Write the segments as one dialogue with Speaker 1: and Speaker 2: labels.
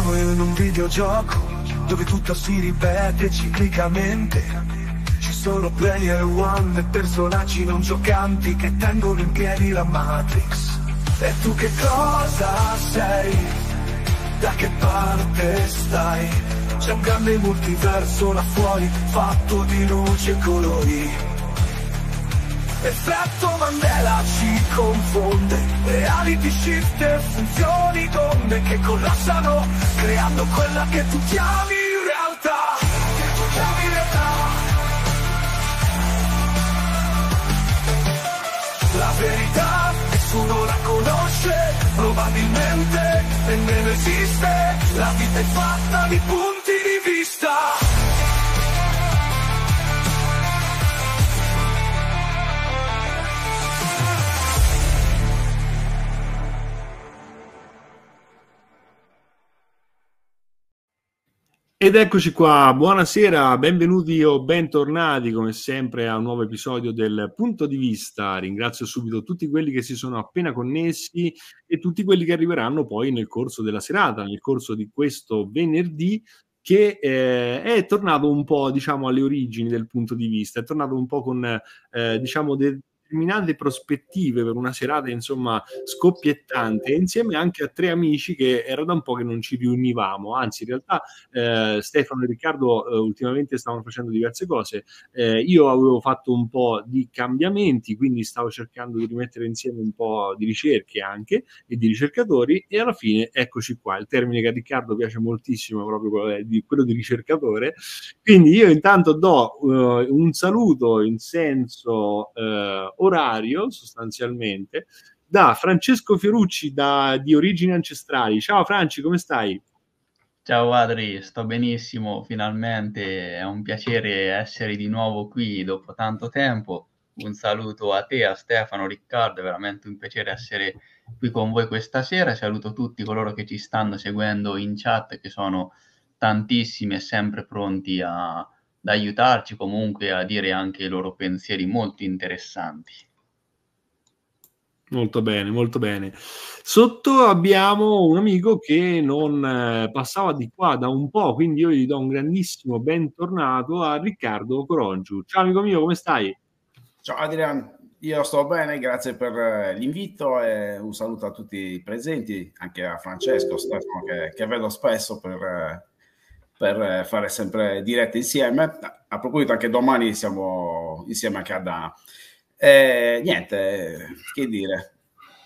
Speaker 1: Siamo in un videogioco dove tutto si ripete ciclicamente Ci sono player one e personaggi non giocanti che tengono in piedi la Matrix E tu che cosa sei? Da che parte stai? C'è un grande multiverso là fuori fatto di luce e colori Effetto Mandela ci confonde Reality shift e funzioni donne che collassano Creando quella che tu chiami realtà verità nessuno la conosce Probabilmente nemmeno esiste La vita è fatta di punti di vista
Speaker 2: Ed eccoci qua, buonasera, benvenuti o bentornati come sempre a un nuovo episodio del Punto di Vista. Ringrazio subito tutti quelli che si sono appena connessi e tutti quelli che arriveranno poi nel corso della serata, nel corso di questo venerdì che eh, è tornato un po' diciamo alle origini del punto di vista, è tornato un po' con eh, diciamo de- determinate prospettive per una serata insomma scoppiettante insieme anche a tre amici che era da un po' che non ci riunivamo anzi in realtà eh, Stefano e Riccardo eh, ultimamente stavano facendo diverse cose eh, io avevo fatto un po' di cambiamenti quindi stavo cercando di rimettere insieme un po' di ricerche anche e di ricercatori e alla fine eccoci qua il termine che a Riccardo piace moltissimo proprio quello eh, di, quello di ricercatore quindi io intanto do uh, un saluto in senso uh, orario sostanzialmente da Francesco Fiorucci da, di Origini Ancestrali.
Speaker 3: Ciao Franci, come stai? Ciao Adri, sto benissimo, finalmente è un piacere essere di nuovo qui dopo tanto tempo. Un saluto a te, a Stefano, Riccardo, è veramente un piacere essere qui con voi questa sera. Saluto tutti coloro che ci stanno seguendo in chat, che sono tantissimi e sempre pronti a, da aiutarci comunque a dire anche i loro pensieri molto interessanti.
Speaker 2: Molto bene, molto bene. Sotto abbiamo un amico che non eh, passava di qua da un po', quindi io gli do un grandissimo bentornato a Riccardo Corongiu. Ciao amico mio, come stai? Ciao Adrian,
Speaker 4: io sto bene, grazie per eh, l'invito e un saluto a tutti i presenti, anche a Francesco, Stefano che, che vedo spesso per, eh, per eh, fare sempre dirette insieme. A proposito, anche domani siamo insieme anche a Dana. E, niente, che dire.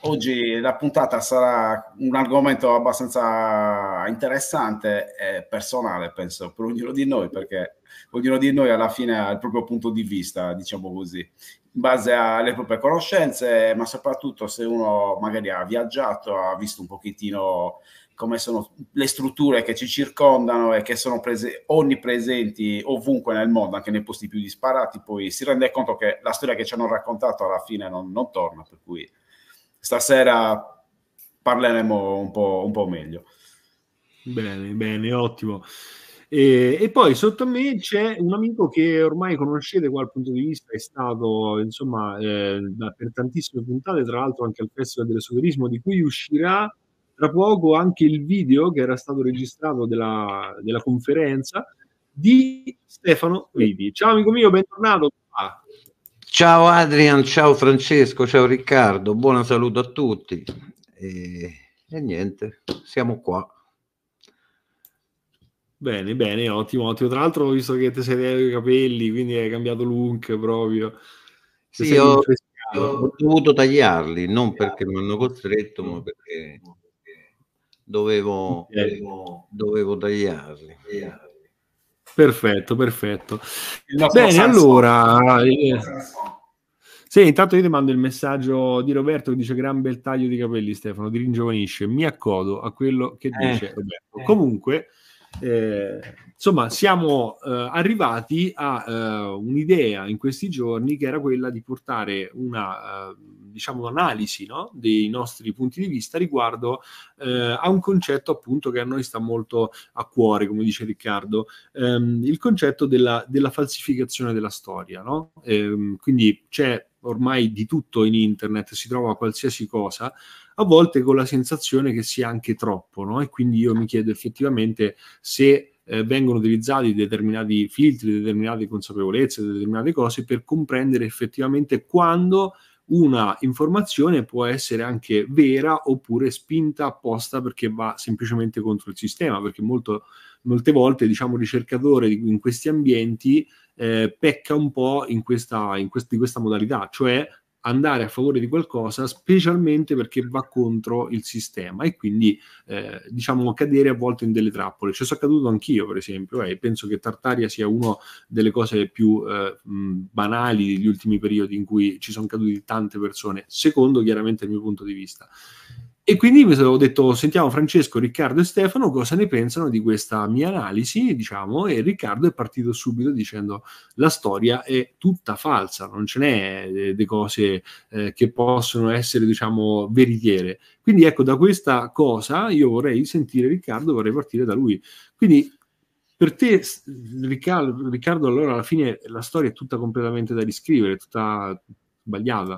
Speaker 4: Oggi la puntata sarà un argomento abbastanza interessante e personale, penso, per ognuno di noi, perché ognuno di noi alla fine ha il proprio punto di vista, diciamo così, in base alle proprie conoscenze, ma soprattutto se uno magari ha viaggiato, ha visto un pochettino come sono le strutture che ci circondano e che sono prese, onnipresenti ovunque nel mondo, anche nei posti più disparati, poi si rende conto che la storia che ci hanno raccontato alla fine
Speaker 2: non, non torna, per
Speaker 4: cui stasera parleremo un po', un po
Speaker 2: meglio. Bene, bene, ottimo. E, e, poi sotto me c'è un amico che ormai conoscete qua dal punto di vista, è stato insomma eh, per tantissime puntate, tra l'altro anche al Festival dell'Esoterismo, di cui uscirà tra poco anche il video che era stato registrato della, della conferenza di Stefano Vidi. Ciao amico mio, bentornato.
Speaker 5: Ciao Adrian, ciao Francesco, ciao Riccardo, buona saluto a tutti. E, e niente, siamo qua.
Speaker 2: Bene, bene, ottimo, ottimo. Tra l'altro ho visto che ti sei tagliato i capelli, quindi hai cambiato look proprio. Ti sì, ho,
Speaker 5: ho, dovuto tagliarli, non perché mi hanno costretto, ma perché dovevo, okay. dovevo, dovevo tagliarli. tagliarli. Perfetto,
Speaker 2: perfetto. Bene, allora... Eh, sì, intanto io ti mando il messaggio di Roberto che dice gran bel taglio di capelli Stefano, ti ringiovanisce, mi accodo a quello che eh, dice eh, Roberto. Eh. Comunque, eh, Insomma, siamo eh, arrivati a eh, un'idea in questi giorni che era quella di portare una, eh, diciamo, un'analisi no? dei nostri punti di vista riguardo eh, a un concetto appunto che a noi sta molto a cuore, come dice Riccardo, ehm, il concetto della, della, falsificazione della storia. No? Ehm, quindi c'è ormai di tutto in internet, si trova qualsiasi cosa, a volte con la sensazione che sia anche troppo, no? E quindi io mi chiedo effettivamente se eh, vengono utilizzati determinati filtri, determinate consapevolezze, determinate cose per comprendere effettivamente quando una informazione può essere anche vera oppure spinta apposta perché va semplicemente contro il sistema, perché molto, molte volte diciamo ricercatore in questi ambienti eh, pecca un po' in questa, in quest- di questa modalità, cioè andare a favore di qualcosa, specialmente perché va contro il sistema e quindi eh, diciamo cadere a volte in delle trappole. Ci sono accaduto anch'io, per esempio, eh, e eh, penso che Tartaria sia una delle cose più eh, banali degli ultimi periodi in cui ci sono caduti tante persone, secondo chiaramente il mio punto di vista. E quindi ho detto, sentiamo Francesco, Riccardo e Stefano cosa ne pensano di questa mia analisi, diciamo, e Riccardo è partito subito dicendo la storia è tutta falsa, non ce n'è eh, di cose eh, che possono essere, diciamo, veritiere. Quindi ecco, da questa cosa io vorrei sentire Riccardo, vorrei partire da lui. Quindi per te, Riccardo, Riccardo allora alla fine la storia è tutta completamente da riscrivere, tutta sbagliata.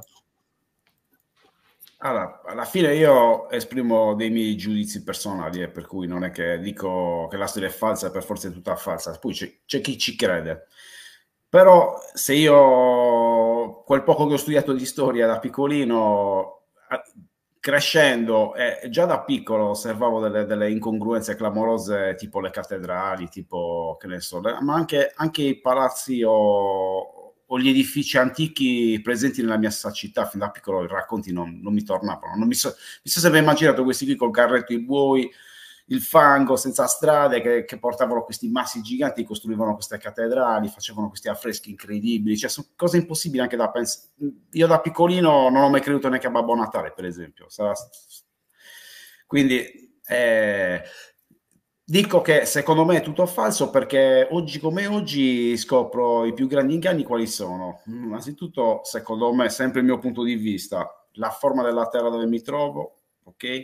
Speaker 4: Allora, alla fine io esprimo dei miei giudizi personali, eh, per cui non è che dico che la storia è falsa, per forza è tutta falsa, poi c'è, c'è chi ci crede. Però se io quel poco che ho studiato di storia da piccolino, crescendo, eh, già da piccolo osservavo delle, delle, incongruenze clamorose, tipo le cattedrali, tipo, che ne so, ma anche, anche i palazzi o, o gli edifici antichi presenti nella mia città, fin da piccolo i racconti non, non mi tornavano. Non mi, so, mi so se avevo immaginato questi qui col carretto i buoi, il fango senza strade che, che, portavano questi massi giganti, costruivano queste cattedrali, facevano questi affreschi incredibili, cioè sono cose impossibili anche da pensare. Io da piccolino non ho mai creduto neanche a Babbo Natale, per esempio. Sarà... Quindi eh, Dico che secondo me è tutto falso perché oggi come oggi scopro i più grandi inganni quali sono. Innanzitutto, secondo me, sempre il mio punto di vista, la forma della terra dove mi trovo, ok?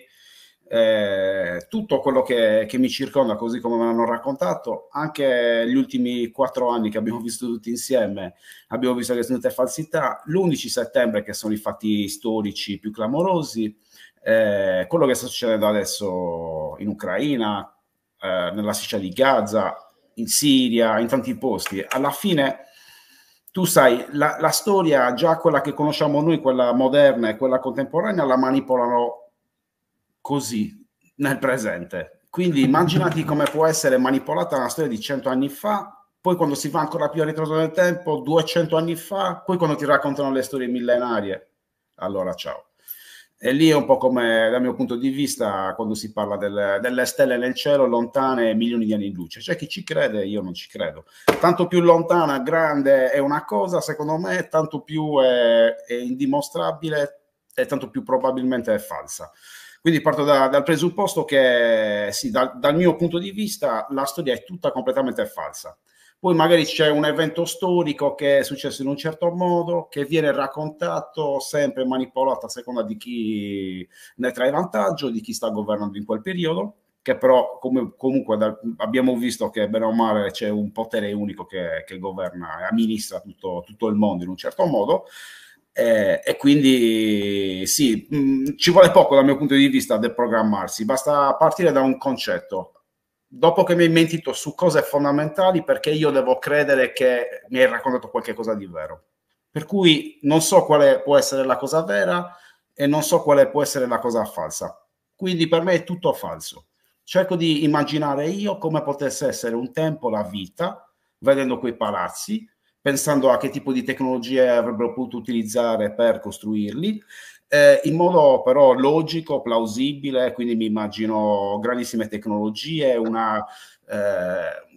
Speaker 4: Eh, tutto quello che, che, mi circonda, così come me l'hanno raccontato, anche gli ultimi quattro anni che abbiamo visto tutti insieme, abbiamo visto che sono tutte falsità. L'11 settembre, che sono i fatti storici più clamorosi, eh, quello che sta succedendo adesso in Ucraina, eh, nella Siccia di Gaza, in Siria, in tanti posti. Alla fine, tu sai, la, la storia, già quella che conosciamo noi, quella moderna e quella contemporanea, la manipolano così, nel presente. Quindi immaginati come può essere manipolata una storia di cento anni fa poi quando si va ancora più a ritroso nel tempo, 200 anni fa, poi quando ti raccontano le storie millenarie. Allora, ciao. E lì è un po' come, dal mio punto di vista, quando si parla del, delle stelle nel cielo lontane milioni di anni in luce. C'è chi ci crede, io non ci credo. Tanto più lontana, grande è una cosa, secondo me, tanto più è, è indimostrabile e tanto più probabilmente è falsa. Quindi parto da, dal presupposto che, sì, da, dal mio punto di vista, la storia è tutta completamente falsa. Poi magari c'è un evento storico che è successo in un certo modo, che viene raccontato, sempre manipolato a seconda di chi ne trae vantaggio, di chi sta governando in quel periodo, che però come, comunque da, abbiamo visto che bene o male c'è un potere unico che, che governa e amministra tutto, tutto il mondo in un certo modo. Eh, e quindi sì, mh, mm, ci vuole poco dal mio punto di vista deprogrammarsi, basta partire da un concetto dopo che mi hai mentito su cose fondamentali, perché io devo credere che mi hai raccontato qualcosa di vero. Per cui non so quale può essere la cosa vera e non so quale può essere la cosa falsa. Quindi per me è tutto falso. Cerco di immaginare io come potesse essere un tempo la vita, vedendo quei palazzi, pensando a che tipo di tecnologie avrebbero potuto utilizzare per costruirli, eh, in modo però logico, plausibile, quindi mi immagino grandissime tecnologie, una, eh,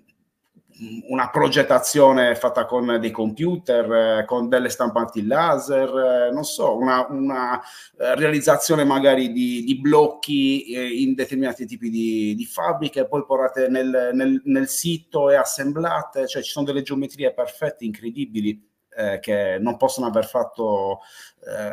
Speaker 4: una progettazione fatta con dei computer, eh, con delle stampanti laser, eh, non so, una, una eh, realizzazione magari di, di blocchi eh, in determinati tipi di, di fabbriche, poi portate nel, nel, nel sito e assemblate, cioè ci sono delle geometrie perfette, incredibili eh, che non possono aver fatto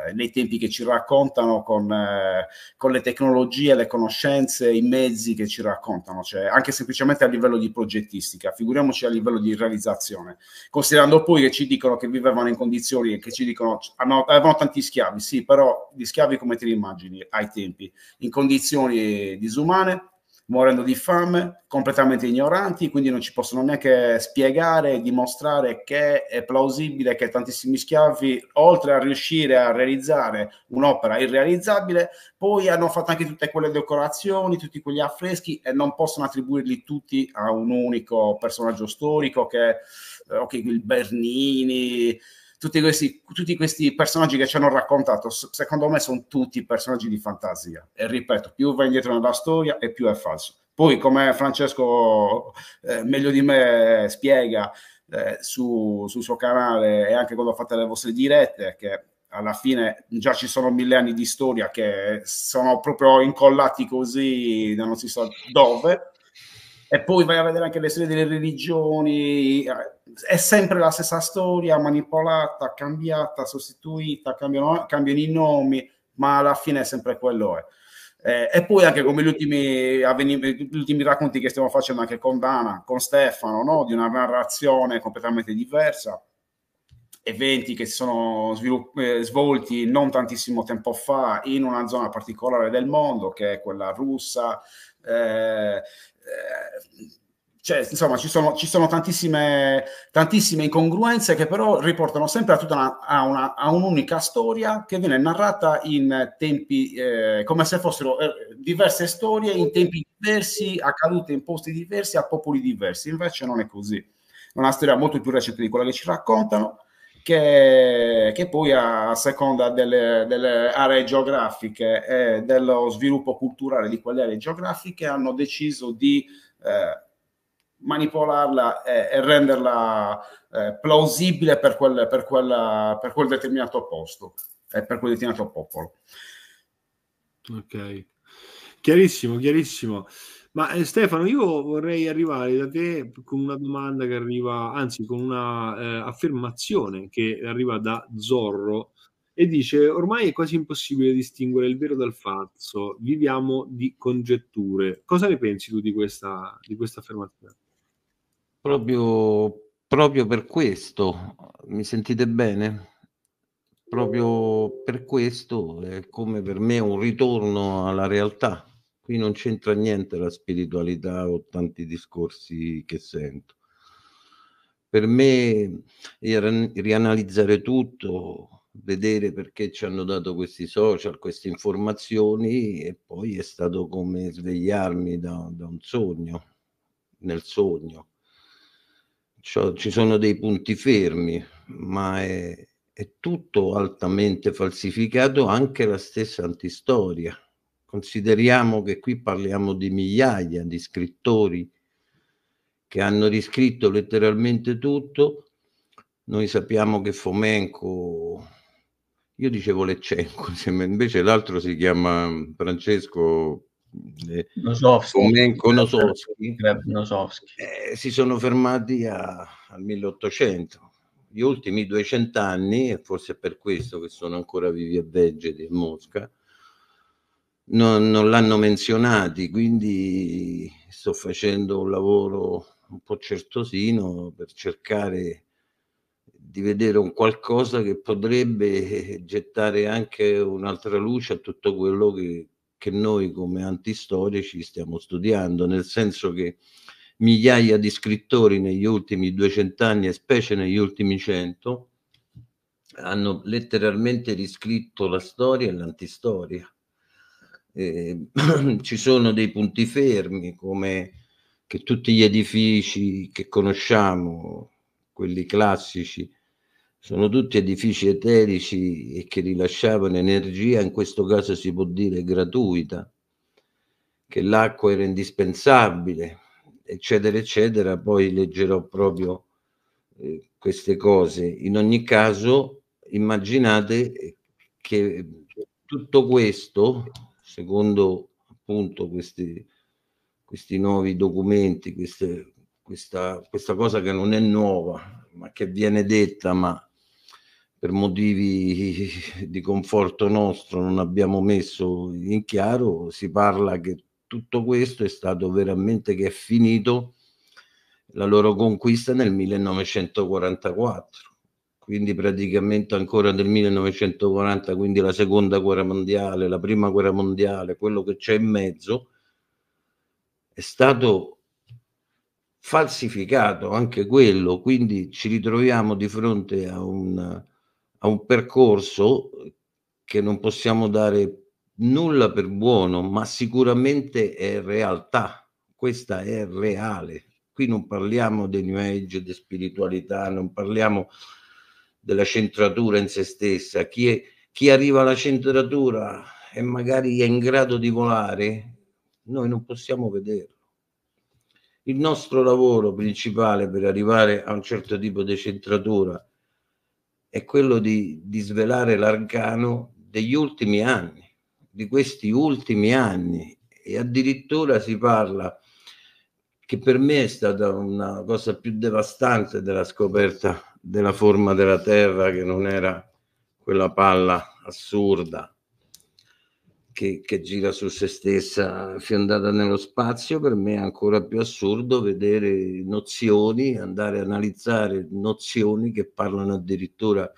Speaker 4: eh, nei tempi che ci raccontano con, eh, con, le tecnologie, le conoscenze, i mezzi che ci raccontano, cioè anche semplicemente a livello di progettistica, figuriamoci a livello di realizzazione, considerando poi che ci dicono che vivevano in condizioni e che ci dicono hanno, avevano tanti schiavi, sì, però gli schiavi come te li immagini ai tempi, in condizioni disumane, morendo di fame, completamente ignoranti, quindi non ci possono neanche spiegare, e dimostrare che è plausibile che tantissimi schiavi, oltre a riuscire a realizzare un'opera irrealizzabile, poi hanno fatto anche tutte quelle decorazioni, tutti quegli affreschi e non possono attribuirli tutti a un unico personaggio storico che, eh, ok, il Bernini, tutti questi, tutti questi personaggi che ci hanno raccontato, secondo me sono tutti personaggi di fantasia. E ripeto, più vai indietro nella storia e più è falso. Poi, come Francesco eh, meglio di me spiega eh, su, sul suo canale e anche quando fate le vostre dirette, che alla fine già ci sono mille anni di storia che sono proprio incollati così da non si sa dove e poi vai a vedere anche le storie delle religioni, è sempre la stessa storia, manipolata, cambiata, sostituita, cambiano, cambiano i nomi, ma alla fine è sempre quello. È. Eh, e poi anche come gli ultimi, avveni- gli ultimi, racconti che stiamo facendo anche con Dana, con Stefano, no? di una narrazione completamente diversa, eventi che si sono svilupp- eh, svolti non tantissimo tempo fa in una zona particolare del mondo, che è quella russa, eh, eh, cioè, insomma, ci sono, ci sono tantissime, tantissime, incongruenze che però riportano sempre a, una, a, una, a un'unica storia che viene narrata in tempi eh, come se fossero eh, diverse storie in tempi diversi, accadute in posti diversi, a popoli diversi. Invece non è così. È una storia molto più recente di quella che ci raccontano, che, che poi a seconda delle, delle aree geografiche e dello sviluppo culturale di quelle aree geografiche hanno deciso di eh, manipolarla e, e renderla eh, plausibile per quel, per, quella, per quel determinato posto e per quel determinato popolo.
Speaker 2: Ok, chiarissimo, chiarissimo. Ma eh, Stefano, io vorrei arrivare da te con una domanda che arriva, anzi con una eh, affermazione che arriva da Zorro e dice ormai è quasi impossibile distinguere il vero dal falso, viviamo di congetture.
Speaker 5: Cosa ne pensi tu di
Speaker 2: questa, di questa affermazione?
Speaker 5: Proprio, proprio per questo, mi sentite bene? Proprio per questo è come per me un ritorno alla realtà Qui non c'entra niente la spiritualità o tanti discorsi che sento. Per me rianalizzare tutto, vedere perché ci hanno dato questi social, queste informazioni e poi è stato come svegliarmi da, da un sogno, nel sogno. Cioè, ci sono dei punti fermi, ma è, è tutto altamente falsificato, anche la stessa antistoria. Consideriamo che qui parliamo di migliaia di scrittori che hanno riscritto letteralmente tutto. Noi sappiamo che Fomenco, io dicevo Leccenco, invece l'altro si chiama Francesco Nosovsky, Nosovsky, Nosovsky. Eh, si sono fermati a, al 1800 gli ultimi 200 anni e forse è per questo che sono ancora vivi a Vegeti a Mosca non, non l'hanno menzionati, quindi sto facendo un lavoro un po' certosino per cercare di vedere un qualcosa che potrebbe gettare anche un'altra luce a tutto quello che, che noi come antistorici stiamo studiando, nel senso che migliaia di scrittori negli ultimi 200 anni e specie negli ultimi 100 hanno letteralmente riscritto la storia e l'antistoria eh, ci sono dei punti fermi come che tutti gli edifici che conosciamo, quelli classici, sono tutti edifici eterici e che rilasciavano energia, in questo caso si può dire gratuita, che l'acqua era indispensabile, eccetera, eccetera. Poi leggerò proprio eh, queste cose. In ogni caso, immaginate che tutto questo secondo appunto questi, questi nuovi documenti, queste, questa, questa cosa che non è nuova, ma che viene detta, ma per motivi di conforto nostro non abbiamo messo in chiaro, si parla che tutto questo è stato veramente che è finito la loro conquista nel 1944 quindi praticamente ancora del 1940, quindi la seconda guerra mondiale, la prima guerra mondiale, quello che c'è in mezzo, è stato falsificato anche quello, quindi ci ritroviamo di fronte a un, a un percorso che non possiamo dare nulla per buono, ma sicuramente è realtà, questa è reale. Qui non parliamo di New Age, di spiritualità, non parliamo della centratura in se stessa, chi, è, chi arriva alla centratura e magari è in grado di volare, noi non possiamo vederlo. Il nostro lavoro principale per arrivare a un certo tipo di centratura è quello di, di svelare l'arcano degli ultimi anni, di questi ultimi anni e addirittura si parla che per me è stata una cosa più devastante della scoperta della forma della Terra che non era quella palla assurda che, che, gira su se stessa fiondata nello spazio, per me è ancora più assurdo vedere nozioni, andare a analizzare nozioni che parlano addirittura.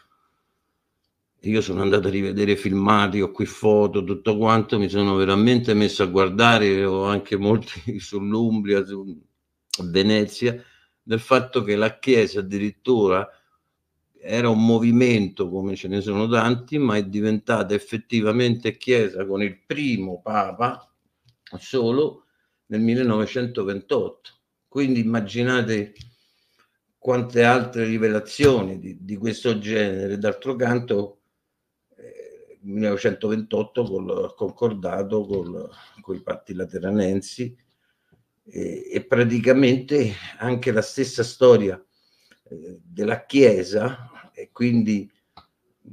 Speaker 5: Io sono andato a rivedere filmati, ho qui foto, tutto quanto, mi sono veramente messo a guardare, ho anche molti sull'Umbria, su Venezia, del fatto che la Chiesa addirittura era un movimento come ce ne sono tanti, ma è diventata effettivamente Chiesa con il primo Papa solo nel 1928. Quindi immaginate quante altre rivelazioni di, di questo genere. D'altro canto, eh, 1928 col concordato con i patti lateranensi, e praticamente anche la stessa storia eh, della Chiesa e quindi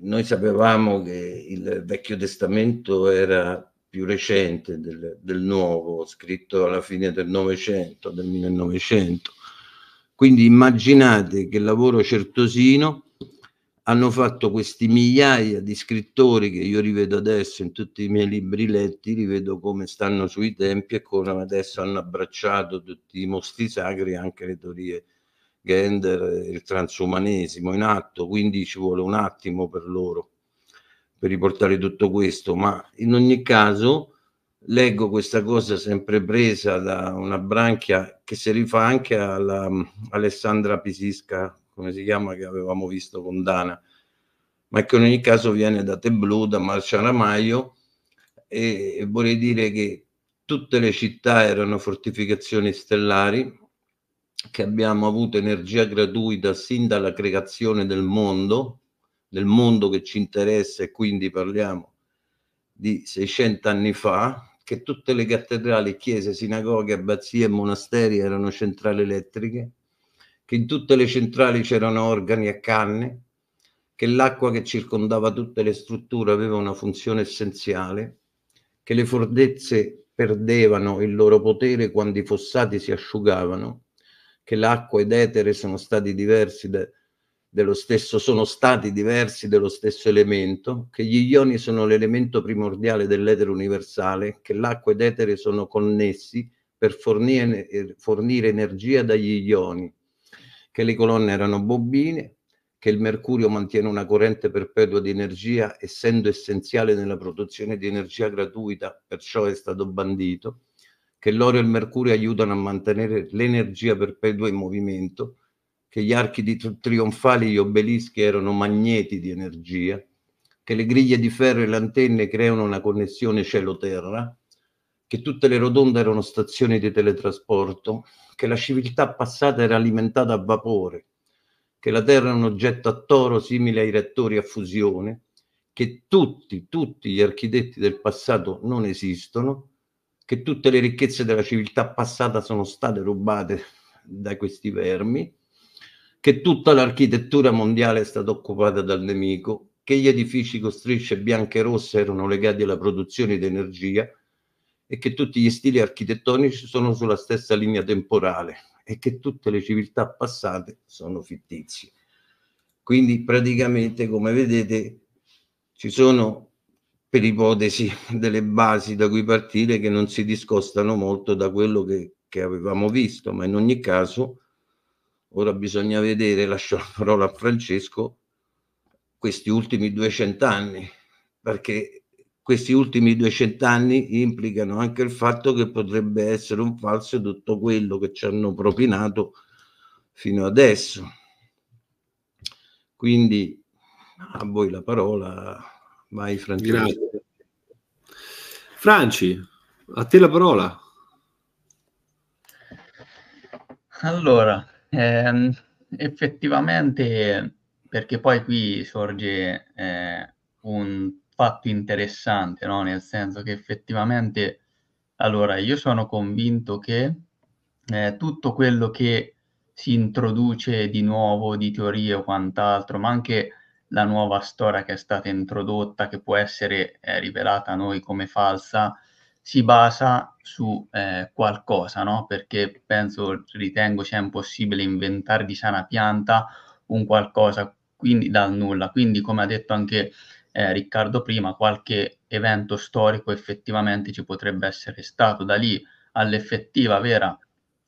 Speaker 5: noi sapevamo che il Vecchio Testamento era più recente del, del Nuovo, scritto alla fine del Novecento, del 1900. Quindi immaginate che il lavoro certosino hanno fatto questi migliaia di scrittori che io rivedo adesso in tutti i miei libri letti, rivedo come stanno sui tempi e come adesso hanno abbracciato tutti i mostri sacri, anche le teorie gender, il transumanesimo in atto, quindi ci vuole un attimo per loro per riportare tutto questo, ma in ogni caso leggo questa cosa sempre presa da una branchia che si rifà anche alla mm, Alessandra Pisisca come si chiama, che avevamo visto con Dana, ma che in ogni caso viene da Te Blu, da Marcianamaio, e, e vorrei dire che tutte le città erano fortificazioni stellari, che abbiamo avuto energia gratuita sin dalla creazione del mondo, del mondo che ci interessa e quindi parliamo di 600 anni fa, che tutte le cattedrali, chiese, sinagoghe, abbazie e monasteri erano centrali elettriche, che in tutte le centrali c'erano organi e canne, che l'acqua che circondava tutte le strutture aveva una funzione essenziale, che le fortezze perdevano il loro potere quando i fossati si asciugavano, che l'acqua ed etere sono stati diversi de- dello stesso, sono stati diversi dello stesso elemento, che gli ioni sono l'elemento primordiale dell'etere universale, che l'acqua ed etere sono connessi per fornire, fornire energia dagli ioni, che le colonne erano bobine, che il mercurio mantiene una corrente perpetua di energia essendo essenziale nella produzione di energia gratuita, perciò è stato bandito, che l'oro e il mercurio aiutano a mantenere l'energia perpetua in movimento, che gli archi tri- trionfali e gli obelischi erano magneti di energia, che le griglie di ferro e le antenne creano una connessione cielo-terra, che tutte le rotonde erano stazioni di teletrasporto, che la civiltà passata era alimentata a vapore, che la terra è un oggetto a toro simile ai reattori a fusione, che tutti, tutti gli architetti del passato non esistono, che tutte le ricchezze della civiltà passata sono state rubate da questi vermi, che tutta l'architettura mondiale è stata occupata dal nemico, che gli edifici con strisce bianche e rosse erano legati alla produzione di energia, e che tutti gli stili architettonici sono sulla stessa linea temporale e che tutte le civiltà passate sono fittizie. Quindi praticamente, come vedete, ci sono per ipotesi delle basi da cui partire che non si discostano molto da quello che, che avevamo visto, ma in ogni caso ora bisogna vedere, lascio la parola a Francesco, questi ultimi 200 anni, perché questi ultimi 200 anni implicano anche il fatto che potrebbe essere un falso tutto quello che ci hanno propinato fino adesso. Quindi a voi la parola, vai Francesco. Grazie. Franci, a te la parola.
Speaker 3: Allora, ehm, effettivamente, perché poi qui sorge eh, un fatto interessante, no? nel senso che effettivamente, allora io sono convinto che eh, tutto quello che si introduce di nuovo, di teorie o quant'altro, ma anche la nuova storia che è stata introdotta, che può essere eh, rivelata a noi come falsa, si basa su eh, qualcosa, no? Perché penso, ritengo sia impossibile inventare di sana pianta un qualcosa quindi dal nulla. Quindi, come ha detto anche eh, Riccardo prima, qualche evento storico effettivamente ci potrebbe essere stato. Da lì all'effettiva vera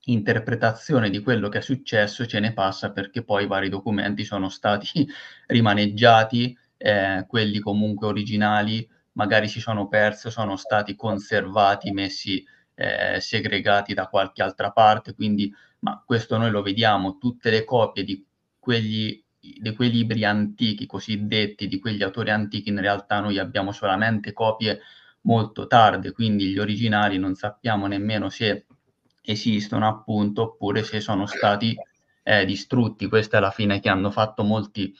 Speaker 3: interpretazione di quello che è successo ce ne passa perché poi i vari documenti sono stati rimaneggiati, eh, quelli comunque originali magari si sono persi, sono stati conservati, messi eh, segregati da qualche altra parte, quindi ma questo noi lo vediamo, tutte le copie di quegli di quei libri antichi cosiddetti, di quegli autori antichi, in realtà noi abbiamo solamente copie molto tarde, quindi gli originali non sappiamo nemmeno se esistono appunto oppure se sono stati eh, distrutti. Questa è la fine che hanno fatto molti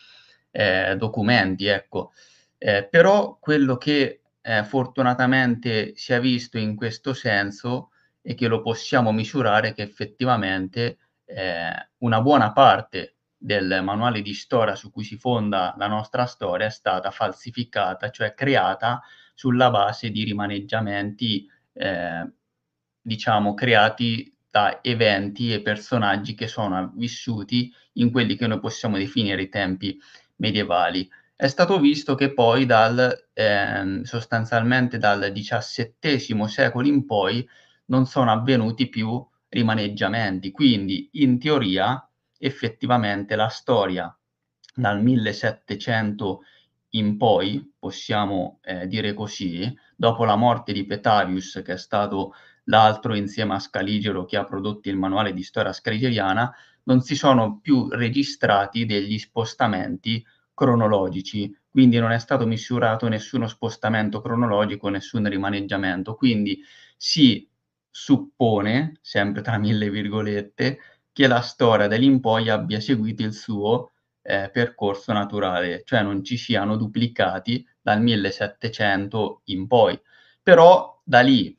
Speaker 3: eh, documenti, ecco. Eh, però quello che eh, fortunatamente si è visto in questo senso e che lo possiamo misurare che effettivamente eh, una buona parte del manuale di storia su cui si fonda la nostra storia è stata falsificata, cioè creata sulla base di rimaneggiamenti, eh, diciamo, creati da eventi e personaggi che sono vissuti in quelli che noi possiamo definire i tempi medievali. È stato visto che poi dal, eh, sostanzialmente dal XVII secolo in poi non sono avvenuti più rimaneggiamenti, quindi in teoria effettivamente la storia dal 1700 in poi, possiamo eh, dire così, dopo la morte di Petavius, che è stato l'altro insieme a Scaligero che ha prodotto il manuale di storia scaligeriana, non si sono più registrati degli spostamenti cronologici, quindi non è stato misurato nessuno spostamento cronologico, nessun rimaneggiamento, quindi si suppone, sempre tra mille virgolette, che la storia dell'Impoi abbia seguito il suo eh, percorso naturale, cioè non ci siano duplicati dal 1700 in poi. Però da lì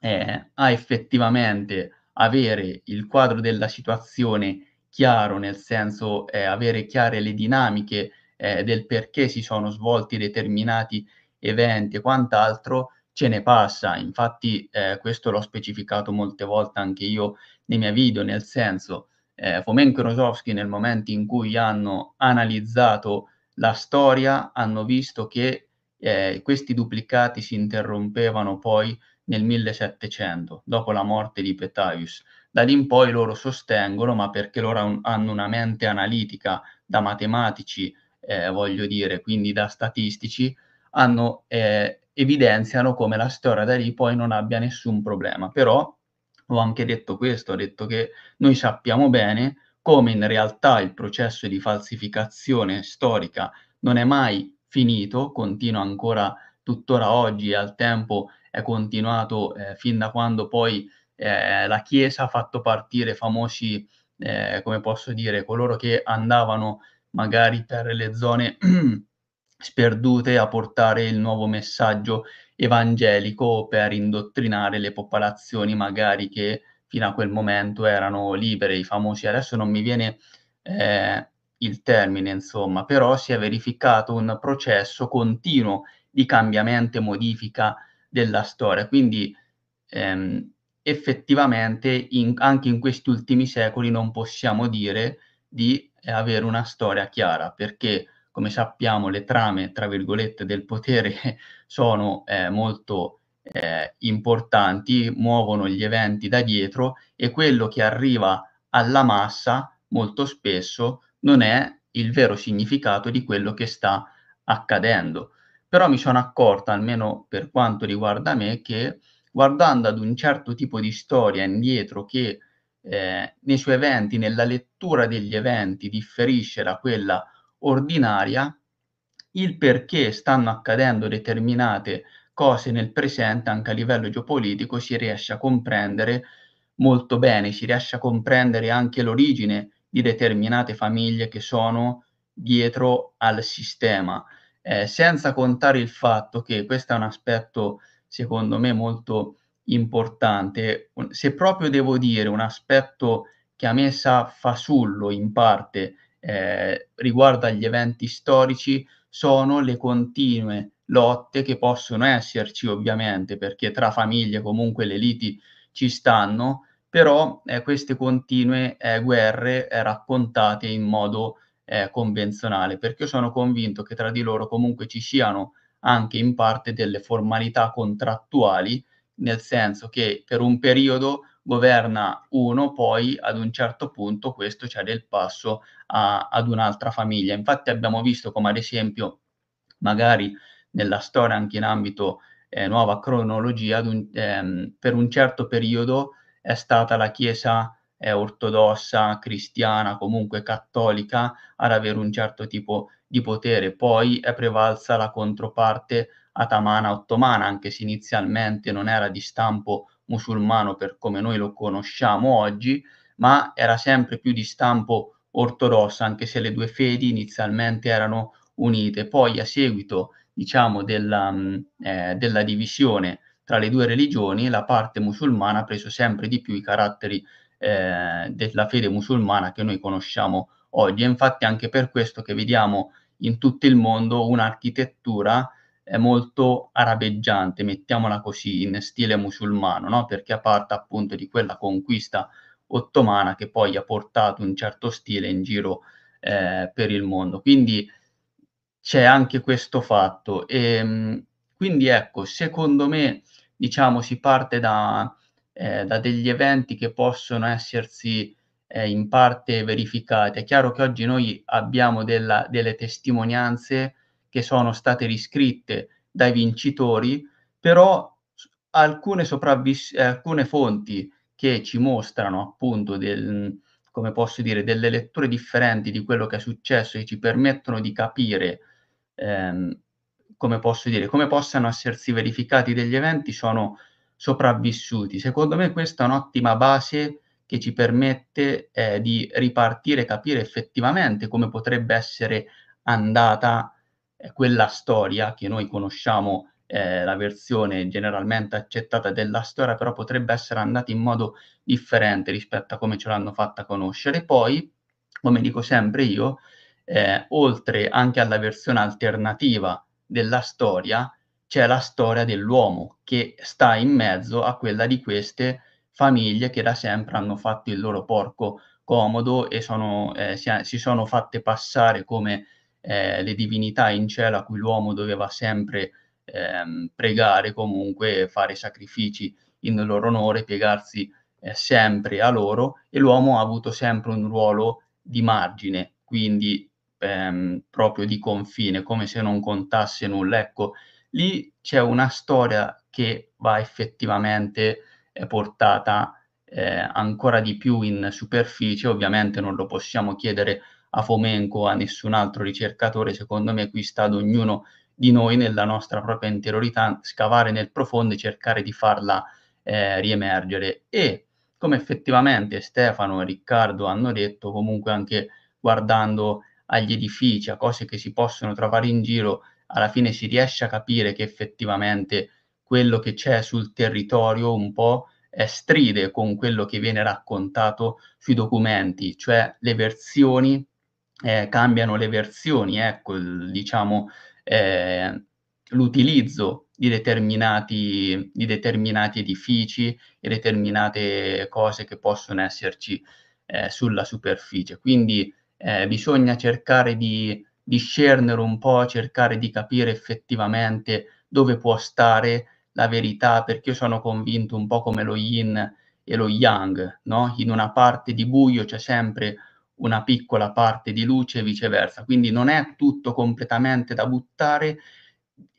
Speaker 3: eh, a effettivamente avere il quadro della situazione chiaro, nel senso eh, avere chiare le dinamiche eh, del perché si sono svolti determinati eventi e quant'altro, ce ne passa. Infatti eh, questo l'ho specificato molte volte anche io nei miei video, nel senso eh, Fomen Krosowski nel momento in cui hanno analizzato la storia hanno visto che eh, questi duplicati si interrompevano poi nel 1700, dopo la morte di Petaius. Da lì in poi loro sostengono, ma perché loro hanno una mente analitica da matematici, eh, voglio dire, quindi da statistici, hanno, eh, evidenziano come la storia da lì poi non abbia nessun problema. Però ho anche detto questo, ho detto che noi sappiamo bene come in realtà il processo di falsificazione storica non è mai finito, continua ancora tuttora oggi e al tempo è continuato eh, fin da quando poi eh, la Chiesa ha fatto partire famosi, eh, come posso dire, coloro che andavano magari per le zone sperdute a portare il nuovo messaggio evangelico per indottrinare le popolazioni magari che fino a quel momento erano libere, i famosi, adesso non mi viene eh, il termine insomma, però si è verificato un processo continuo di cambiamento e modifica della storia, quindi ehm, effettivamente in, anche in questi ultimi secoli non possiamo dire di avere una storia chiara, perché come sappiamo le trame, tra virgolette, del potere sono eh, molto eh, importanti, muovono gli eventi da dietro e quello che arriva alla massa molto spesso non è il vero significato di quello che sta accadendo. Però mi sono accorta, almeno per quanto riguarda me, che guardando ad un certo tipo di storia indietro che eh, nei suoi eventi, nella lettura degli eventi, differisce da quella ordinaria il perché stanno accadendo determinate cose nel presente anche a livello geopolitico si riesce a comprendere molto bene, si riesce a comprendere anche l'origine di determinate famiglie che sono dietro al sistema, eh, senza contare il fatto che questo è un aspetto secondo me molto importante, se proprio devo dire un aspetto che a me sa fasullo in parte eh, riguarda gli eventi storici sono le continue lotte che possono esserci ovviamente perché tra famiglie comunque le liti ci stanno, però eh, queste continue eh, guerre eh, raccontate in modo eh, convenzionale, perché sono convinto che tra di loro comunque ci siano anche in parte delle formalità contrattuali, nel senso che per un periodo governa uno, poi ad un certo punto questo cede il passo a, ad un'altra famiglia. Infatti abbiamo visto come ad esempio magari nella storia anche in ambito eh, nuova cronologia, un, ehm, per un certo periodo è stata la Chiesa eh, ortodossa, cristiana, comunque cattolica, ad avere un certo tipo di potere. Poi è prevalsa la controparte atamana ottomana, anche se inizialmente non era di stampo musulmano per come noi lo conosciamo oggi, ma era sempre più di stampo ortodosso, anche se le due fedi inizialmente erano unite. Poi a seguito diciamo, della, mm, eh, della divisione tra le due religioni, la parte musulmana ha preso sempre di più i caratteri eh, della fede musulmana che noi conosciamo oggi. È infatti anche per questo che vediamo in tutto il mondo un'architettura è molto arabeggiante, mettiamola così, in stile musulmano, no? perché a parte appunto di quella conquista ottomana che poi ha portato un certo stile in giro eh, per il mondo. Quindi c'è anche questo fatto. E, ehm, quindi ecco, secondo me, diciamo, si parte da, eh, da degli eventi che possono essersi eh, in parte verificati. È chiaro che oggi noi abbiamo della, delle testimonianze che sono state riscritte dai vincitori, però alcune, sopravvis- eh, alcune fonti che ci mostrano appunto del, come posso dire, delle letture differenti di quello che è successo e ci permettono di capire ehm, come posso dire, come possano essersi verificati degli eventi sono sopravvissuti. Secondo me questa è un'ottima base che ci permette eh, di ripartire e capire effettivamente come potrebbe essere andata quella storia che noi conosciamo, eh, la versione generalmente accettata della storia, però potrebbe essere andata in modo differente rispetto a come ce l'hanno fatta conoscere. Poi, come dico sempre io, eh, oltre anche alla versione alternativa della storia, c'è la storia dell'uomo che sta in mezzo a quella di queste famiglie che da sempre hanno fatto il loro porco comodo e sono, eh, si, si sono fatte passare come eh, le divinità in cielo a cui l'uomo doveva sempre ehm, pregare, comunque fare sacrifici in loro onore, piegarsi eh, sempre a loro e l'uomo ha avuto sempre un ruolo di margine, quindi ehm, proprio di confine, come se non contasse nulla. Ecco, lì c'è una storia che va effettivamente eh, portata eh, ancora di più in superficie, ovviamente non lo possiamo chiedere a Fomenco, a nessun altro ricercatore, secondo me qui sta ad ognuno di noi nella nostra propria interiorità, scavare nel profondo e cercare di farla eh, riemergere. E come effettivamente Stefano e Riccardo hanno detto, comunque anche guardando agli edifici, a cose che si possono trovare in giro, alla fine si riesce a capire che effettivamente quello che c'è sul territorio un po' è stride con quello che viene raccontato sui documenti, cioè le versioni eh, cambiano le versioni, ecco, il, diciamo, eh, l'utilizzo di determinati, di determinati edifici e determinate cose che possono esserci eh, sulla superficie. Quindi eh, bisogna cercare di discernere un po', cercare di capire effettivamente dove può stare la verità, perché io sono convinto un po' come lo yin e lo yang, no? In una parte di buio c'è sempre una piccola parte di luce e viceversa. Quindi non è tutto completamente da buttare,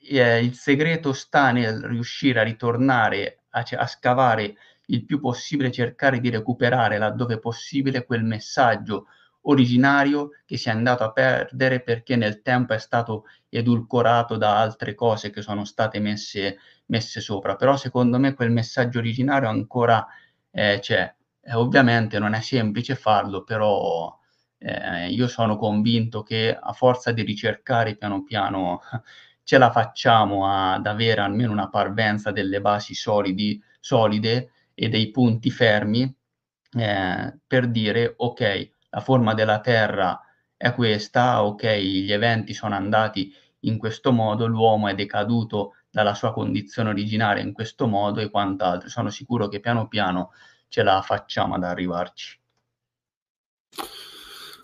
Speaker 3: eh, il segreto sta nel riuscire a ritornare a, a scavare il più possibile, cercare di recuperare laddove possibile quel messaggio originario che si è andato a perdere perché nel tempo è stato edulcorato da altre cose che sono state messe, messe sopra. Però secondo me quel messaggio originario ancora eh, c'è. Eh, ovviamente non è semplice farlo, però eh, io sono convinto che a forza di ricercare piano piano ce la facciamo a, ad avere almeno una parvenza delle basi solidi, solide e dei punti fermi eh, per dire ok, la forma della Terra è questa, ok, gli eventi sono andati in questo modo, l'uomo è decaduto dalla sua condizione originaria in questo modo e quant'altro. Sono sicuro che piano piano ce la facciamo ad arrivarci.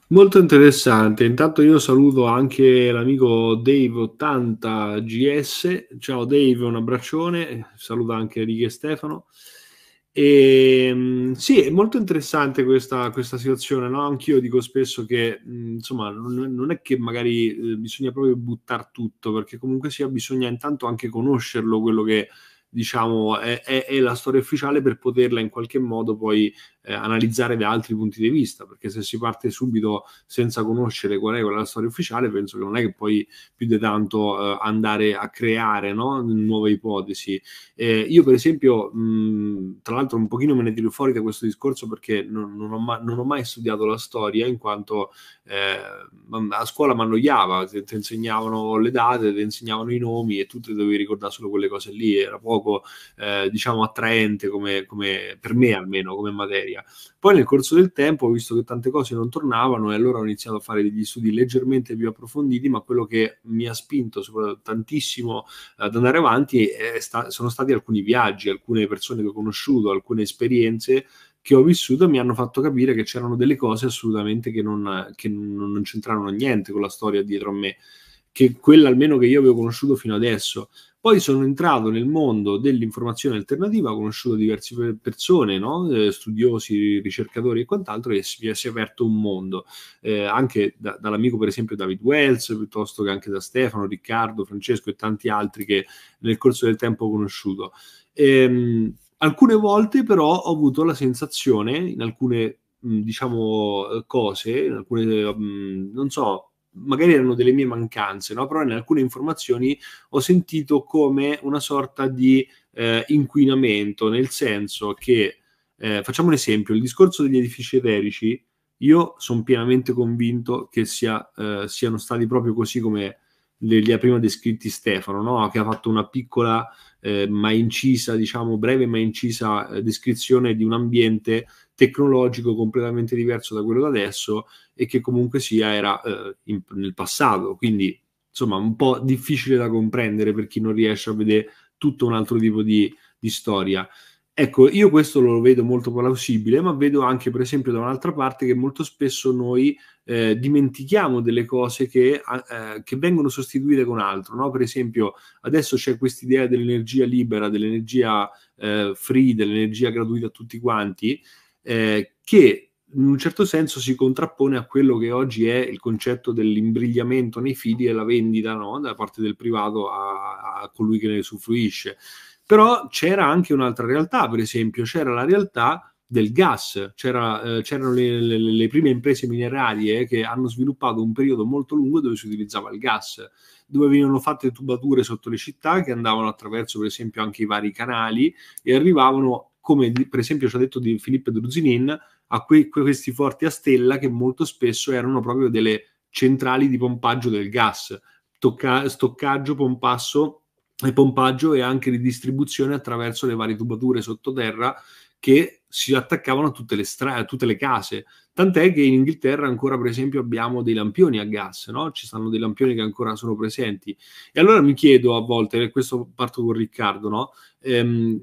Speaker 2: Molto interessante. Intanto io saluto anche l'amico Dave80GS. Ciao Dave, un abbraccione. Saluto anche Righi e Stefano. E, ehm, sì, è molto interessante questa, questa situazione. No? Anch'io dico spesso che mm, insomma, non, è che magari eh, bisogna proprio buttare tutto, perché comunque sia bisogna intanto anche conoscerlo quello che, diciamo, è, è, è la storia ufficiale per poterla in qualche modo poi eh, analizzare da altri punti di vista, perché se si parte subito senza conoscere qual è quella storia ufficiale, penso che non è che poi più di tanto eh, andare a creare no? nuove ipotesi. Eh, io per esempio, mh, tra l'altro un pochino me ne tiro fuori da questo discorso perché non, non, ho, ma- non ho, mai studiato la storia in quanto eh, a scuola mi annoiava, ti, insegnavano le date, ti insegnavano i nomi e tu ti dovevi ricordare solo quelle cose lì, era poco eh, diciamo attraente come, come per me almeno come materia via. Poi nel corso del tempo ho visto che tante cose non tornavano e allora ho iniziato a fare degli studi leggermente più approfonditi, ma quello che mi ha spinto tantissimo eh, ad andare avanti sta- sono stati alcuni viaggi, alcune persone che ho conosciuto, alcune esperienze che ho vissuto mi hanno fatto capire che c'erano delle cose assolutamente che non, che non c'entravano niente con la storia dietro a me, che quella almeno che io avevo conosciuto fino adesso. Poi sono entrato nel mondo dell'informazione alternativa, ho conosciuto diverse persone, no? Eh, studiosi, ricercatori e quant'altro, e si è aperto un mondo, eh, anche da, dall'amico per esempio David Wells, piuttosto che anche da Stefano, Riccardo, Francesco e tanti altri che nel corso del tempo ho conosciuto. Ehm, alcune volte però ho avuto la sensazione, in alcune diciamo cose, in alcune, non so, magari erano delle mie mancanze, no? però in alcune informazioni ho sentito come una sorta di eh, inquinamento, nel senso che, eh, facciamo un esempio, il discorso degli edifici eterici, io sono pienamente convinto che sia, eh, siano stati proprio così come li, ha prima descritti Stefano, no? che ha fatto una piccola eh, ma incisa, diciamo breve ma incisa eh, descrizione di un ambiente tecnologico completamente diverso da quello da adesso e che comunque sia era eh, in, nel passato, quindi insomma un po' difficile da comprendere per chi non riesce a vedere tutto un altro tipo di, di storia. Ecco, io questo lo vedo molto plausibile, ma vedo anche, per esempio, da un'altra parte che molto spesso noi eh, dimentichiamo delle cose che, eh, che, vengono sostituite con altro. No? Per esempio, adesso c'è quest'idea dell'energia libera, dell'energia eh, free, dell'energia gratuita a tutti quanti, eh, che in un certo senso si contrappone a quello che oggi è il concetto dell'imbrigliamento nei fidi e la vendita no? da parte del privato a, a colui che ne usufruisce però c'era anche un'altra realtà, per esempio, c'era la realtà del gas, c'era, eh, c'erano le, le, le, prime imprese minerarie che hanno sviluppato un periodo molto lungo dove si utilizzava il gas, dove venivano fatte tubature sotto le città che andavano attraverso per esempio anche i vari canali e arrivavano, come per esempio ci ha detto di Filippo Druzinin, a que- questi forti a stella che molto spesso erano proprio delle centrali di pompaggio del gas, Tocca- stoccaggio, pompasso e pompaggio e anche ridistribuzione attraverso le varie tubature sottoterra che si attaccavano a tutte le, strade, a tutte le case. Tant'è che in Inghilterra ancora, per esempio, abbiamo dei lampioni a gas, no? Ci stanno dei lampioni che ancora sono presenti. E allora mi chiedo a volte, e questo parto con Riccardo, no? Ehm,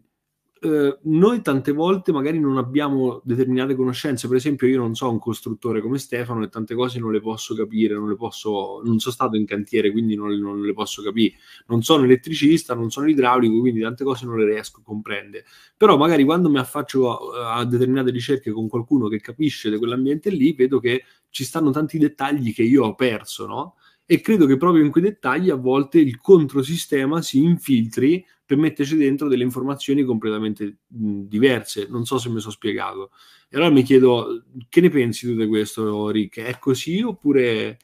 Speaker 2: eh, noi tante volte magari non abbiamo determinate conoscenze, per esempio io non so un costruttore come Stefano e tante cose non le posso capire, non, le posso, non sono stato in cantiere quindi non, non, le posso capire, non sono elettricista, non sono idraulico quindi tante cose non le riesco a comprendere, però magari quando mi affaccio a, a determinate ricerche con qualcuno che capisce di quell'ambiente lì vedo che ci stanno tanti dettagli che io ho perso, no? e credo che proprio in quei dettagli a volte il controsistema si infiltri per metterci dentro delle informazioni completamente diverse. Non so se mi sono spiegato. E allora mi chiedo, che ne pensi tu di questo, Rick? È così oppure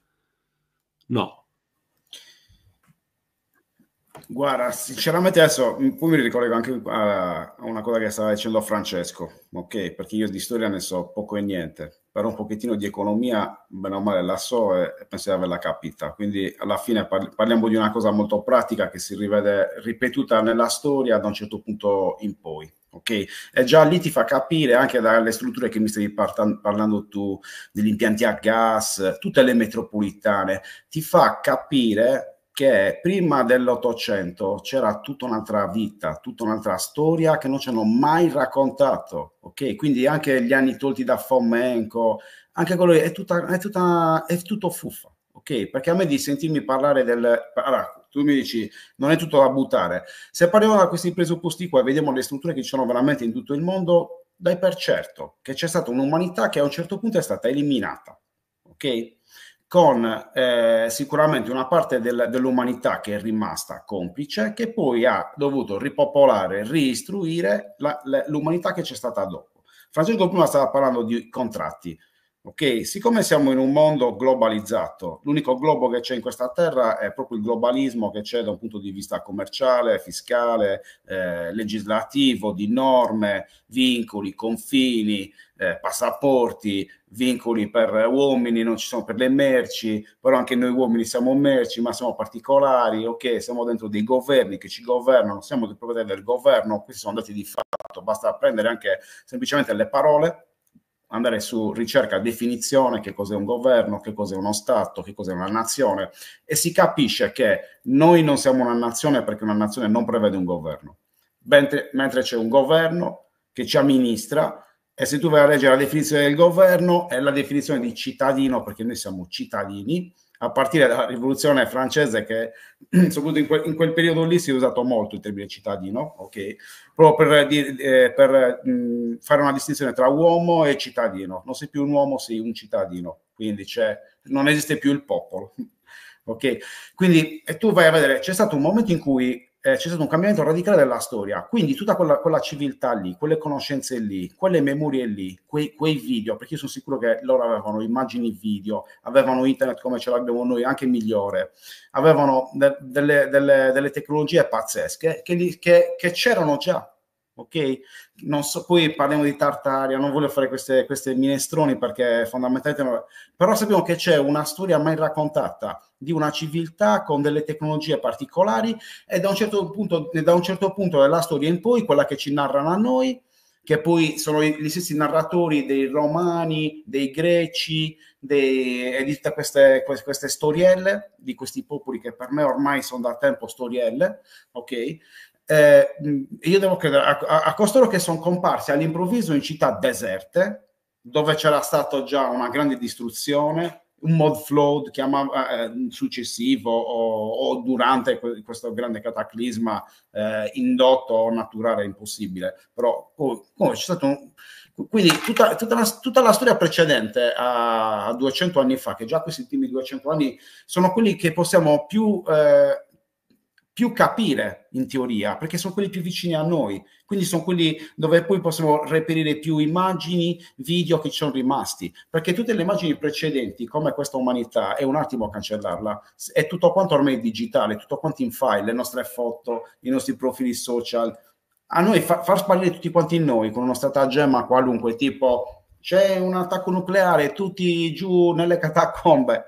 Speaker 2: no? Guarda, sinceramente
Speaker 4: adesso mm, poi mi ricollego anche a, una cosa che stava dicendo Francesco, ok? Perché io di storia ne so poco e niente, però un pochettino di economia, bene o male, la so e, penso di averla capita. Quindi alla fine parliamo di una cosa molto pratica che si rivede ripetuta nella storia da un certo punto in poi. Ok, e già lì ti fa capire anche dalle strutture che mi stavi partan- parlando tu, degli impianti a gas, tutte le metropolitane, ti fa capire che prima dell'Ottocento c'era tutta un'altra vita, tutta un'altra storia che non ci hanno mai raccontato, ok? Quindi anche gli anni tolti da Fomenco, anche quello è, tutta, è, tutta, è tutto fuffa, ok? Perché a me di sentirmi parlare del... Allora, tu mi dici, non è tutto da buttare. Se parliamo da questi presupposti qua e vediamo le strutture che ci sono veramente in tutto il mondo, dai per certo che c'è stata un'umanità che a un certo punto è stata eliminata, ok? con eh, sicuramente una parte del, dell'umanità che è rimasta complice, che poi ha dovuto ripopolare, riistruire la, la, l'umanità che c'è stata dopo. Francesco prima stava parlando di contratti. Ok, siccome siamo in un mondo globalizzato, l'unico globo che c'è in questa terra è proprio il globalismo che c'è da un punto di vista commerciale, fiscale, eh, legislativo, di norme, vincoli, confini, eh, passaporti, vincoli per uomini, non ci sono per le merci, però anche noi uomini siamo merci, ma siamo particolari, ok, siamo dentro dei governi che ci governano, siamo di proprietà del governo, questi sono dati di fatto, basta prendere anche semplicemente le parole andare su ricerca, definizione, che cos'è un governo, che cos'è uno Stato, che cos'è una nazione e si capisce che noi non siamo una nazione perché una nazione non prevede un governo, mentre, mentre c'è un governo che ci amministra e se tu vai a leggere la definizione del governo è la definizione di cittadino perché noi siamo cittadini, a partire dalla rivoluzione francese che soprattutto in quel, in quel, periodo lì si è usato molto il termine cittadino, okay? proprio per, eh, per mh, fare una distinzione tra uomo e cittadino. Non sei più un uomo, sei un cittadino, quindi non esiste più il popolo. Okay? Quindi tu vai a vedere, c'è stato un momento in cui eh, c'è stato un cambiamento radicale della storia, quindi tutta quella, quella civiltà lì, quelle conoscenze lì, quelle memorie lì, quei, quei, video, perché io sono sicuro che loro avevano immagini video, avevano internet come ce l'abbiamo noi, anche migliore, avevano de- delle, delle, delle, tecnologie pazzesche che, li, che, che c'erano già ok? Non so, poi parliamo di Tartaria, non voglio fare queste, queste minestroni perché fondamentalmente... Però sappiamo che c'è una storia mai raccontata di una civiltà con delle tecnologie particolari e da un certo punto, da un certo punto della storia in poi, quella che ci narrano a noi, che poi sono gli stessi narratori dei romani, dei greci, dei, e di tutte queste, queste, storielle, di questi popoli che per me ormai sono da tempo storielle, ok? eh, mm, io devo credere a, a, a costoro che sono comparsi all'improvviso in città deserte, dove c'era stata già una grande distruzione, un mod flood chiamava, eh, successivo o, o, durante questo grande cataclisma eh, indotto o naturale impossibile. Però oh, oh, un... Quindi tutta, tutta, la, tutta, la, storia precedente a, a, 200 anni fa, che già questi ultimi 200 anni sono quelli che possiamo più eh, più capire in teoria, perché sono quelli più vicini a noi, quindi sono quelli dove poi possiamo reperire più immagini, video che ci sono rimasti, perché tutte le immagini precedenti, come questa umanità, è un attimo cancellarla, è tutto quanto ormai digitale, tutto quanto in file, le nostre foto, i nostri profili social, a noi fa, far sparire tutti quanti noi con uno stratagemma qualunque tipo c'è un attacco nucleare, tutti giù nelle catacombe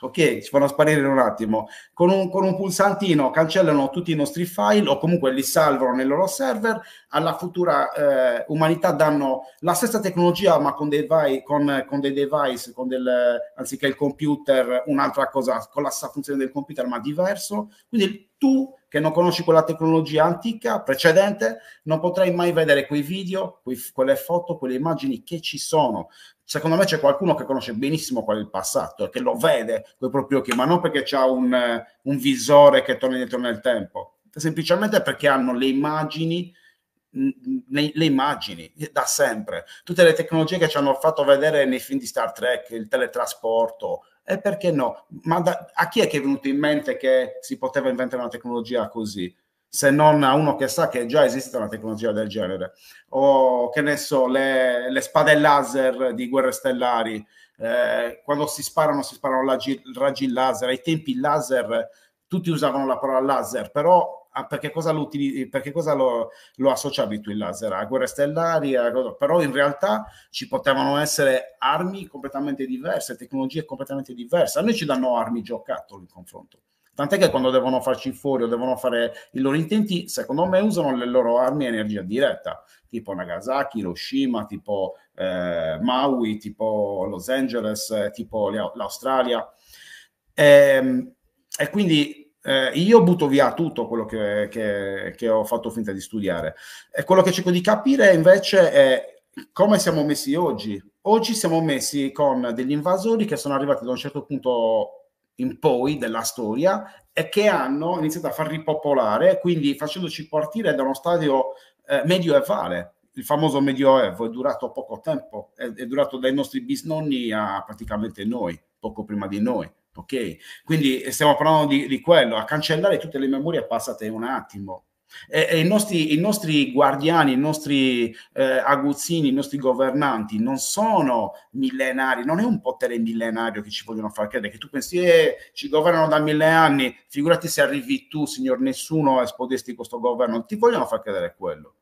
Speaker 4: ok, ci fanno sparire in un attimo. Con un, con un, pulsantino cancellano tutti i nostri file o comunque li salvano nel loro server, alla futura eh, umanità danno la stessa tecnologia ma con dei, vai, con, con dei device, con del, anziché il computer, un'altra cosa, con la stessa funzione del computer ma diverso. Quindi tu che non conosci quella tecnologia antica precedente, non potrai mai vedere quei video, quei, quelle foto, quelle immagini che ci sono. Secondo me c'è qualcuno che conosce benissimo qual è il passato e che lo vede con i propri occhi, ma non perché ha un, un visore che torna indietro nel tempo, semplicemente perché hanno le immagini le, le, immagini da sempre, tutte le tecnologie che ci hanno fatto vedere nei film di Star Trek, il teletrasporto, e perché no? Ma da, a chi è che è venuto in mente che si poteva inventare una tecnologia così? se non a uno che sa che già esiste una tecnologia del genere, o che ne so, le, le spade laser di guerre stellari, eh, quando si sparano, si sparano raggi, raggi laser, ai tempi laser tutti usavano la parola laser, però a ah, perché cosa, lo, perché cosa lo, lo, associavi tu il laser? A guerre stellari? A... Però in realtà ci potevano essere armi completamente diverse, tecnologie completamente diverse. A noi ci danno armi giocattoli in confronto. Tant'è che quando devono farci fuori o devono fare i loro intenti, secondo me usano le loro armi a energia diretta, tipo Nagasaki, Hiroshima, tipo eh, Maui, tipo Los Angeles, eh, tipo l'Australia. E, ehm, e quindi eh, io butto via tutto quello che, che, che, ho fatto finta di studiare. E quello che cerco di capire invece è come siamo messi oggi. Oggi siamo messi con degli invasori che sono arrivati da un certo punto in poi della storia e che hanno iniziato a far ripopolare, quindi facendoci partire da uno stadio eh, medioevale. Il famoso medioevo è durato poco tempo, è, è durato dai nostri bisnonni a praticamente noi, poco prima di noi ok? Quindi eh, stiamo parlando di, di quello, a cancellare tutte le memorie passate un attimo. E, e i, nostri, i, nostri, guardiani, i nostri eh, aguzzini, i nostri governanti non sono millenari, non è un potere millenario che ci vogliono far credere, che tu pensi eh, ci governano da mille anni, figurati se arrivi tu, signor nessuno, e spodesti questo governo, ti vogliono far credere quello.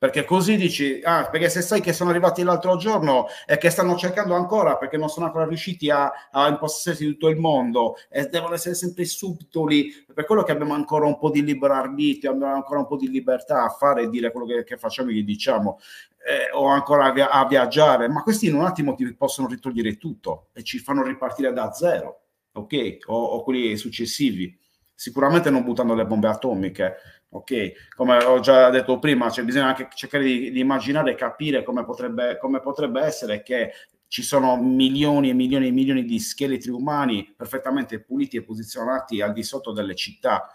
Speaker 4: Perché così dici, ah, perché se sai che sono arrivati l'altro giorno e che stanno cercando ancora perché non sono ancora riusciti a, a impossessarsi di tutto il mondo e devono essere sempre subdoli, per quello che abbiamo ancora un po' di libero arbitrio, abbiamo ancora un po' di libertà a fare e dire quello che, che facciamo e che diciamo, eh, o ancora a, via- a viaggiare, ma questi in un attimo ti possono ritogliere tutto e ci fanno ripartire da zero, ok? O, o quelli successivi, sicuramente non buttando le bombe atomiche ok? Come ho già detto prima, cioè bisogna anche cercare di, di immaginare e capire come potrebbe, come potrebbe essere che ci sono milioni e milioni e milioni di scheletri umani perfettamente puliti e posizionati al di sotto delle città,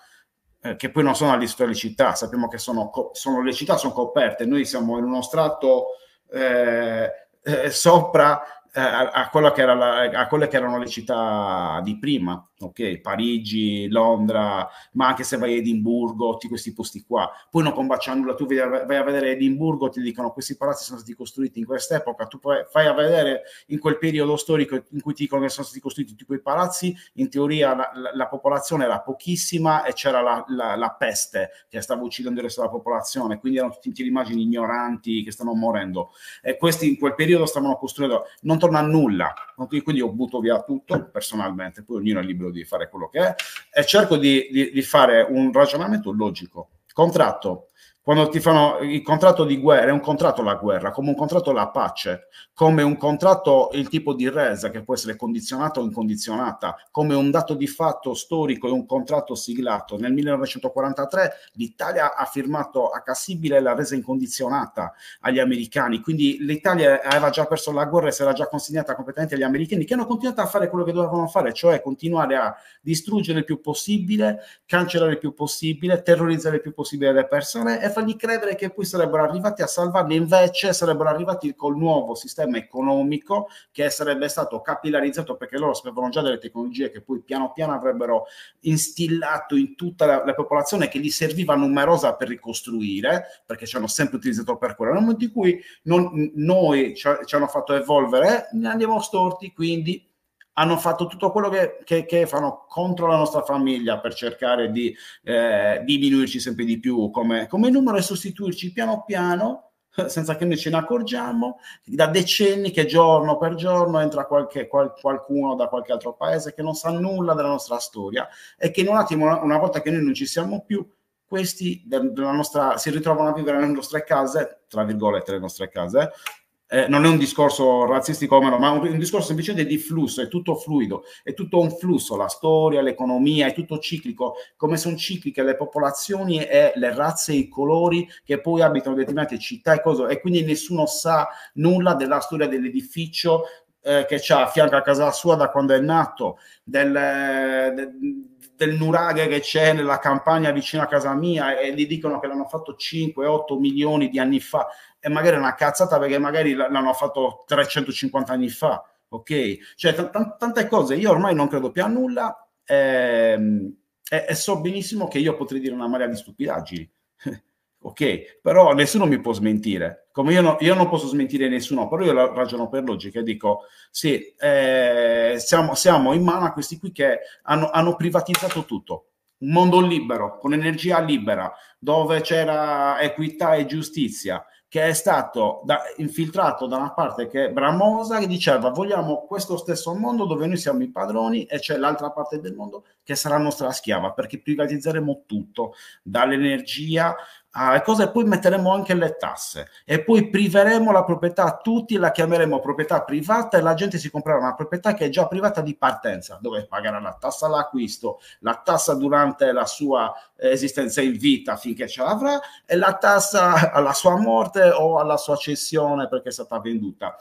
Speaker 4: eh, che poi non sono al di sotto delle città, sappiamo che sono, sono le città sono coperte, noi siamo in uno strato eh, eh, sopra eh, a, era la, a, quelle che erano le città di prima, ok? Parigi, Londra, ma anche se vai a Edimburgo, tutti questi posti qua. Poi non combacia nulla, tu vai a vedere Edimburgo, ti dicono questi palazzi sono stati costruiti in quest'epoca, tu puoi, fai a vedere in quel periodo storico in cui ti dicono che sono stati costruiti tutti quei palazzi, in teoria la, la, la popolazione era pochissima e c'era la, peste che stava uccidendo il resto della popolazione, quindi erano tutti immagini ignoranti che stanno morendo. E questi in quel periodo stavano costruendo... Non torna a nulla. Quindi io butto via tutto personalmente, poi ognuno è libero di fare quello che è e cerco di, di, di fare un ragionamento logico. Contratto, quando ti fanno il contratto di guerra, è un contratto la guerra, come un contratto la pace, come un contratto il tipo di resa che può essere condizionata o incondizionata, come un dato di fatto storico e un contratto siglato. Nel 1943 l'Italia ha firmato a Cassibile la resa incondizionata agli americani, quindi l'Italia aveva già perso la guerra e si era già consegnata completamente agli americani, che hanno continuato a fare quello che dovevano fare, cioè continuare a distruggere il più possibile, cancellare il più possibile, terrorizzare il più possibile le persone fargli credere che poi sarebbero arrivati a salvarli, invece sarebbero arrivati col nuovo sistema economico che sarebbe stato capillarizzato perché loro sapevano già delle tecnologie che poi piano piano avrebbero instillato in tutta la, la popolazione che gli serviva numerosa per ricostruire, perché ci hanno sempre utilizzato per quello. Nel momento in cui non, noi ci, ci hanno fatto evolvere, ne andiamo storti, quindi hanno fatto tutto quello che, che, che, fanno contro la nostra famiglia per cercare di eh, diminuirci sempre di più come, come numero e sostituirci piano piano senza che noi ce ne accorgiamo, da decenni che giorno per giorno entra qualche, qual, qualcuno da qualche altro paese che non sa nulla della nostra storia e che in un attimo, una, volta che noi non ci siamo più, questi della nostra, si ritrovano a vivere nelle nostre case, tra virgolette le nostre case, eh, non è un discorso razzistico, ma un, discorso semplicemente di flusso, è tutto fluido, è tutto un flusso, la storia, l'economia, è tutto ciclico, come sono cicliche le popolazioni e le razze e i colori che poi abitano determinate città e cose, e quindi nessuno sa nulla della storia dell'edificio eh, che c'ha a fianco a casa sua da quando è nato, del, eh, de, del nuraghe che c'è nella campagna vicino a casa mia e gli dicono che l'hanno fatto 5-8 milioni di anni fa e magari è una cazzata perché magari l'hanno fatto 350 anni fa, ok? Cioè t- t- tante cose, io ormai non credo più a nulla ehm, e-, e so benissimo che io potrei dire una marea di stupidaggini, ok? Però nessuno mi può smentire, come io, no, io, non posso smentire nessuno, però io ragiono per logica e dico sì, eh, siamo, siamo, in mano a questi qui che hanno, hanno privatizzato tutto, un mondo libero, con energia libera, dove c'era equità e giustizia, che è stato da, infiltrato da una parte che è bramosa, che diceva vogliamo questo stesso mondo dove noi siamo i padroni e c'è l'altra parte del mondo che sarà nostra schiava, perché privatizzeremo tutto, dall'energia a ah, cosa e poi metteremo anche le tasse e poi priveremo la proprietà a tutti, la chiameremo proprietà privata e la gente si comprerà una proprietà che è già privata di partenza, dove pagherà la tassa all'acquisto, la tassa durante la sua eh, esistenza in vita finché ce l'avrà e la tassa alla sua morte o alla sua cessione perché è stata venduta.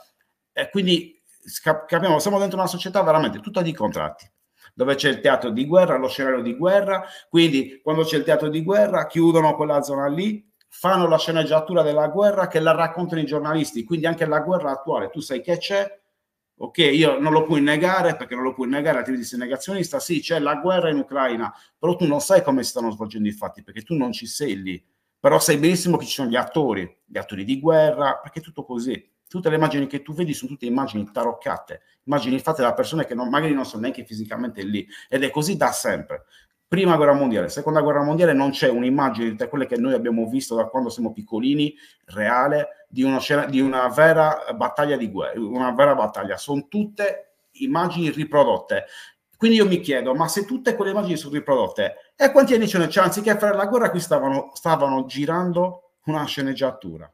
Speaker 4: E quindi capiamo, siamo dentro una società veramente tutta di contratti dove c'è il teatro di guerra, lo scenario di guerra, quindi quando c'è il teatro di guerra chiudono quella zona lì, fanno la sceneggiatura della guerra che la raccontano i giornalisti, quindi anche la guerra attuale, tu sai che c'è, ok, io non lo puoi negare perché non lo puoi negare, altrimenti sei negazionista, sì c'è la guerra in Ucraina, però tu non sai come si stanno svolgendo i fatti perché tu non ci sei lì, però sai benissimo che ci sono gli attori, gli attori di guerra, perché è tutto così tutte le immagini che tu vedi sono tutte immagini taroccate, immagini fatte da persone che non, magari non sono neanche fisicamente lì ed è così da sempre. Prima guerra mondiale, seconda guerra mondiale, non c'è un'immagine tra quelle che noi abbiamo visto da quando siamo piccolini, reale, di una, scena, di una vera battaglia di guerra, una vera battaglia. Sono tutte immagini riprodotte. Quindi io mi chiedo, ma se tutte quelle immagini sono riprodotte, e quanti anni ce ne c'è? Anziché fare la guerra, qui stavano, stavano girando una sceneggiatura.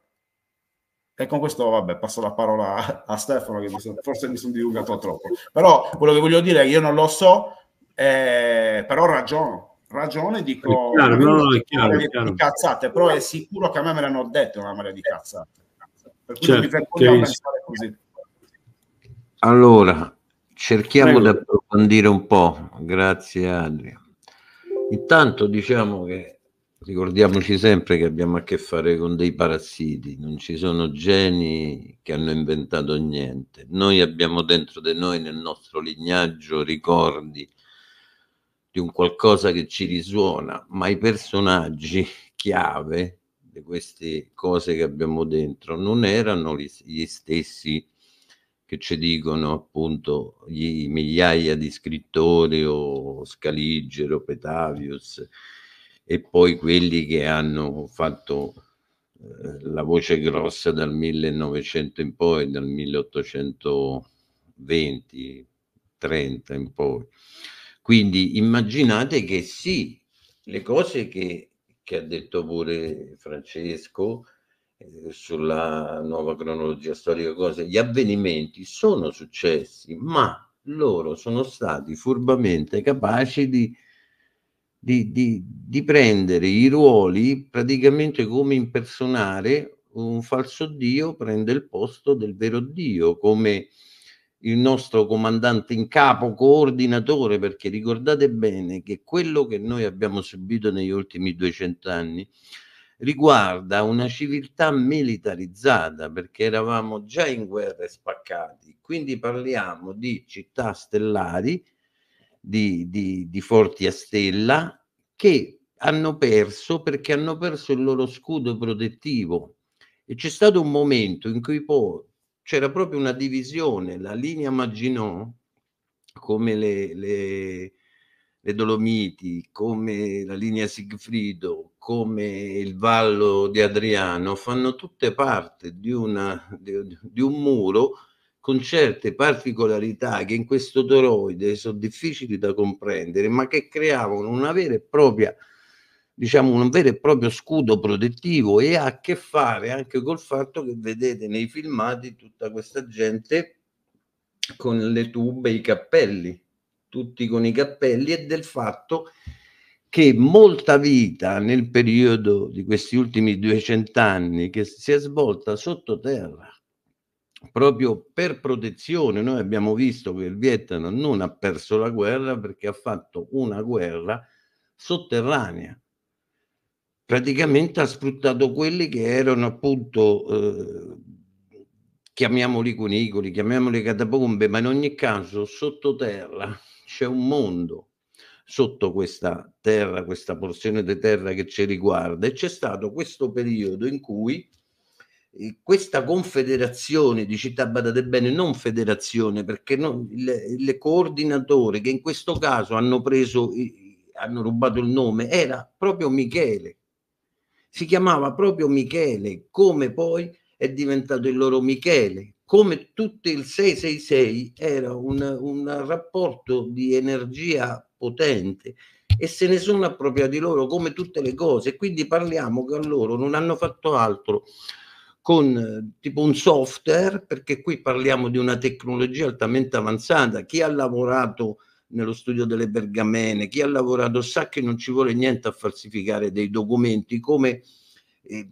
Speaker 4: E con questo, vabbè, passo la parola a Stefano, che mi son, forse mi sono dilungato troppo. Però quello che voglio dire è che io non lo so, eh, però ragiono, ragione dico... È chiaro, no, è chiaro, è chiaro. cazzate, però è sicuro che a me me l'hanno detto una marea di cazzate. Per cui certo, mi vergogno a pensare così.
Speaker 5: Allora, cerchiamo Prego. di approfondire un po'. Grazie Andrea. Intanto diciamo che Ricordiamoci sempre che abbiamo a che fare con dei parassiti, non ci sono geni che hanno inventato niente. Noi abbiamo dentro di noi, nel nostro lignaggio, ricordi di un qualcosa che ci risuona, ma i personaggi chiave di queste cose che abbiamo dentro non erano gli stessi che ci dicono appunto gli migliaia di scrittori o Scaligero, Petavius e poi quelli che hanno fatto eh, la voce grossa dal 1900 in poi, dal 1820, 30 in poi. Quindi immaginate che sì, le cose che, che ha detto pure Francesco eh, sulla nuova cronologia storica, cose, gli avvenimenti sono successi, ma loro sono stati furbamente capaci di di, di, di prendere i ruoli praticamente come impersonare un falso Dio prende il posto del vero Dio, come il nostro comandante in capo, coordinatore, perché ricordate bene che quello che noi abbiamo subito negli ultimi 200 anni riguarda una civiltà militarizzata, perché eravamo già in guerra e spaccati, quindi parliamo di città stellari di, di, di Forti a Stella che hanno perso perché hanno perso il loro scudo protettivo e c'è stato un momento in cui poi c'era proprio una divisione, la linea Maginot come le, le, le Dolomiti, come la linea Sigfrido, come il Vallo di Adriano, fanno tutte parte di, una, di, di un muro con certe particolarità che in questo toroide sono difficili da comprendere, ma che creavano una vera e propria diciamo un vero e proprio scudo protettivo e ha a che fare anche col fatto che vedete nei filmati tutta questa gente con le tube i cappelli, tutti con i cappelli e del fatto che molta vita nel periodo di questi ultimi 200 anni che si è svolta sottoterra proprio per protezione. Noi abbiamo visto che il Vietnam non ha perso la guerra perché ha fatto una guerra sotterranea. Praticamente ha sfruttato quelli che erano appunto, eh, chiamiamoli cunicoli, chiamiamoli catapombe, ma in ogni caso sottoterra c'è un mondo sotto questa terra, questa porzione di terra che ci riguarda e c'è stato questo periodo in cui questa confederazione di città badate bene non federazione perché non, il, il, coordinatore che in questo caso hanno preso hanno rubato il nome era proprio Michele si chiamava proprio Michele come poi è diventato il loro Michele come tutto il 666 era un, un rapporto di energia potente e se ne sono appropriati loro come tutte le cose quindi parliamo che a loro non hanno fatto altro con eh, tipo un software, perché qui parliamo di una tecnologia altamente avanzata. Chi ha lavorato nello studio delle pergamene, chi ha lavorato sa che non ci vuole niente a falsificare dei documenti, come eh,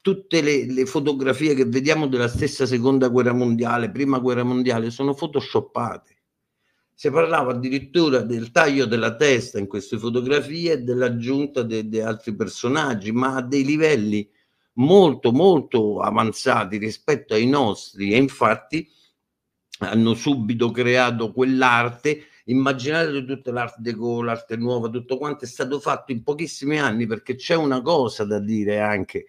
Speaker 5: tutte le, le, fotografie che vediamo della stessa seconda guerra mondiale, prima guerra mondiale, sono photoshoppate. Si parlava addirittura del taglio della testa in queste fotografie e dell'aggiunta di de, de altri personaggi, ma a dei livelli molto molto avanzati rispetto ai nostri e infatti hanno subito creato quell'arte immaginate tutta l'arte deco, l'arte nuova, tutto quanto è stato fatto in pochissimi anni perché c'è una cosa da dire anche.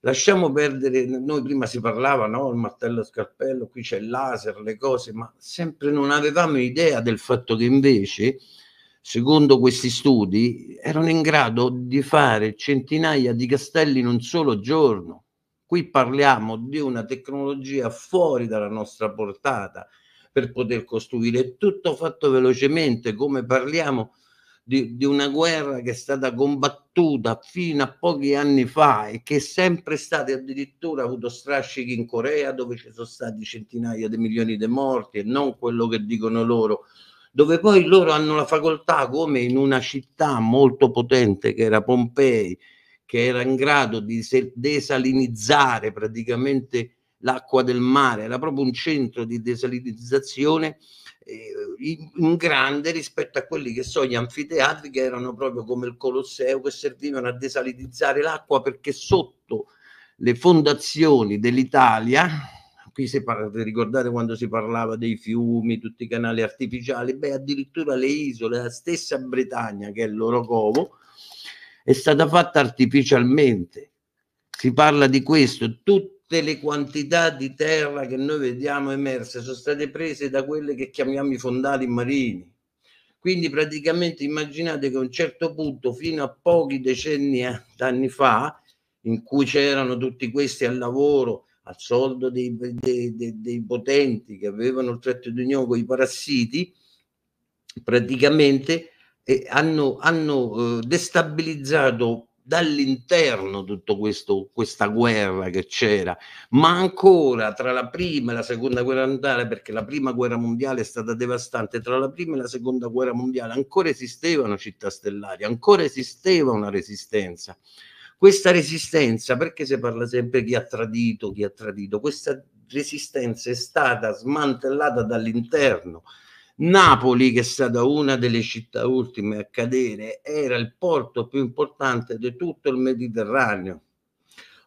Speaker 5: Lasciamo perdere, noi prima si parlava, no? Il martello scarpello, qui c'è il laser, le cose, ma sempre non avevamo idea del fatto che invece secondo questi studi, erano in grado di fare centinaia di castelli in un solo giorno. Qui parliamo di una tecnologia fuori dalla nostra portata per poter costruire tutto fatto velocemente, come parliamo di, di una guerra che è stata combattuta fino a pochi anni fa e che è sempre stata addirittura avuto strascichi in Corea dove ci sono stati centinaia di milioni di morti e non quello che dicono loro dove poi loro hanno la facoltà, come in una città molto potente che era Pompei, che era in grado di desalinizzare praticamente l'acqua del mare, era proprio un centro di desalinizzazione eh, in grande rispetto a quelli che sono gli anfiteatri che erano proprio come il Colosseo che servivano a desalinizzare l'acqua perché sotto le fondazioni dell'Italia qui si parla, ricordate quando si parlava dei fiumi, tutti i canali artificiali, beh addirittura le isole, la stessa Bretagna che è il loro covo, è stata fatta artificialmente. Si parla di questo, tutte le quantità di terra che noi vediamo emerse sono state prese da quelle che chiamiamo i fondali marini. Quindi praticamente immaginate che a un certo punto, fino a pochi decenni eh, d'anni fa, in cui c'erano tutti questi al lavoro, al soldo dei, dei, dei, dei potenti che avevano il tratto di d'unione con i parassiti, praticamente eh, hanno, hanno eh, destabilizzato dall'interno tutta questa guerra che c'era, ma ancora tra la prima e la seconda guerra mondiale, perché la prima guerra mondiale è stata devastante, tra la prima e la seconda guerra mondiale ancora esistevano città stellari, ancora esisteva una resistenza. Questa resistenza, perché si parla sempre chi ha tradito, chi ha tradito, questa resistenza è stata smantellata dall'interno. Napoli, che è stata una delle città ultime a cadere, era il porto più importante di tutto il Mediterraneo.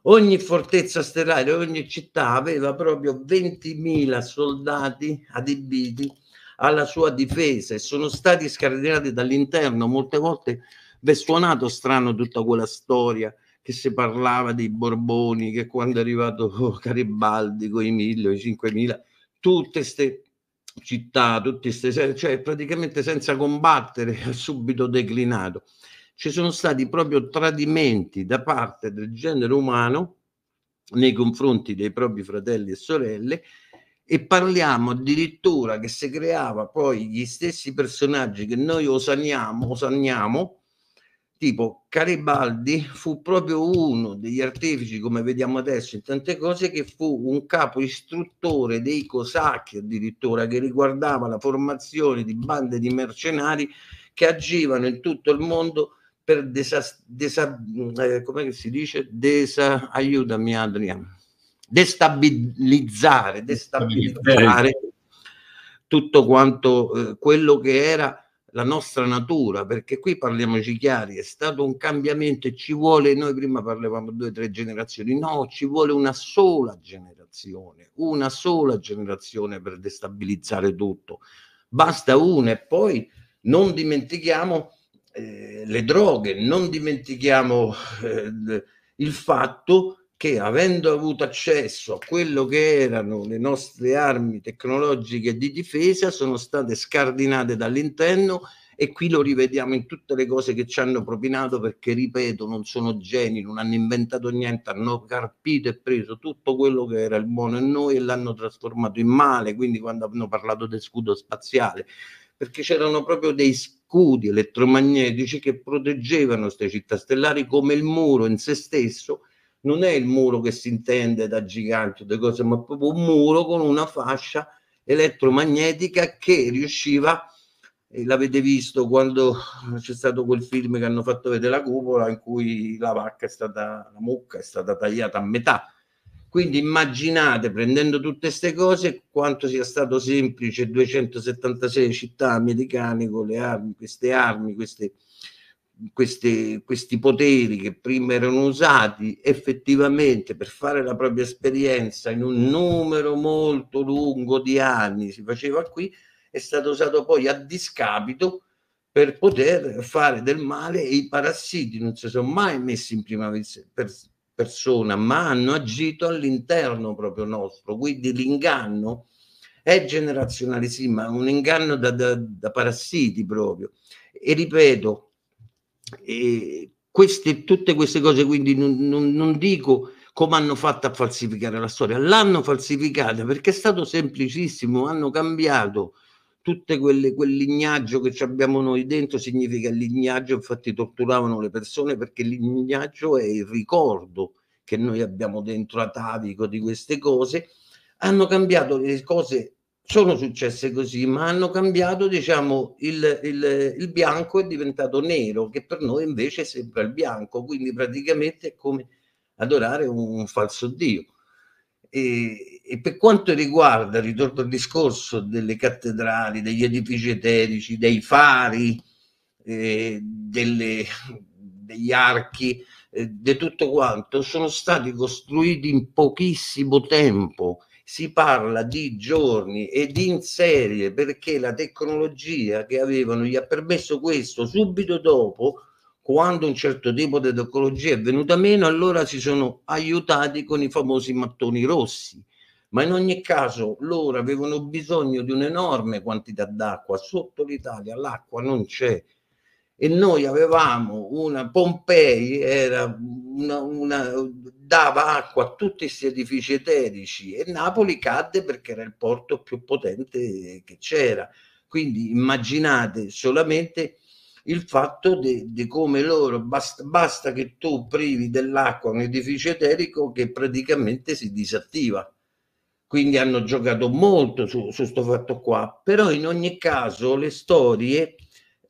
Speaker 5: Ogni fortezza stellare, ogni città aveva proprio 20.000 soldati adibiti alla sua difesa e sono stati scardinati dall'interno molte volte V'è suonato strano tutta quella storia che si parlava dei Borboni, che quando è arrivato oh, Garibaldi con i 1000, i 5000, tutte queste città, tutte queste, cioè praticamente senza combattere, ha subito declinato. Ci sono stati proprio tradimenti da parte del genere umano nei confronti dei propri fratelli e sorelle e parliamo addirittura che si creava poi gli stessi personaggi che noi osaniamo, osaniamo tipo Caribaldi fu proprio uno degli artefici, come vediamo adesso in tante cose, che fu un capo istruttore dei cosacchi addirittura, che riguardava la formazione di bande di mercenari che agivano in tutto il mondo per desas- desa- eh, come si dice? Desa- aiutami Adrian. Destabilizzare, destabilizzare tutto quanto eh, quello che era la nostra natura, perché qui parliamoci chiari, è stato un cambiamento e ci vuole, noi prima parlavamo due o tre generazioni, no, ci vuole una sola generazione, una sola generazione per destabilizzare tutto, basta una e poi non dimentichiamo eh, le droghe, non dimentichiamo eh, il fatto che che avendo avuto accesso a quello che erano le nostre armi tecnologiche di difesa sono state scardinate dall'interno e qui lo rivediamo in tutte le cose che ci hanno propinato perché ripeto non sono geni, non hanno inventato niente, hanno carpito e preso tutto quello che era il buono in noi e l'hanno trasformato in male, quindi quando hanno parlato del scudo spaziale, perché c'erano proprio dei scudi elettromagnetici che proteggevano queste città stellari come il muro in se stesso non è il muro che si intende da gigante, cose, ma proprio un muro con una fascia elettromagnetica che riusciva, e l'avete visto quando c'è stato quel film che hanno fatto vedere la cupola in cui la vacca è stata, la mucca è stata tagliata a metà. Quindi immaginate, prendendo tutte queste cose, quanto sia stato semplice 276 città americane con le armi, queste armi, queste questi, questi poteri che prima erano usati effettivamente per fare la propria esperienza in un numero molto lungo di anni si faceva qui è stato usato poi a discapito per poter fare del male e i parassiti non si sono mai messi in prima persona ma hanno agito all'interno proprio nostro quindi l'inganno è generazionale sì ma un inganno da, da, da parassiti proprio e ripeto e queste, tutte queste cose quindi non, non, non dico come hanno fatto a falsificare la storia, l'hanno falsificata perché è stato semplicissimo, hanno cambiato tutto quel lignaggio che abbiamo noi dentro significa lignaggio, infatti torturavano le persone perché lignaggio è il ricordo che noi abbiamo dentro atavico di queste cose, hanno cambiato le cose sono successe così, ma hanno cambiato, diciamo, il, il, il, bianco è diventato nero, che per noi invece è sempre il bianco, quindi praticamente è come adorare un, un falso dio. E, e, per quanto riguarda, ritorno al discorso delle cattedrali, degli edifici eterici, dei fari, eh, delle, degli archi, eh, di tutto quanto, sono stati costruiti in pochissimo tempo si parla di giorni ed in serie perché la tecnologia che avevano gli ha permesso questo subito dopo quando un certo tipo di tecnologia è venuta meno allora si sono aiutati con i famosi mattoni rossi ma in ogni caso loro avevano bisogno di un'enorme quantità d'acqua sotto l'Italia l'acqua non c'è e noi avevamo una Pompei era una, una dava acqua a tutti questi edifici eterici e Napoli cadde perché era il porto più potente che c'era. Quindi immaginate solamente il fatto di come loro basta, basta, che tu privi dell'acqua un edificio eterico che praticamente si disattiva. Quindi hanno giocato molto su questo fatto qua, però in ogni caso le storie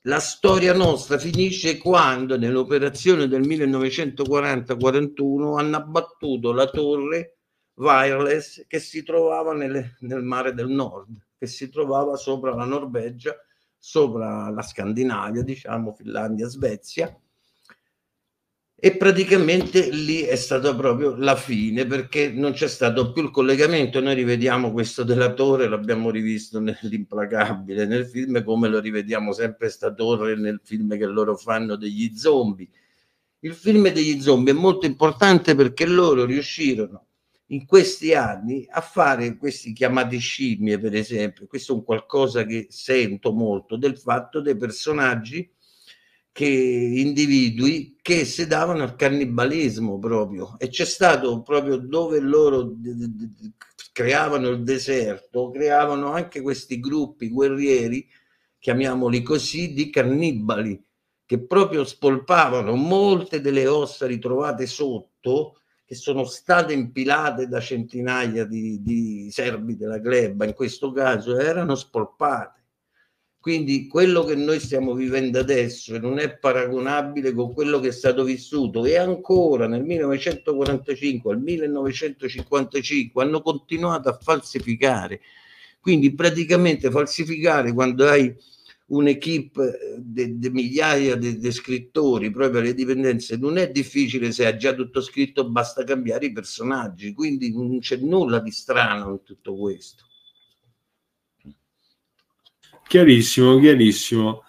Speaker 5: la storia nostra finisce quando nell'operazione del 1940-41 hanno abbattuto la torre wireless che si trovava nel, nel mare del nord, che si trovava sopra la Norvegia, sopra la Scandinavia, diciamo Finlandia, Svezia, e praticamente lì è stata proprio la fine perché non c'è stato più il collegamento. Noi rivediamo questo delatore, l'abbiamo rivisto nell'implacabile nel film, come lo rivediamo sempre questa torre nel film che loro fanno degli zombie. Il film degli zombie è molto importante perché loro riuscirono in questi anni a fare questi chiamati scimmie, per esempio. Questo è un qualcosa che sento molto del fatto dei personaggi che individui che si davano al cannibalismo proprio e c'è stato proprio dove loro creavano il deserto creavano anche questi gruppi guerrieri chiamiamoli così di cannibali che proprio spolpavano molte delle ossa ritrovate sotto che sono state impilate da centinaia di, di serbi della gleba in questo caso erano spolpate quindi quello che noi stiamo vivendo adesso non è paragonabile con quello che è stato vissuto e ancora nel 1945 al 1955 hanno continuato a falsificare. Quindi praticamente falsificare quando hai un'equipe di migliaia di scrittori proprio alle dipendenze non è difficile se ha già tutto scritto, basta cambiare i personaggi. Quindi non c'è nulla di strano in tutto questo.
Speaker 2: Chiarissimo, chiarissimo.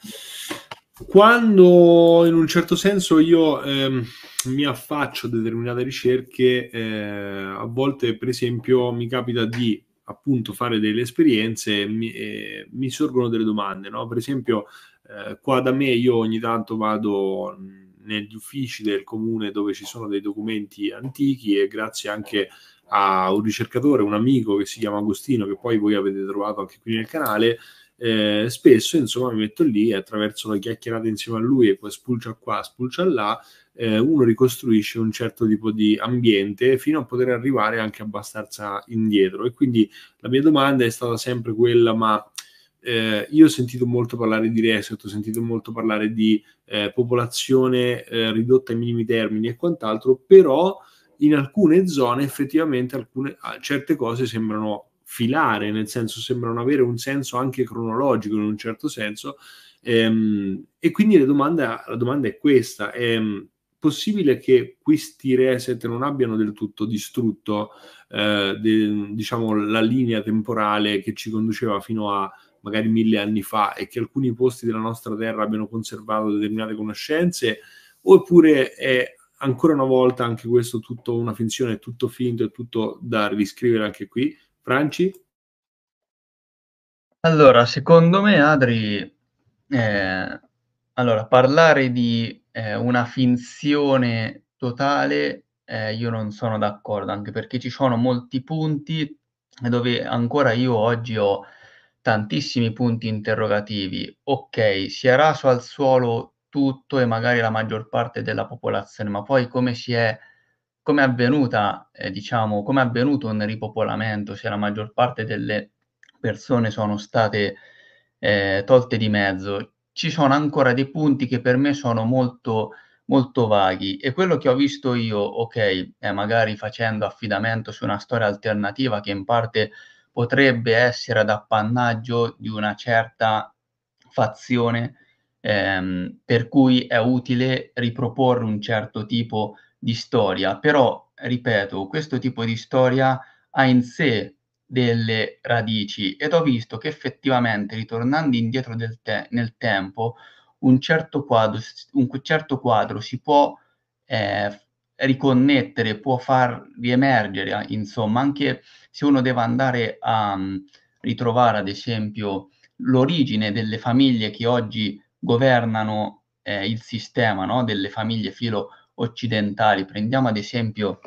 Speaker 2: Quando in un certo senso io ehm, mi affaccio a determinate ricerche, eh, a volte per esempio mi capita di appunto fare delle esperienze mi, eh, mi sorgono delle domande, no? per esempio eh, qua da me io ogni tanto vado negli uffici del comune dove ci sono dei documenti antichi e grazie anche a un ricercatore, un amico che si chiama Agostino, che poi voi avete trovato anche qui nel canale, eh, spesso insomma mi metto lì e attraverso la chiacchierata insieme a lui e poi spulcia qua, spulcia là, eh, uno ricostruisce un certo tipo di ambiente fino a poter arrivare anche abbastanza indietro. E quindi la mia domanda è stata sempre quella, ma eh, io ho sentito molto parlare di reset, ho sentito molto parlare di eh, popolazione eh, ridotta ai minimi termini e quant'altro, però in alcune zone effettivamente alcune, certe cose sembrano filare, nel senso sembrano avere un senso anche cronologico in un certo senso. Ehm, e quindi domanda, la domanda è questa. È, ehm, possibile che questi reset non abbiano del tutto distrutto eh, de, diciamo, la linea temporale che ci conduceva fino a magari mille anni fa e che alcuni posti della nostra terra abbiano conservato determinate conoscenze oppure è ancora una volta anche questo tutto una finzione, tutto finto è tutto da riscrivere anche qui Franci?
Speaker 3: Allora, secondo me Adri, eh, allora, parlare di eh, una finzione totale eh, io non sono d'accordo, anche perché ci sono molti punti dove ancora io oggi ho tantissimi punti interrogativi. Ok, si è raso al suolo tutto e magari la maggior parte della popolazione, ma poi come si è come è avvenuta, eh, diciamo, come è avvenuto un ripopolamento, se cioè la maggior parte delle persone sono state eh, tolte di mezzo. Ci sono ancora dei punti che per me sono molto, molto vaghi e quello che ho visto io, ok, eh, magari facendo affidamento su una storia alternativa che in parte potrebbe essere ad appannaggio di una certa fazione, ehm, per cui è utile riproporre un certo tipo di di storia, però, ripeto, questo tipo di storia ha in sé delle radici ed ho visto che effettivamente, ritornando indietro te- nel tempo, un certo quadro, un certo quadro si può eh, riconnettere, può far riemergere, insomma, anche se uno deve andare a mm, ritrovare, ad esempio, l'origine delle famiglie che oggi governano eh, il sistema, no? delle famiglie filo occidentali, prendiamo ad esempio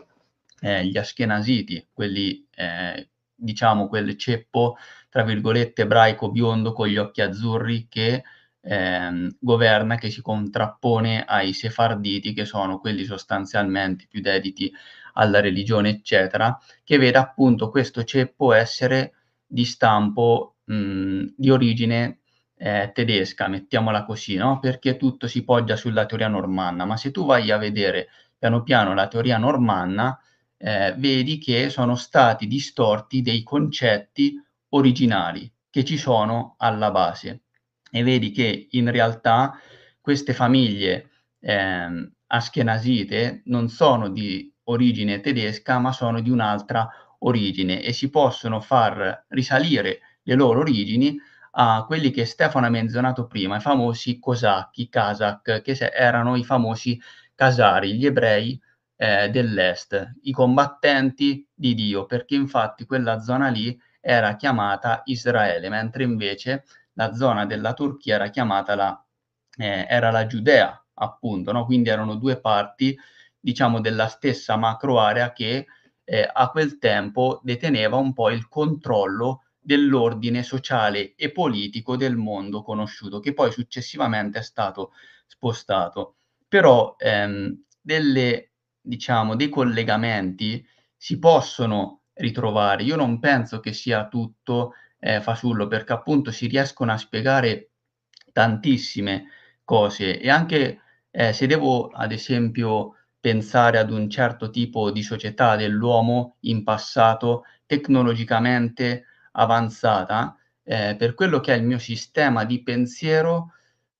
Speaker 3: eh, gli Ashkenaziti, quelli eh, diciamo quel ceppo tra virgolette ebraico biondo con gli occhi azzurri che ehm, governa, che si contrappone ai sefarditi che sono quelli sostanzialmente più dediti alla religione eccetera, che vede appunto questo ceppo essere di stampo mh, di origine eh, tedesca, mettiamola così, no? perché tutto si poggia sulla teoria normanna, ma se tu vai a vedere piano piano la teoria normanna, eh, vedi che sono stati distorti dei concetti originali che ci sono alla base e vedi che in realtà queste famiglie eh, aschenasite non sono di origine tedesca ma sono di un'altra origine e si possono far risalire le loro origini a quelli che Stefano ha menzionato prima, i famosi cosacchi, kazak, che erano i famosi casari, gli ebrei eh, dell'est, i combattenti di Dio, perché infatti quella zona lì era chiamata Israele, mentre invece la zona della Turchia era chiamata la, eh, era la Giudea, appunto, no? quindi erano due parti, diciamo, della stessa macroarea che eh, a quel tempo deteneva un po' il controllo dell'ordine sociale e politico del mondo conosciuto, che poi successivamente è stato spostato. Però ehm, delle, diciamo, dei collegamenti si possono ritrovare. Io non penso che sia tutto eh, fasullo, perché appunto si riescono a spiegare tantissime cose e anche eh, se devo, ad esempio, pensare ad un certo tipo di società dell'uomo in passato, tecnologicamente avanzata, eh, per quello che è il mio sistema di pensiero,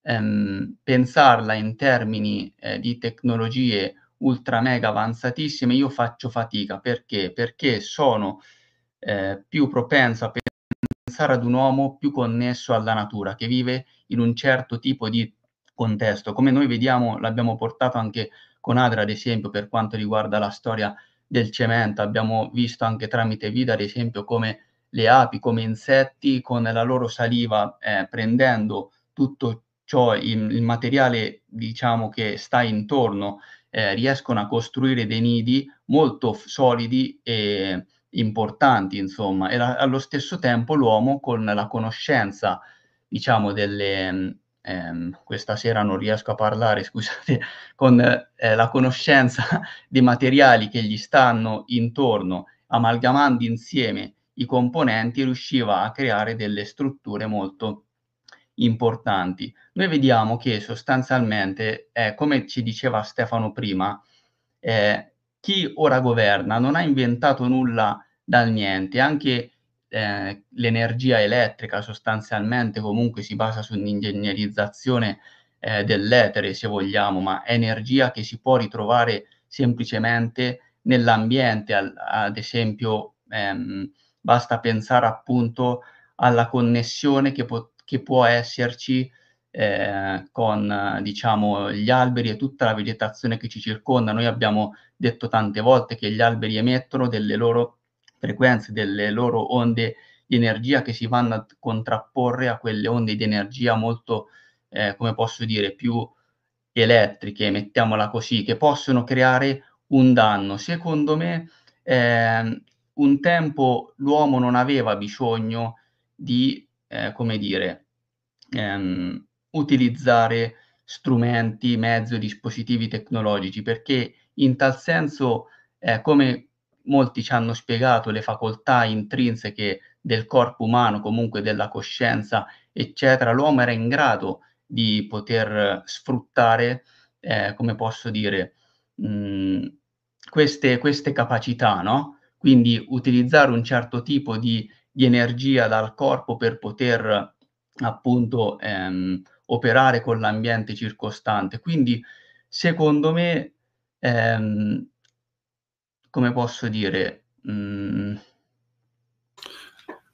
Speaker 3: ehm, pensarla in termini eh, di tecnologie ultra mega avanzatissime, io faccio fatica. Perché? Perché sono eh, più propenso a pensare ad un uomo più connesso alla natura, che vive in un certo tipo di contesto. Come noi vediamo, l'abbiamo portato anche con Adra, ad esempio, per quanto riguarda la storia del cemento, abbiamo visto anche tramite Vida, ad esempio, come le api come insetti con la loro saliva eh, prendendo tutto ciò, il, il, materiale diciamo che sta intorno, eh, riescono a costruire dei nidi molto solidi e importanti, insomma, e la, allo stesso tempo l'uomo con la conoscenza, diciamo, delle, ehm, questa sera non riesco a parlare, scusate, con eh, la conoscenza dei materiali che gli stanno intorno, amalgamando insieme i componenti riusciva a creare delle strutture molto importanti. Noi vediamo che sostanzialmente, eh, come ci diceva Stefano prima, eh, chi ora governa non ha inventato nulla dal niente, anche eh, l'energia elettrica sostanzialmente comunque si basa su un'ingegnerizzazione eh, dell'etere, se vogliamo, ma è energia che si può ritrovare semplicemente nell'ambiente, al, ad esempio ehm, basta pensare appunto alla connessione che, po- che può esserci eh, con diciamo, gli alberi e tutta la vegetazione che ci circonda. Noi abbiamo detto tante volte che gli alberi emettono delle loro frequenze, delle loro onde di energia che si vanno a contrapporre a quelle onde di energia molto, eh, come posso dire, più elettriche, mettiamola così, che possono creare un danno. Secondo me eh, un tempo l'uomo non aveva bisogno di, eh, come dire, ehm, utilizzare strumenti, mezzi dispositivi tecnologici, perché in tal senso, eh, come molti ci hanno spiegato, le facoltà intrinseche del corpo umano, comunque della coscienza, eccetera, l'uomo era in grado di poter sfruttare, eh, come posso dire, mh, mm, queste, queste capacità, no? quindi utilizzare un certo tipo di, di energia dal corpo per poter appunto ehm, operare con l'ambiente circostante. Quindi secondo me, ehm, come posso dire... Mh, mm,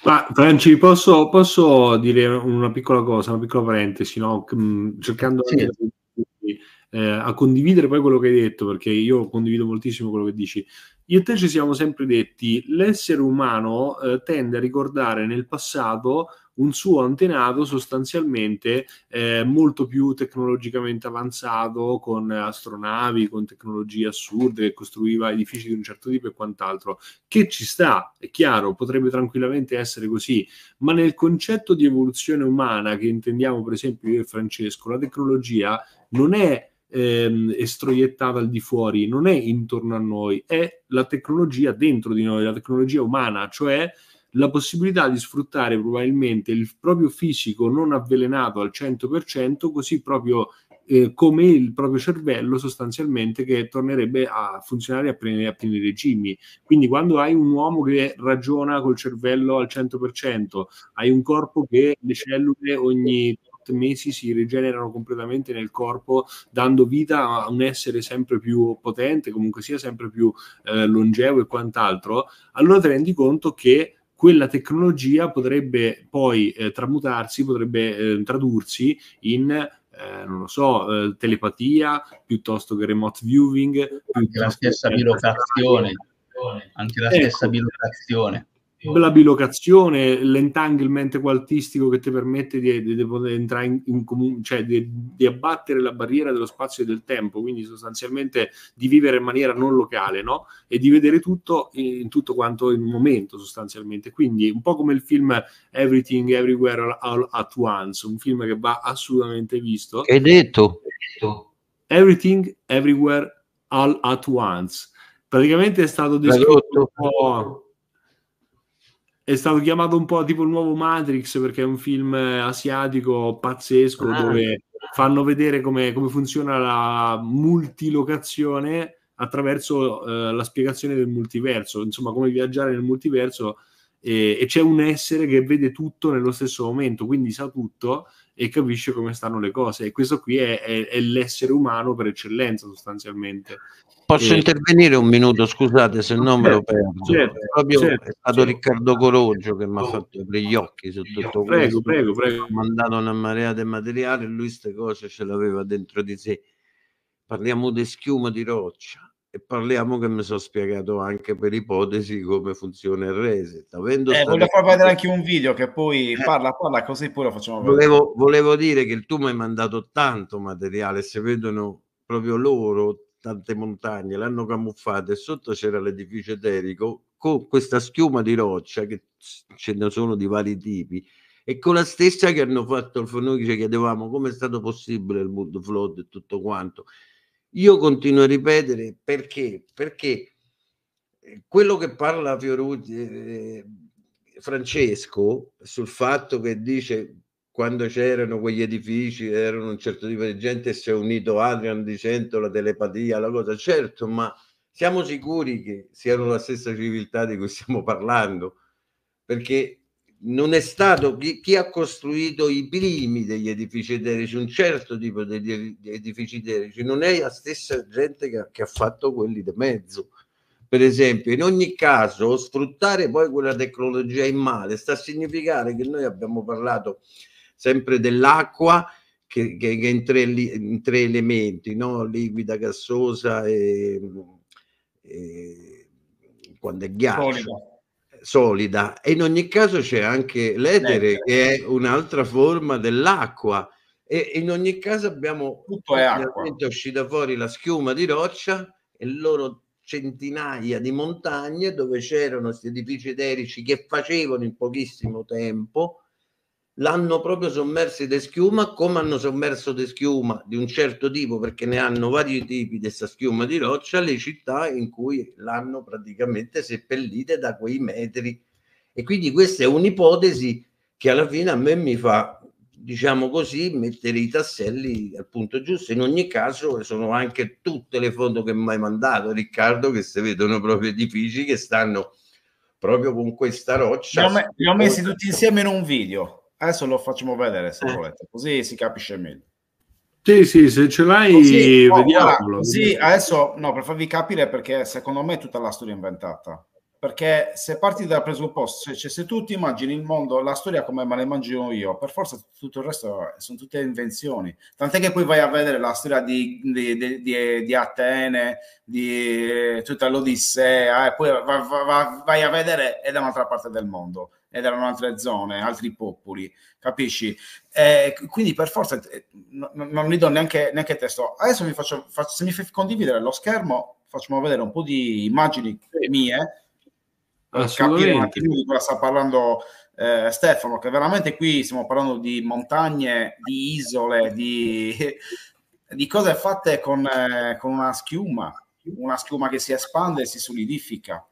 Speaker 3: ma Franci, posso,
Speaker 2: posso, dire una piccola cosa, una piccola parentesi, no? Mm, cercando sì. di, eh, a condividere poi quello che hai detto, perché io condivido moltissimo quello che dici. Io e te ci siamo sempre detti, l'essere umano eh, tende a ricordare nel passato un suo antenato sostanzialmente eh, molto più tecnologicamente avanzato, con astronavi, con tecnologie assurde, che costruiva edifici di un certo tipo e quant'altro, che ci sta, è chiaro, potrebbe tranquillamente essere così, ma nel concetto di evoluzione umana che intendiamo per esempio io e Francesco, la tecnologia non è ehm, e al di fuori, non è intorno a noi, è la tecnologia dentro di noi, la tecnologia umana, cioè la possibilità di sfruttare probabilmente il proprio fisico non avvelenato al 100%, così proprio eh, come il proprio cervello sostanzialmente che tornerebbe a funzionare a pieni, a pieni regimi. Quindi quando hai un uomo che ragiona col cervello al 100%, hai un corpo che le cellule ogni mesi si rigenerano completamente nel corpo, dando vita a un essere sempre più potente, comunque sia sempre più eh, longevo e quant'altro, allora ti rendi conto che quella tecnologia potrebbe poi eh, tramutarsi, potrebbe eh, tradursi in eh, non lo so, eh, telepatia piuttosto che remote viewing. Anche la stessa bilocazione.
Speaker 3: Anche la ecco. stessa bilocazione
Speaker 2: la bilocazione, l'entanglement qualtistico che ti permette di, di, di poter entrare in, in comune, cioè di, di, abbattere la barriera dello spazio e del tempo, quindi sostanzialmente di vivere in maniera non locale, no? E di vedere tutto in, in tutto quanto il momento, sostanzialmente. Quindi un po' come il film Everything Everywhere All at Once, un film che va assolutamente visto. Che
Speaker 5: detto?
Speaker 2: Everything Everywhere All at Once. Praticamente è stato descritto un po' È stato chiamato un po' tipo il nuovo Matrix perché è un film asiatico pazzesco ah. dove fanno vedere come, come, funziona la multilocazione attraverso eh, la spiegazione del multiverso, insomma come viaggiare nel multiverso e, e, c'è un essere che vede tutto nello stesso momento, quindi sa tutto e capisce come stanno le cose e questo qui è, è, è
Speaker 5: l'essere umano per eccellenza sostanzialmente. Posso e... intervenire un minuto, scusate se non certo, me lo perdo. Certo, Proprio certo, è stato certo. Riccardo Coroggio che mi ha fatto aprire gli occhi su tutto prego, questo. Prego, prego, Ha mandato una marea di materiale e lui queste cose ce l'aveva dentro di sé. Parliamo di schiuma di roccia e parliamo che mi sono spiegato anche per ipotesi come funziona il reset. Avendo eh, voglio far vedere anche un video che poi
Speaker 4: eh. parla, parla, così poi lo facciamo Volevo,
Speaker 5: volevo dire che tu mi hai mandato tanto materiale, se vedono proprio loro tante montagne, l'hanno camuffata e sotto c'era l'edificio eterico con questa schiuma di roccia che ce ne sono di vari tipi e con la stessa che hanno fatto noi ci chiedevamo come è stato possibile il mood flood e tutto quanto io continuo a ripetere perché perché eh, quello che parla Fioruti eh, eh, Francesco sul fatto che dice quando c'erano quegli edifici, erano un certo tipo di gente, si è unito Adrian dicendo la telepatia, la cosa, certo, ma siamo sicuri che siano la stessa civiltà di cui stiamo parlando, perché non è stato chi, chi ha costruito i primi degli edifici eterici, un certo tipo di edifici eterici, non è la stessa gente che, che ha fatto quelli di mezzo. Per esempio, in ogni caso, sfruttare poi quella tecnologia in male sta a significare che noi abbiamo parlato sempre dell'acqua che, che, che in, tre, in, tre, elementi, no? liquida, gassosa e, e quando è ghiaccio. Solida. Solida. E in ogni caso c'è anche l'etere, che è un'altra forma dell'acqua. E in ogni caso abbiamo tutto è acqua. uscita fuori la schiuma di roccia e loro centinaia di montagne dove c'erano questi edifici eterici che facevano in pochissimo tempo l'hanno proprio sommersi di schiuma come hanno sommerso di schiuma di un certo tipo perché ne hanno vari tipi di schiuma di roccia le città in cui l'hanno praticamente seppellite da quei metri e quindi questa è un'ipotesi che alla fine a me mi fa diciamo così mettere i tasselli al punto giusto in ogni caso sono anche tutte le foto che mi hai mandato Riccardo che si vedono proprio edifici che stanno proprio con questa roccia li ho, messi tutti insieme in un
Speaker 4: video Adesso lo facciamo vedere se eh. volete, così si capisce meglio.
Speaker 2: Sì, sì, se ce l'hai, così, vediamolo. No, sì,
Speaker 4: adesso no, per farvi capire perché secondo me è tutta la storia inventata. Perché se parti dal presupposto, cioè, se tu ti immagini il mondo, la storia come me la immagino io, per forza tutto il resto sono tutte invenzioni. Tant'è che poi vai a vedere la storia di, di, di, di Atene, di eh, tutta l'Odissea, e poi vai, vai, vai a vedere è da un'altra parte del mondo ed erano altre zone, altri popoli, capisci? Eh, quindi per forza eh, no, non gli do neanche, neanche, testo. Adesso mi faccio, faccio, se mi fai condividere lo schermo, facciamo vedere un po' di immagini mie per capire un attimo di cosa sta parlando eh, Stefano, che veramente qui stiamo parlando di montagne, di isole, di, di cose fatte con, eh, con una schiuma, una schiuma che si espande e si solidifica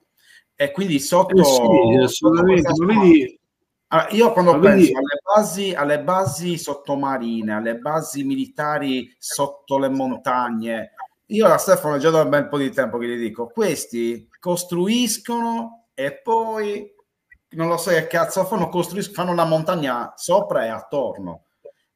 Speaker 4: e quindi sotto... Eh sì, assolutamente. Sotto vedi, allora, io quando penso vedi... alle, basi, alle basi sottomarine, alle basi militari sotto le montagne, io a Stefano già da un bel po' di tempo che gli dico, questi costruiscono e poi, non lo so che cazzo fanno, costruiscono, fanno la montagna sopra e attorno.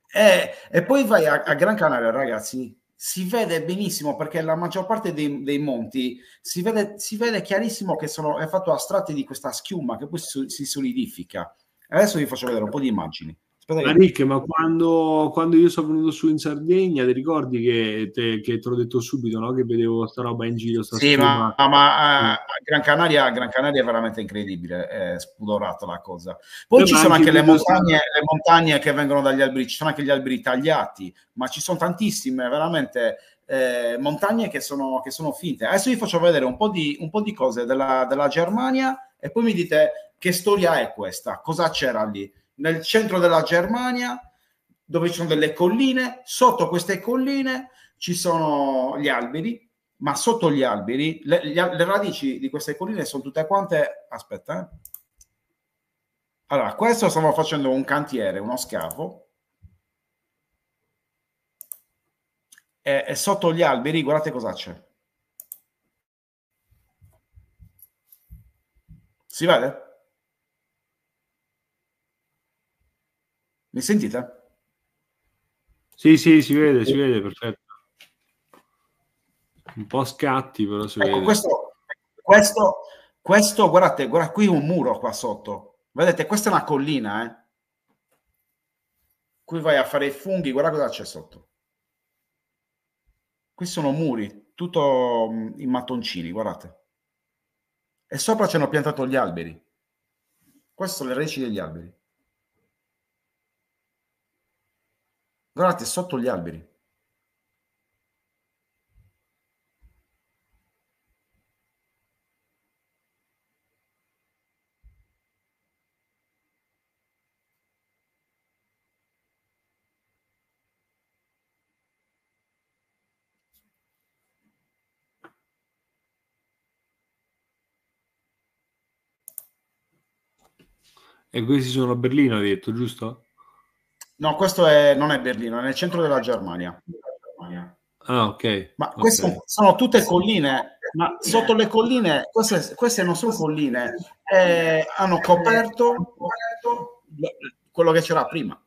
Speaker 4: E, e poi vai a, a Gran Canaria, ragazzi, si vede benissimo perché la maggior parte dei, dei monti si vede, si vede, chiarissimo che sono, è fatto a strati di questa schiuma che poi si, si solidifica. Adesso vi faccio vedere un po' di
Speaker 2: immagini. Aspetta ma Rick, ma quando, quando, io sono venuto su in Sardegna, ti ricordi che te, che te l'ho detto subito, no? che vedevo sta roba in giro? sì, stima. ma,
Speaker 4: ma a, eh, Gran Canaria, a Gran Canaria è veramente incredibile, è spudorata la cosa.
Speaker 2: Poi Beh, ci sono anche, anche le, montagne,
Speaker 4: le montagne, che vengono dagli alberi, ci sono anche gli alberi tagliati, ma ci sono tantissime, veramente... Eh, montagne che sono, che sono, finte. Adesso vi faccio vedere un po' di, un po di cose della, della Germania e poi mi dite che storia è questa, cosa c'era lì nel centro della Germania, dove ci sono delle colline, sotto queste colline ci sono gli alberi, ma sotto gli alberi, le, le radici di queste colline sono tutte quante, aspetta, eh. allora questo stiamo facendo un cantiere, uno scavo, e, e sotto gli alberi guardate cosa c'è. Si vede? Mi sentite?
Speaker 2: Sì, sì, si vede, si vede, perfetto. Un po' scatti, però si ecco, vede.
Speaker 4: Questo, questo, questo, guardate, guarda qui un muro qua sotto. Vedete, questa è una collina, eh. Qui vai a fare i funghi, guarda cosa c'è sotto. Qui sono muri, tutto mm, in mattoncini, guardate. E sopra ci hanno piantato gli alberi. Queste sono le radici degli alberi. Guardate, sotto gli alberi.
Speaker 2: E questi sono a Berlino, hai detto, giusto?
Speaker 4: No, questo è, non è Berlino, è nel centro della Germania.
Speaker 2: Ah, ok. Ma queste okay.
Speaker 4: sono tutte colline, ma sotto le colline, queste, queste non sono colline, eh, hanno coperto quello che c'era prima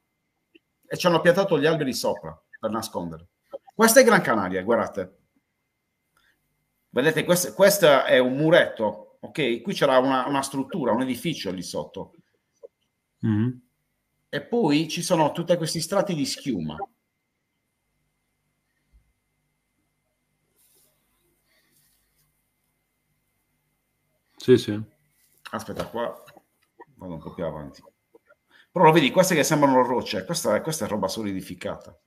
Speaker 4: e ci hanno piantato gli alberi sopra per nascondere. Questa è Gran Canaria, guardate. Vedete, questo, questo è un muretto, ok? Qui c'era una, una struttura, un edificio lì sotto. Mm-hmm e poi ci sono tutti questi strati di schiuma. Sì, sì. Aspetta, qua vado un po' più avanti. Però lo vedi, queste che sembrano rocce, questa, questa è roba solidificata.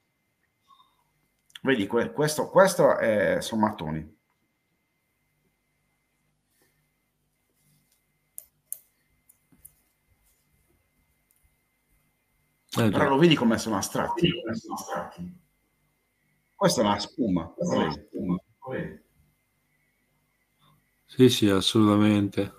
Speaker 4: Vedi, questo, questo è, sono mattoni. Eh, Però lo vedi come sono astratti. Questa è una spuma. Questa una spuma.
Speaker 2: Sì, sì, assolutamente.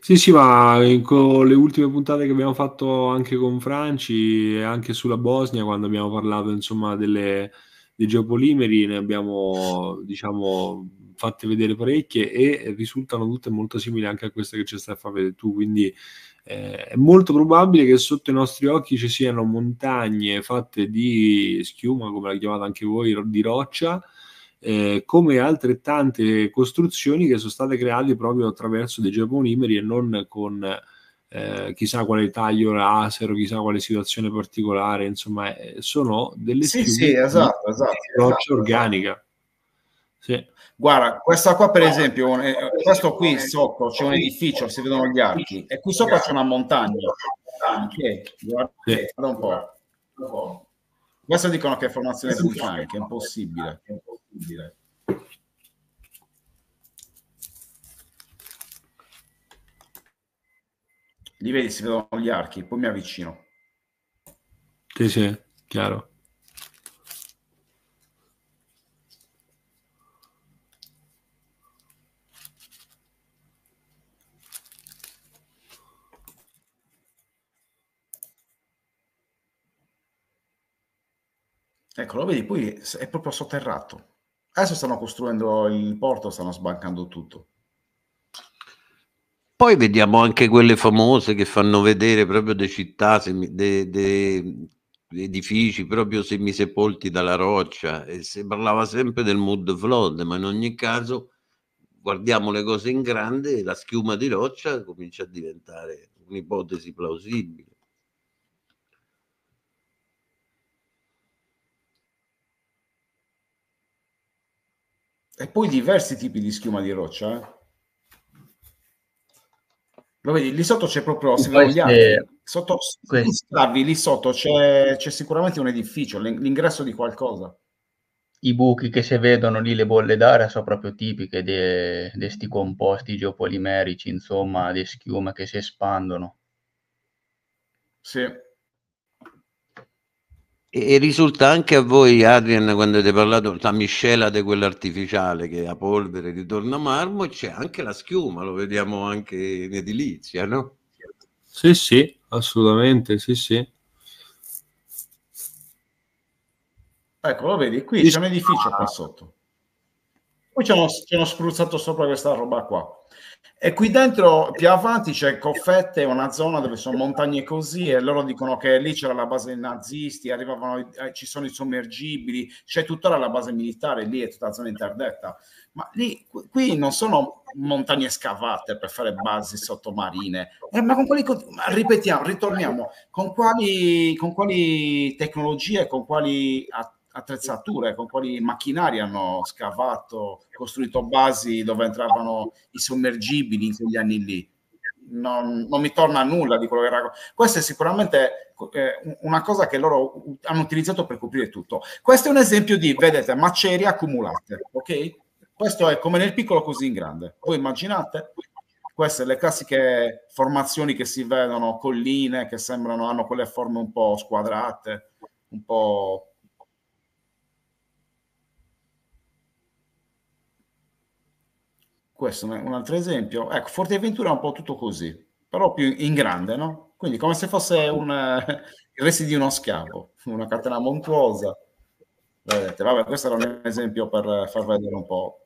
Speaker 2: Sì, sì, ma con le ultime puntate che abbiamo fatto anche con Franci e anche sulla Bosnia, quando abbiamo parlato insomma delle, dei geopolimeri, ne abbiamo diciamo fatte vedere parecchie e risultano tutte molto simili anche a queste che ci stai a fare tu. Quindi eh, è molto probabile che sotto i nostri occhi ci siano montagne fatte di schiuma, come la chiamate anche voi, di roccia, eh, come altrettante costruzioni che sono state create proprio attraverso dei geoponimeri e non con eh, chissà quale taglio laser chissà quale situazione particolare, insomma, eh, sono delle sì, sì, esatto,
Speaker 4: esatto, di roccia esatto, esatto.
Speaker 2: organica. Sì. Guarda,
Speaker 4: questa qua per esempio, questo eh, qui sotto c'è un edificio, si vedono gli archi, e qui sopra c'è una montagna. Anche, guarda, guarda un po'. Questo dicono che è formazione vulcanica, è È impossibile. Li vedi, si vedono gli archi, poi mi avvicino.
Speaker 2: Sì, sì, chiaro.
Speaker 4: Ecco, lo vedi, poi è proprio sotterrato. Adesso stanno costruendo il porto, stanno sbancando tutto.
Speaker 5: Poi vediamo anche quelle famose che fanno vedere proprio le città, dei edifici proprio semisepolti dalla roccia. E si parlava sempre del mood flood, ma in ogni caso guardiamo le cose in grande e la schiuma di roccia comincia a diventare un'ipotesi plausibile.
Speaker 4: E poi diversi tipi di schiuma di roccia. Eh? Lo vedi, lì sotto c'è proprio, se queste, gli altri, sotto, stavi, lì sotto c'è, c'è sicuramente un edificio, l'ingresso di qualcosa
Speaker 3: i buchi che si vedono lì, le bolle d'aria, sono proprio tipiche di questi composti geopolimerici, insomma, di schiuma che si espandono. Sì,
Speaker 5: e risulta anche a voi, Adrian, quando avete parlato della miscela di quell'artificiale artificiale che a polvere ritorna a marmo, c'è anche la schiuma, lo vediamo anche in edilizia, no?
Speaker 2: Sì, sì, assolutamente, sì, sì.
Speaker 5: Ecco, lo vedi, qui c'è un
Speaker 4: edificio qua sotto. Poi ci hanno, ci hanno spruzzato sopra questa roba qua. E qui dentro, più avanti, c'è Coffette, una zona dove sono montagne così, e loro dicono che lì c'era la base dei nazisti, arrivavano, eh, ci sono i sommergibili, c'è tuttora la base militare, lì è tutta la zona interdetta. Ma lì, qui non sono montagne scavate per fare basi sottomarine. Eh, ma con quali, ma ripetiamo, ritorniamo, con quali, con quali tecnologie, con quali attività? attrezzature, con quali macchinari hanno scavato, costruito basi dove entravano i sommergibili in quegli anni lì. Non, non mi torna a nulla di quello che racconto. Questa è sicuramente eh, una cosa che loro hanno utilizzato per coprire tutto. Questo è un esempio di, vedete, macerie accumulate, ok? Questo è come nel piccolo così in grande. Voi immaginate? Queste le classiche formazioni che si vedono, colline che sembrano, hanno quelle forme un po' squadrate, un po' questo è un altro esempio. Ecco, Forteventura è un po' tutto così, però più in grande, no? Quindi come se fosse un, il resti di uno schiavo, una catena montuosa. Vedete, vabbè, questo era un esempio per far vedere un po'.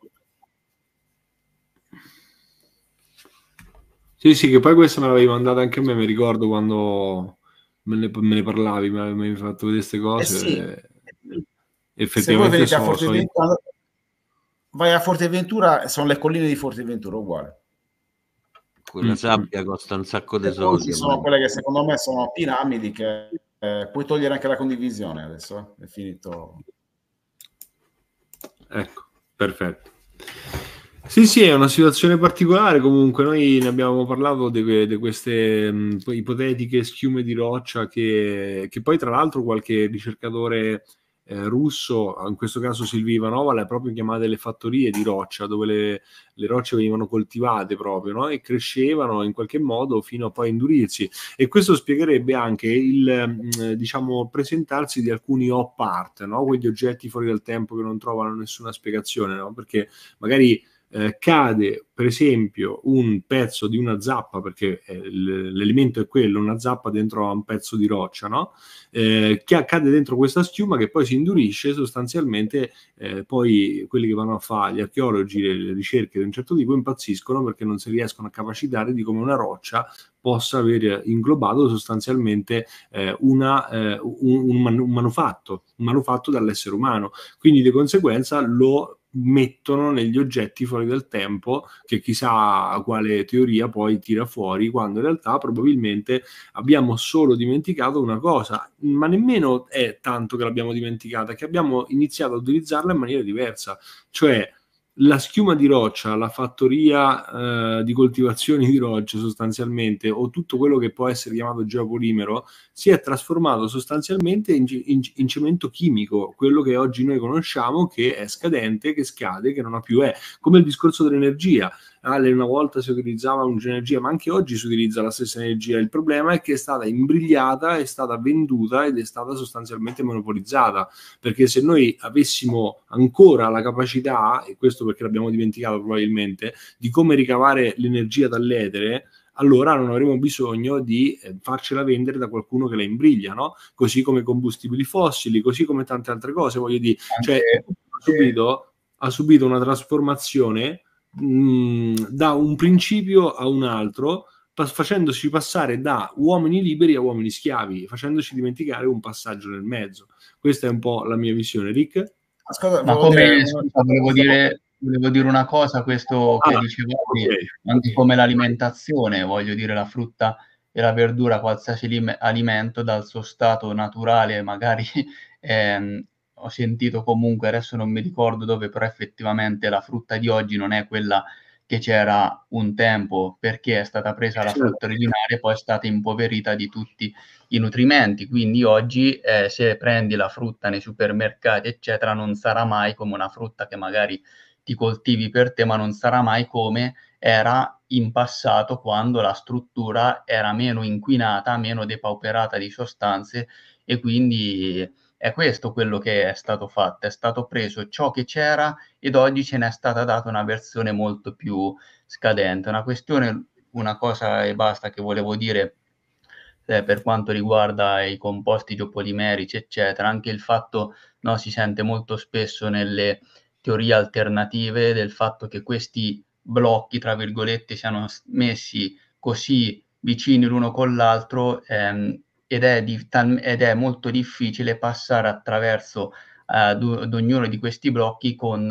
Speaker 2: Sì, sì, che poi questa me l'avevi mandata anche a me, mi ricordo quando me ne, me ne parlavi, mi avevi fatto vedere queste cose. Eh sì. Eh, effettivamente sono, sono... Forteventura
Speaker 4: vai a Forteventura, sono le colline di Forteventura uguale.
Speaker 5: Quella mm. sabbia costa un sacco di eh, soldi. sono quelle
Speaker 4: che secondo me sono piramidi che eh, puoi togliere anche la condivisione adesso, eh? è finito.
Speaker 2: Ecco, perfetto. Sì, sì, è una situazione particolare. Comunque, noi ne abbiamo parlato di, queste mh, mm, ipotetiche schiume di roccia che, che, poi, tra l'altro, qualche ricercatore eh, russo, in questo caso Silvio Ivanova, l'ha proprio chiamata delle fattorie di roccia, dove le, le rocce venivano coltivate proprio no? e crescevano in qualche modo fino a poi indurirsi. E questo spiegherebbe anche il mm, diciamo, presentarsi di alcuni op art, no? quegli oggetti fuori dal tempo che non trovano nessuna spiegazione, no? perché magari eh, cade per esempio un pezzo di una zappa, perché eh, l'elemento è quello, una zappa dentro a un pezzo di roccia, no? eh, che cade dentro questa schiuma che poi si indurisce sostanzialmente, eh, poi quelli che vanno a fare gli archeologi, le, le ricerche di un certo tipo impazziscono perché non si riescono a capacitare di come una roccia possa aver inglobato sostanzialmente eh, una, eh, un, un, man- un, manufatto, un manufatto dall'essere umano. Quindi di conseguenza lo mettono negli oggetti fuori dal tempo che chissà quale teoria poi tira fuori quando in realtà probabilmente abbiamo solo dimenticato una cosa ma nemmeno è tanto che l'abbiamo dimenticata che abbiamo iniziato a utilizzarla in maniera diversa cioè la schiuma di roccia, la fattoria eh, di coltivazione di roccia sostanzialmente, o tutto quello che può essere chiamato geopolimero, si è trasformato sostanzialmente in, in, in, cemento chimico, quello che oggi noi conosciamo che è scadente, che scade, che non ha più è, come il discorso dell'energia. Allen una volta si utilizzava un'energia, ma anche oggi si utilizza la stessa energia. Il problema è che è stata imbrigliata, è stata venduta ed è stata sostanzialmente monopolizzata. Perché se noi avessimo ancora la capacità, e questo perché l'abbiamo dimenticato probabilmente, di come ricavare l'energia dall'etere, allora non avremo bisogno di eh, farcela vendere da qualcuno che la imbriglia, no? Così come i combustibili fossili, così come tante altre cose, voglio dire. Cioè, ha subito, ha subito una trasformazione Mm, da un principio a un altro, pa- facendoci passare da uomini liberi a uomini schiavi, facendoci dimenticare un passaggio nel mezzo. Questa è un po' la mia visione, Rick.
Speaker 4: Ascolta, Ma come dire, scusa,
Speaker 3: volevo dire volevo dire una cosa, questo che ah, dicevo, okay. anche come l'alimentazione, voglio dire la frutta e la verdura, qualsiasi lim- alimento dal suo stato naturale magari ehm, ho sentito comunque, adesso non mi ricordo dove, però effettivamente la frutta di oggi non è quella che c'era un tempo, perché è stata presa la certo. frutta originale e poi è stata impoverita di tutti i nutrimenti. Quindi oggi eh, se prendi la frutta nei supermercati, eccetera, non sarà mai come una frutta che magari ti coltivi per te, ma non sarà mai come era in passato quando la struttura era meno inquinata, meno depauperata di sostanze e quindi è questo quello che è stato fatto, è stato preso ciò che c'era ed oggi ce n'è stata data una versione molto più scadente. Una questione, una cosa e basta che volevo dire eh, per quanto riguarda i composti geopolimerici, eccetera, anche il fatto no, si sente molto spesso nelle teorie alternative del fatto che questi blocchi, tra virgolette, siano messi così vicini l'uno con l'altro, ehm, ed è, di, tal, ed è molto difficile passare attraverso eh, d- ad ognuno di questi blocchi con,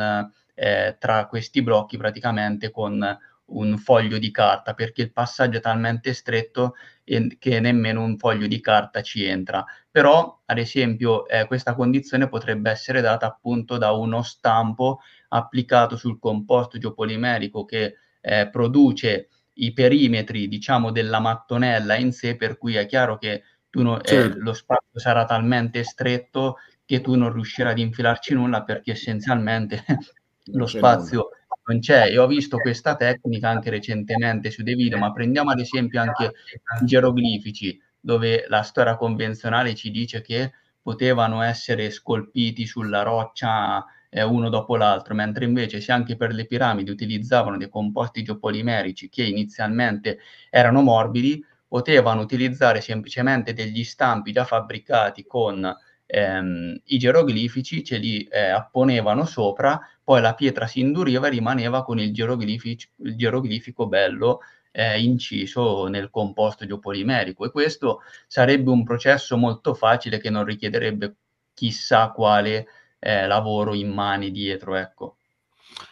Speaker 3: eh, tra questi blocchi praticamente con un foglio di carta perché il passaggio è talmente stretto che nemmeno un foglio di carta ci entra. Però, ad esempio, eh, questa condizione potrebbe essere data appunto da uno stampo applicato sul composto geopolimerico che eh, produce i perimetri, diciamo, della mattonella in sé, per cui è chiaro che non, eh, certo. eh, lo spazio sarà talmente stretto che tu non riuscirai ad infilarci nulla perché essenzialmente lo spazio non c'è e ho visto questa tecnica anche recentemente su dei video, ma prendiamo ad esempio anche i geroglifici dove la storia convenzionale ci dice che potevano essere scolpiti sulla roccia eh, uno dopo l'altro, mentre invece se anche per le piramidi utilizzavano dei composti geopolimerici che inizialmente erano morbidi, potevano utilizzare semplicemente degli stampi già fabbricati con ehm, i geroglifici, ce li eh, apponevano sopra, poi la pietra si induriva e rimaneva con il, il geroglifico bello eh, inciso nel composto geopolimerico e questo sarebbe un processo molto facile che non richiederebbe chissà quale eh, lavoro in mani dietro. Ecco.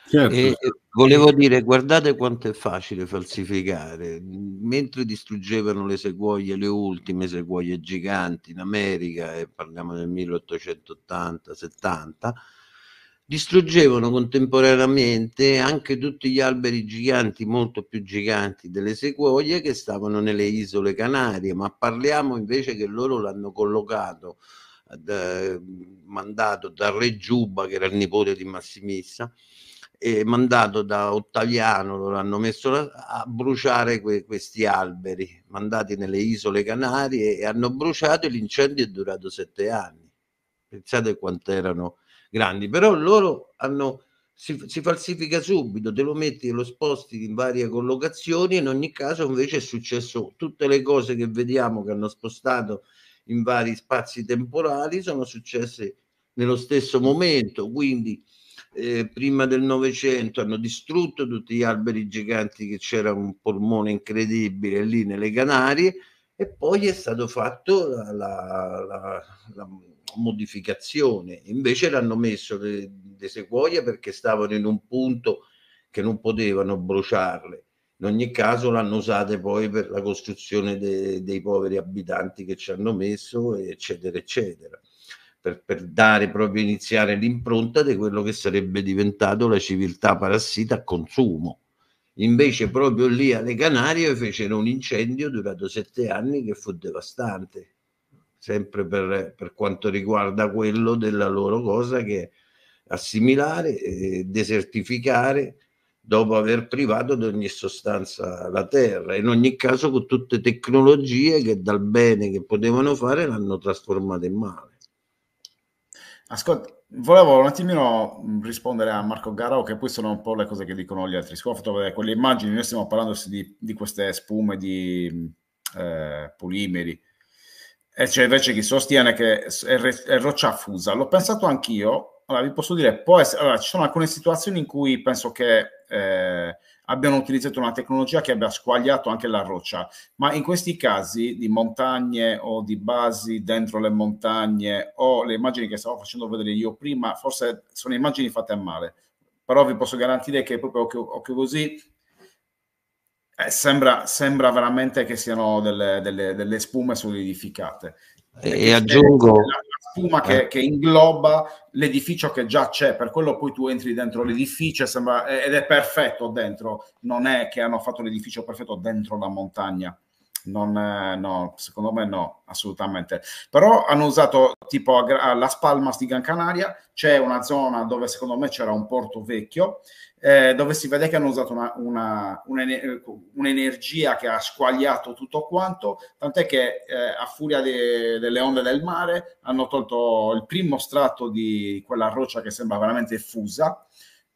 Speaker 5: Certo. E certo. volevo dire, guardate quanto è facile falsificare. Mentre distruggevano le sequoie, le ultime sequoie giganti in America, e parliamo del 1880-70, distruggevano contemporaneamente anche tutti gli alberi giganti, molto più giganti delle sequoie, che stavano nelle isole Canarie, ma parliamo invece che loro l'hanno collocato eh, mandato da Re Giuba, che era il nipote di Massimissa, eh, mandato da Ottaviano, lo hanno messo a bruciare que questi alberi, mandati nelle isole Canarie e hanno bruciato e l'incendio è durato sette anni. Pensate quanto erano grandi, però loro hanno, si, si falsifica subito, te lo metti e lo sposti in varie collocazioni in ogni caso invece è successo tutte le cose che vediamo che hanno spostato in vari spazi temporali sono successe nello stesso momento, quindi eh, prima del Novecento, hanno distrutto tutti gli alberi giganti che c'era un polmone incredibile lì nelle Canarie e poi è stato fatto la, la, la, la modificazione. Invece l'hanno messo le, le sequoie perché stavano in un punto che non potevano bruciarle. In ogni caso l'hanno usate poi per la costruzione de, dei poveri abitanti che ci hanno messo, eccetera, eccetera per, per dare proprio iniziare l'impronta di quello che sarebbe diventato la civiltà parassita a consumo. Invece proprio lì alle Canarie fecero un incendio durato sette anni che fu devastante, sempre per, per quanto riguarda quello della loro cosa che assimilare, eh, desertificare dopo aver privato di ogni sostanza la terra, in ogni caso con tutte tecnologie che dal bene che potevano fare l'hanno trasformata in male.
Speaker 4: Ascolta, volevo un attimino rispondere a Marco Garao, che poi sono un po' le cose che dicono gli altri. fatto vedere quelle immagini, noi stiamo parlando di, di queste spume di eh, polimeri, e c'è invece chi sostiene che è, è roccia affusa. L'ho pensato anch'io, allora vi posso dire, può essere, allora, ci sono alcune situazioni in cui penso che... Eh, abbiano utilizzato una tecnologia che abbia squagliato anche la roccia, ma in questi casi di montagne o di basi dentro le montagne o le immagini che stavo facendo vedere io prima, forse sono immagini fatte a male, però vi posso garantire che proprio occhio, occhio così eh, sembra, sembra, veramente che siano delle, delle, delle spume solidificate.
Speaker 5: E aggiungo... La,
Speaker 4: spuma che, eh. che, ingloba l'edificio che già c'è, per quello poi tu entri dentro l'edificio sembra, eh, ed è perfetto dentro, non è che hanno fatto l'edificio perfetto dentro la montagna. Non, eh, no, secondo me no, assolutamente. Però hanno usato tipo a Spalmas di Gran Canaria, c'è una zona dove secondo me c'era un porto vecchio eh, dove si vede che hanno usato una, una, un'ener- un'energia che ha squagliato tutto quanto, tant'è che eh, a furia de- delle onde del mare hanno tolto il primo strato di quella roccia che sembra veramente effusa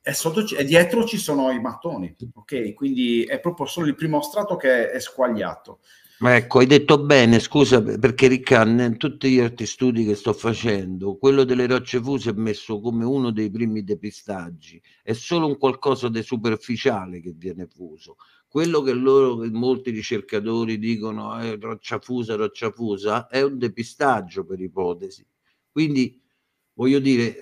Speaker 4: e, c- e, dietro ci sono i mattoni, ok? Quindi è proprio solo il primo strato che è squagliato.
Speaker 5: Ecco, hai detto bene, scusa perché Riccardo, in tutti gli altri studi che sto facendo, quello delle rocce fuse è messo come uno dei primi depistaggi, è solo un qualcosa di superficiale che viene fuso. Quello che loro, che molti ricercatori dicono eh, roccia fusa, roccia fusa, è un depistaggio per ipotesi. Quindi, voglio dire,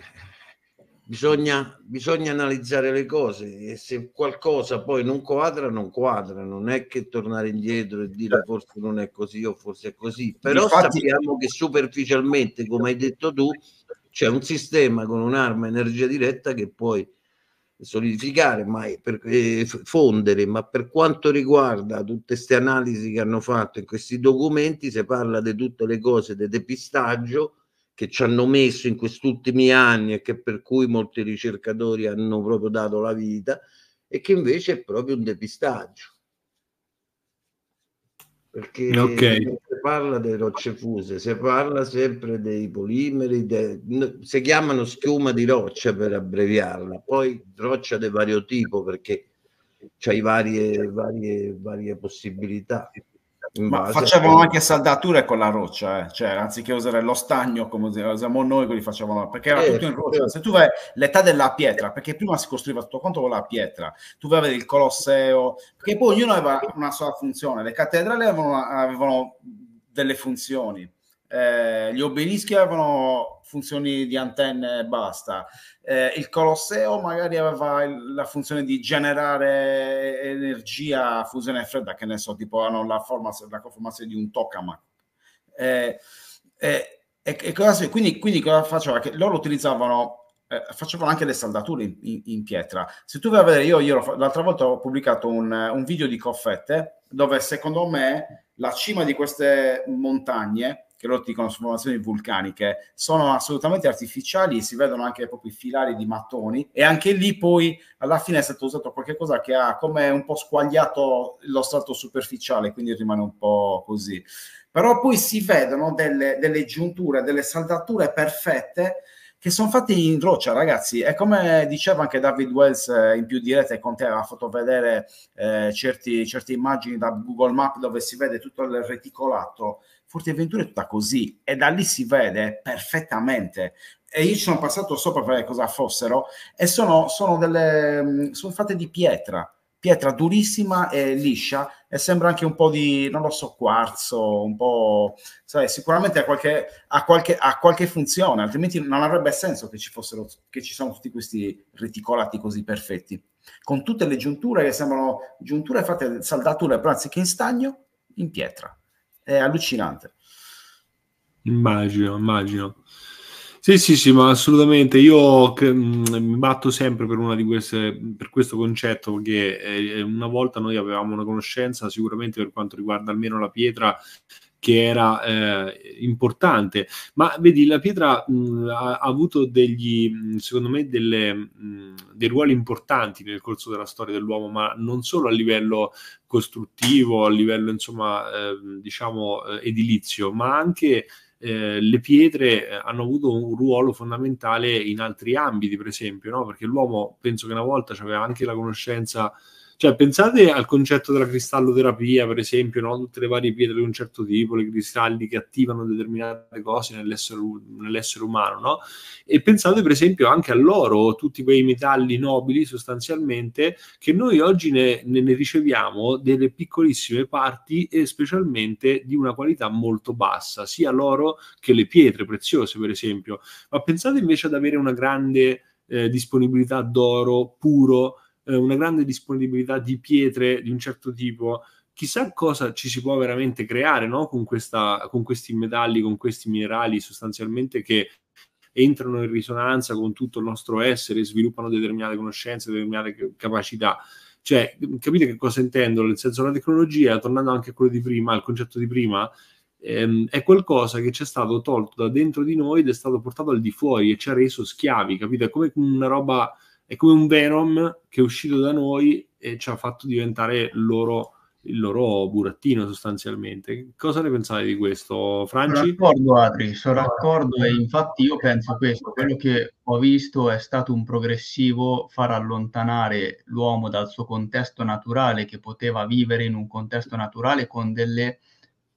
Speaker 5: Bisogna, bisogna, analizzare le cose e se qualcosa poi non quadra, non quadra, non è che tornare indietro e dire certo. forse non è così o forse è così, però Infatti... sappiamo che superficialmente, come hai detto tu, c'è un sistema con un'arma energia diretta che puoi solidificare, ma per, eh, fondere, ma per quanto riguarda tutte queste analisi che hanno fatto in questi documenti, si parla di tutte le cose del depistaggio che ci hanno messo in questi ultimi anni e che per cui molti ricercatori hanno proprio dato la vita e che invece è proprio un depistaggio. Perché okay. si parla delle rocce fuse, si parla sempre dei polimeri, de... si chiamano schiuma di roccia per abbreviarla, poi roccia di vario tipo perché c'hai varie, varie, varie possibilità. Ma facevano anche saldature con la roccia, eh. cioè, anziché
Speaker 4: usare lo stagno come usiamo noi, quelli facevano perché era eh, tutto in roccia. Eh. Se tu vai l'età della pietra, perché prima si costruiva tutto quanto con la pietra, tu vai a vedere il Colosseo, perché poi ognuno aveva una sua funzione. Le cattedrali avevano, avevano delle funzioni, eh, gli obelischi avevano funzioni di antenne e basta, eh, il Colosseo magari aveva il, la funzione di generare energia a fusione fredda, che ne so, tipo hanno la, forma, la conformazione di un tokamak. Eh, eh, e, cosa, quindi, quindi, cosa faceva? Che loro utilizzavano, eh, facevano anche le saldature in, in, in, pietra. Se tu vai a vedere, io, io l'altra volta ho pubblicato un, un, video di coffette dove secondo me la cima di queste montagne che loro dicono formazioni vulcaniche, sono assolutamente artificiali, si vedono anche proprio i filari di mattoni e anche lì poi alla fine è stato usato qualcosa che ha come un po' squagliato lo strato superficiale, quindi rimane un po' così. Però poi si vedono delle, delle giunture, delle saldature perfette che sono fatte in roccia, ragazzi. E come diceva anche David Wells eh, in più dirette con te, ha fatto vedere eh, certi, certe immagini da Google Maps dove si vede tutto il reticolato Forteventura è tutta così e da lì si vede perfettamente. E io ci sono passato sopra per vedere cosa fossero e sono, sono, delle, mm, sono fatte di pietra, pietra durissima e liscia e sembra anche un po' di, non lo so, quarzo, un po', sai, sicuramente ha qualche, ha qualche, ha qualche funzione, altrimenti non avrebbe senso che ci fossero, che ci sono tutti questi reticolati così perfetti, con tutte le giunture che sembrano giunture fatte saldature, però anziché in stagno, in pietra è allucinante.
Speaker 2: Immagino, immagino. Sì, sì, sì, ma assolutamente. Io mh, mm, mi batto sempre per, una di queste, per questo concetto, perché eh, una volta noi avevamo una conoscenza, sicuramente per quanto riguarda almeno la pietra, che era eh, importante. Ma vedi, la pietra mh, mm, ha, ha, avuto degli, mm, secondo me, delle, mh, mm, dei ruoli importanti nel corso della storia dell'uomo, ma non solo a livello costruttivo, a livello, insomma, ehm, diciamo, eh, diciamo, edilizio, ma anche eh, le pietre hanno avuto un ruolo fondamentale in altri ambiti, per esempio, no? perché l'uomo penso che una volta aveva anche la conoscenza cioè, pensate al concetto della cristalloterapia, per esempio, no? tutte le varie pietre di un certo tipo, le cristalli che attivano determinate cose nell'essere, nell'essere umano, no? E pensate, per esempio, anche all'oro, tutti quei metalli nobili sostanzialmente, che noi oggi ne, ne, ne riceviamo delle piccolissime parti e specialmente di una qualità molto bassa, sia l'oro che le pietre preziose, per esempio. Ma pensate invece ad avere una grande eh, disponibilità d'oro puro eh, una grande disponibilità di pietre di un certo tipo, chissà cosa ci si può veramente creare no? con, questa, con, questi metalli, con questi minerali sostanzialmente che entrano in risonanza con tutto il nostro essere, sviluppano determinate conoscenze, determinate capacità. Cioè, capite che cosa intendo? Nel senso, la tecnologia, tornando anche a quello di prima, al concetto di prima, ehm, è qualcosa che ci è stato tolto da dentro di noi ed è stato portato al di fuori e ci ha reso schiavi, capite? È come una roba è come un Venom che è uscito da noi e ci ha fatto diventare loro, il loro burattino sostanzialmente. Cosa ne pensate di questo, Franci? Sono
Speaker 3: d'accordo, Adri, sono d'accordo e infatti io penso questo, quello che ho visto è stato un progressivo far allontanare l'uomo dal suo contesto naturale che poteva vivere in un contesto naturale con delle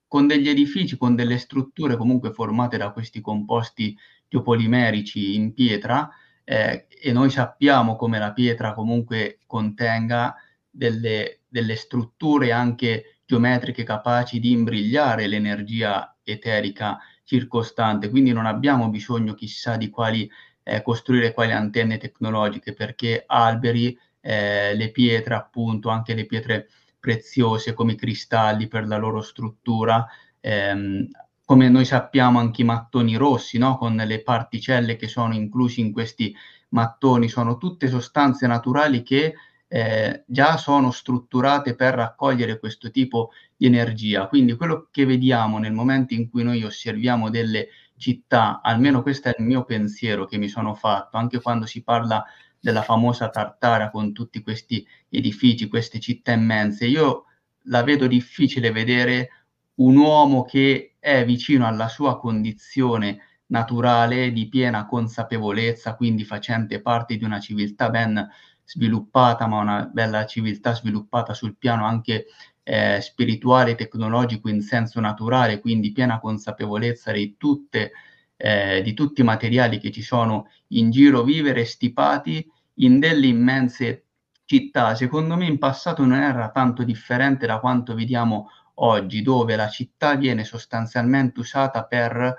Speaker 3: con degli edifici, con delle strutture comunque formate da questi composti più polimerici in pietra, eh, e noi sappiamo come la pietra comunque contenga delle, delle strutture anche geometriche capaci di imbrigliare l'energia eterica circostante, quindi non abbiamo bisogno chissà di quali eh, costruire quali antenne tecnologiche perché alberi, eh, le pietre appunto, anche le pietre preziose come i cristalli per la loro struttura, ehm, come noi sappiamo anche i mattoni rossi, no? con le particelle che sono inclusi in questi mattoni, sono tutte sostanze naturali che eh, già sono strutturate per raccogliere questo tipo di energia. Quindi quello che vediamo nel momento in cui noi osserviamo delle città, almeno questo è il mio pensiero che mi sono fatto, anche quando si parla della famosa Tartara con tutti questi edifici, queste città immense, io la vedo difficile vedere un uomo che è vicino alla sua condizione naturale di piena consapevolezza, quindi facente parte di una civiltà ben sviluppata, ma una bella civiltà sviluppata sul piano anche eh, spirituale e tecnologico in senso naturale, quindi piena consapevolezza di, tutte, eh, di tutti i materiali che ci sono in giro, vivere stipati in delle immense città. Secondo me in passato non era tanto differente da quanto vediamo oggi dove la città viene sostanzialmente usata per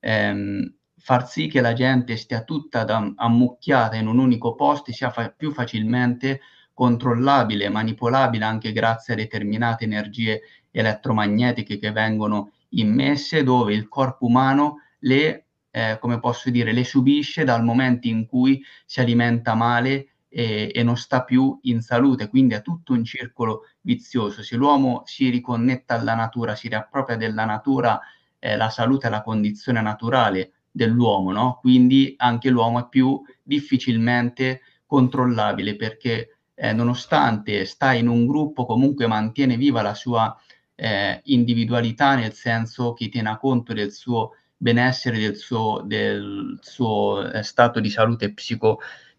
Speaker 3: ehm, far sì che la gente stia tutta da, ammucchiata in un unico posto e sia fa- più facilmente controllabile, manipolabile anche grazie a determinate energie elettromagnetiche che vengono immesse dove il corpo umano le, eh, come posso dire, le subisce dal momento in cui si alimenta male e, e, non sta più in salute, quindi è tutto un circolo vizioso. Se l'uomo si riconnetta alla natura, si riappropria della natura, eh, la salute è la condizione naturale dell'uomo, no? quindi anche l'uomo è più difficilmente controllabile perché eh, nonostante sta in un gruppo comunque mantiene viva la sua eh, individualità nel senso che tiene conto del suo benessere, del suo, del suo eh, stato di salute psico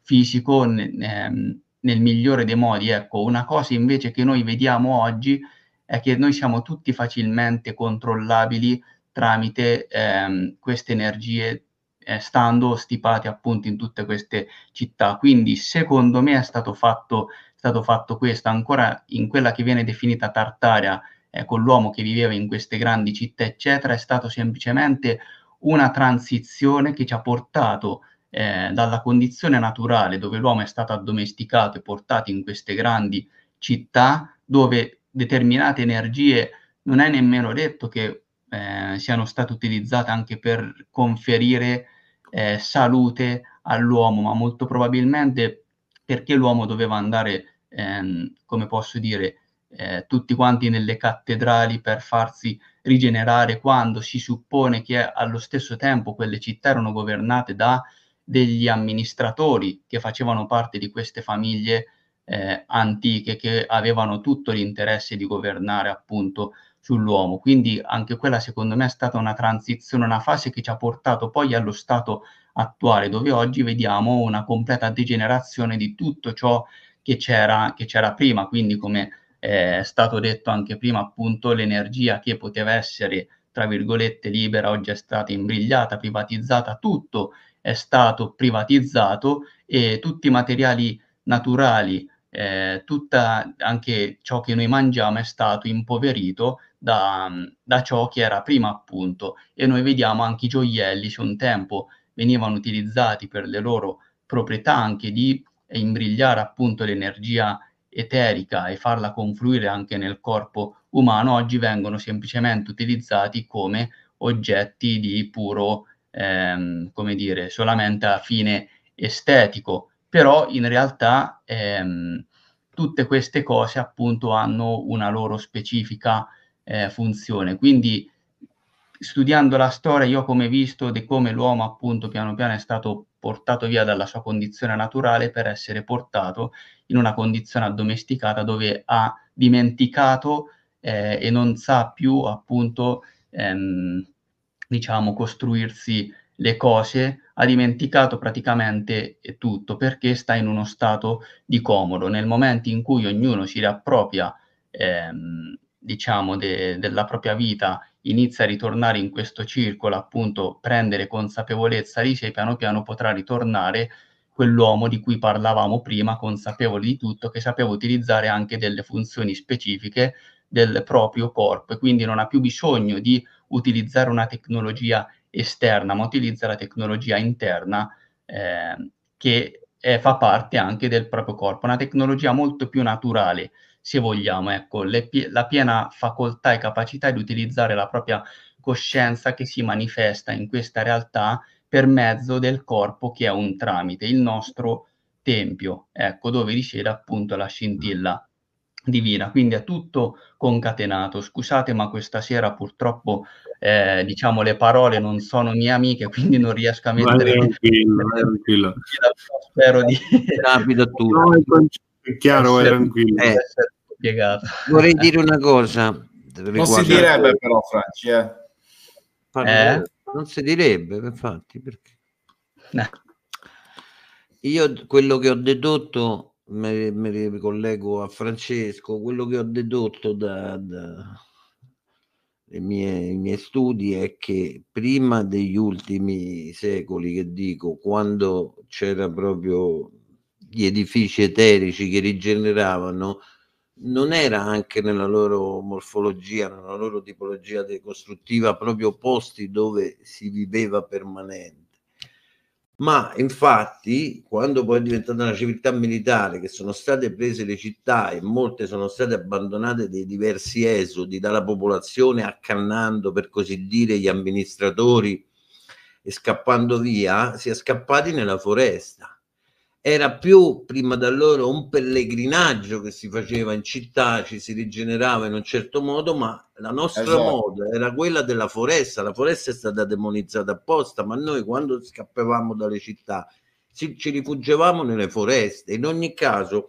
Speaker 3: fisico ehm, nel migliore dei modi. Ecco, una cosa invece che noi vediamo oggi è che noi siamo tutti facilmente controllabili tramite ehm, queste energie eh, stando stipate appunto in tutte queste città. Quindi secondo me è stato fatto, è stato fatto questo ancora in quella che viene definita Tartaria, eh, con l'uomo che viveva in queste grandi città, eccetera, è stato semplicemente una transizione che ci ha portato eh, dalla condizione naturale dove l'uomo è stato addomesticato e portato in queste grandi città dove determinate energie non è nemmeno detto che eh, siano state utilizzate anche per conferire eh, salute all'uomo, ma molto probabilmente perché l'uomo doveva andare, ehm, come posso dire, eh, tutti quanti nelle cattedrali per farsi rigenerare quando si suppone che allo stesso tempo quelle città erano governate da degli amministratori che facevano parte di queste famiglie eh, antiche che avevano tutto l'interesse di governare appunto sull'uomo. Quindi anche quella secondo me è stata una transizione, una fase che ci ha portato poi allo stato attuale dove oggi vediamo una completa degenerazione di tutto ciò che c'era, che c'era prima, quindi come eh, è stato detto anche prima appunto l'energia che poteva essere tra virgolette libera oggi è stata imbrigliata, privatizzata, tutto è stato privatizzato e tutti i materiali naturali, eh, tutta anche ciò che noi mangiamo è stato impoverito da, da ciò che era prima appunto e noi vediamo anche i gioielli che un tempo venivano utilizzati per le loro proprietà anche di imbrigliare appunto l'energia eterica e farla confluire anche nel corpo umano, oggi vengono semplicemente utilizzati come oggetti di puro ehm, come dire, solamente a fine estetico, però in realtà ehm, tutte queste cose appunto hanno una loro specifica eh, funzione. Quindi studiando la storia io come visto di come l'uomo appunto piano piano è stato portato via dalla sua condizione naturale per essere portato in una condizione addomesticata dove ha dimenticato eh, e non sa più appunto ehm, diciamo, costruirsi le cose, ha dimenticato praticamente eh, tutto perché sta in uno stato di comodo. Nel momento in cui ognuno si riappropria, ehm, diciamo, de- della propria vita, inizia a ritornare in questo circolo, appunto, prendere consapevolezza di sé, piano piano potrà ritornare quell'uomo di cui parlavamo prima, consapevole di tutto, che sapeva utilizzare anche delle funzioni specifiche del proprio corpo e quindi non ha più bisogno di utilizzare una tecnologia esterna, ma utilizza la tecnologia interna eh, che è, fa parte anche del proprio corpo, una tecnologia molto più naturale, se vogliamo, ecco, le, la piena facoltà e capacità di utilizzare la propria coscienza che si manifesta in questa realtà per mezzo del corpo che è un tramite, il nostro tempio, ecco, dove risiede appunto la scintilla divina, quindi è tutto concatenato. Scusate, ma questa sera purtroppo eh, diciamo le parole non sono mie amiche, quindi non riesco a mettere.
Speaker 5: tranquillo,
Speaker 3: Spero eh, di rapido
Speaker 5: tu. No, è chiaro, è eh, tranquillo. Eh, spiegato. Vorrei dire una cosa. Non si direbbe però, Franci, eh. eh? Non si direbbe, infatti, perché... Eh. Io quello che ho dedotto mi, ricollego a Francesco, quello che ho dedotto dai da, miei, miei studi è che prima degli ultimi secoli, che dico, quando c'era proprio gli edifici eterici che rigeneravano, non era anche nella loro morfologia, nella loro tipologia decostruttiva, proprio posti dove si viveva permanente ma infatti quando poi è diventata una civiltà militare che sono state prese le città e molte sono state abbandonate dei diversi esodi dalla popolazione accannando per così dire gli amministratori e scappando via si è scappati nella foresta era più prima da loro un pellegrinaggio che si faceva in città, ci si rigenerava in un certo modo, ma la nostra esatto. moda era quella della foresta, la foresta è stata demonizzata apposta, ma noi quando scappavamo dalle città ci, ci rifugiavamo nelle foreste, in ogni caso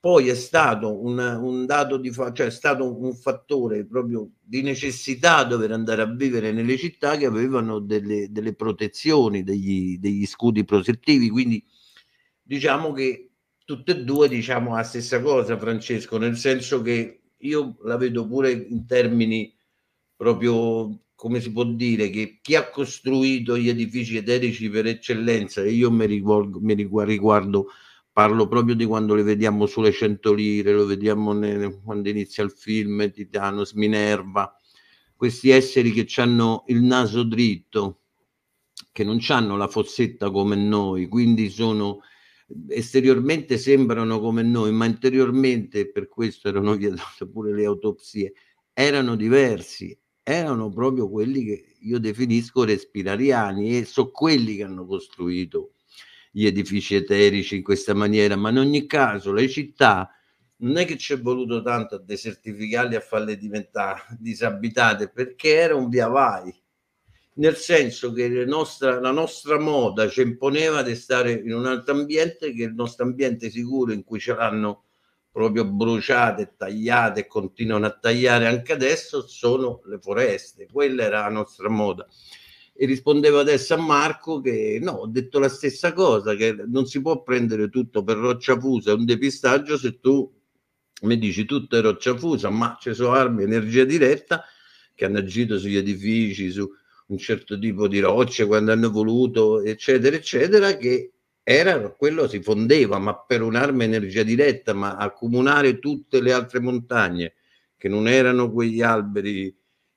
Speaker 5: poi è stato un, un dato di fa- cioè è stato un, un fattore proprio di necessità dover andare a vivere nelle città che avevano delle, delle protezioni, degli, degli scudi protettivi, quindi diciamo che tutte e due diciamo la stessa cosa, Francesco, nel senso che io la vedo pure in termini proprio come si può dire che chi ha costruito gli edifici eterici per eccellenza, e io mi, rivolgo, mi riguardo, parlo proprio di quando le vediamo sulle 100 lire, lo vediamo nel, quando inizia il film Titanos, Minerva, questi esseri che hanno il naso dritto, che non hanno la fossetta come noi, quindi sono esteriormente sembrano come noi, ma interiormente, per questo erano vietate pure le autopsie, erano diversi, erano proprio quelli che io definisco respirariani e so quelli che hanno costruito gli edifici eterici in questa maniera, ma in ogni caso le città non è che ci è voluto tanto a desertificarle a farle diventare disabitate perché era un via vai nel senso che nostra, la nostra moda ci imponeva di stare in un altro ambiente che il nostro ambiente sicuro in cui ce l'hanno proprio bruciate, tagliate e continuano a tagliare anche adesso sono le foreste, quella era la nostra moda. E rispondevo adesso a Marco che no, ho detto la stessa cosa, che non si può prendere tutto per roccia fusa, è un depistaggio se tu mi dici tutto è roccia fusa, ma ci sono armi, energia diretta che hanno agito sugli edifici, su, un certo tipo di rocce quando hanno voluto, eccetera, eccetera, che era quello si fondeva, ma per un'arma energia diretta, ma accomunare tutte le altre montagne che non erano quegli alberi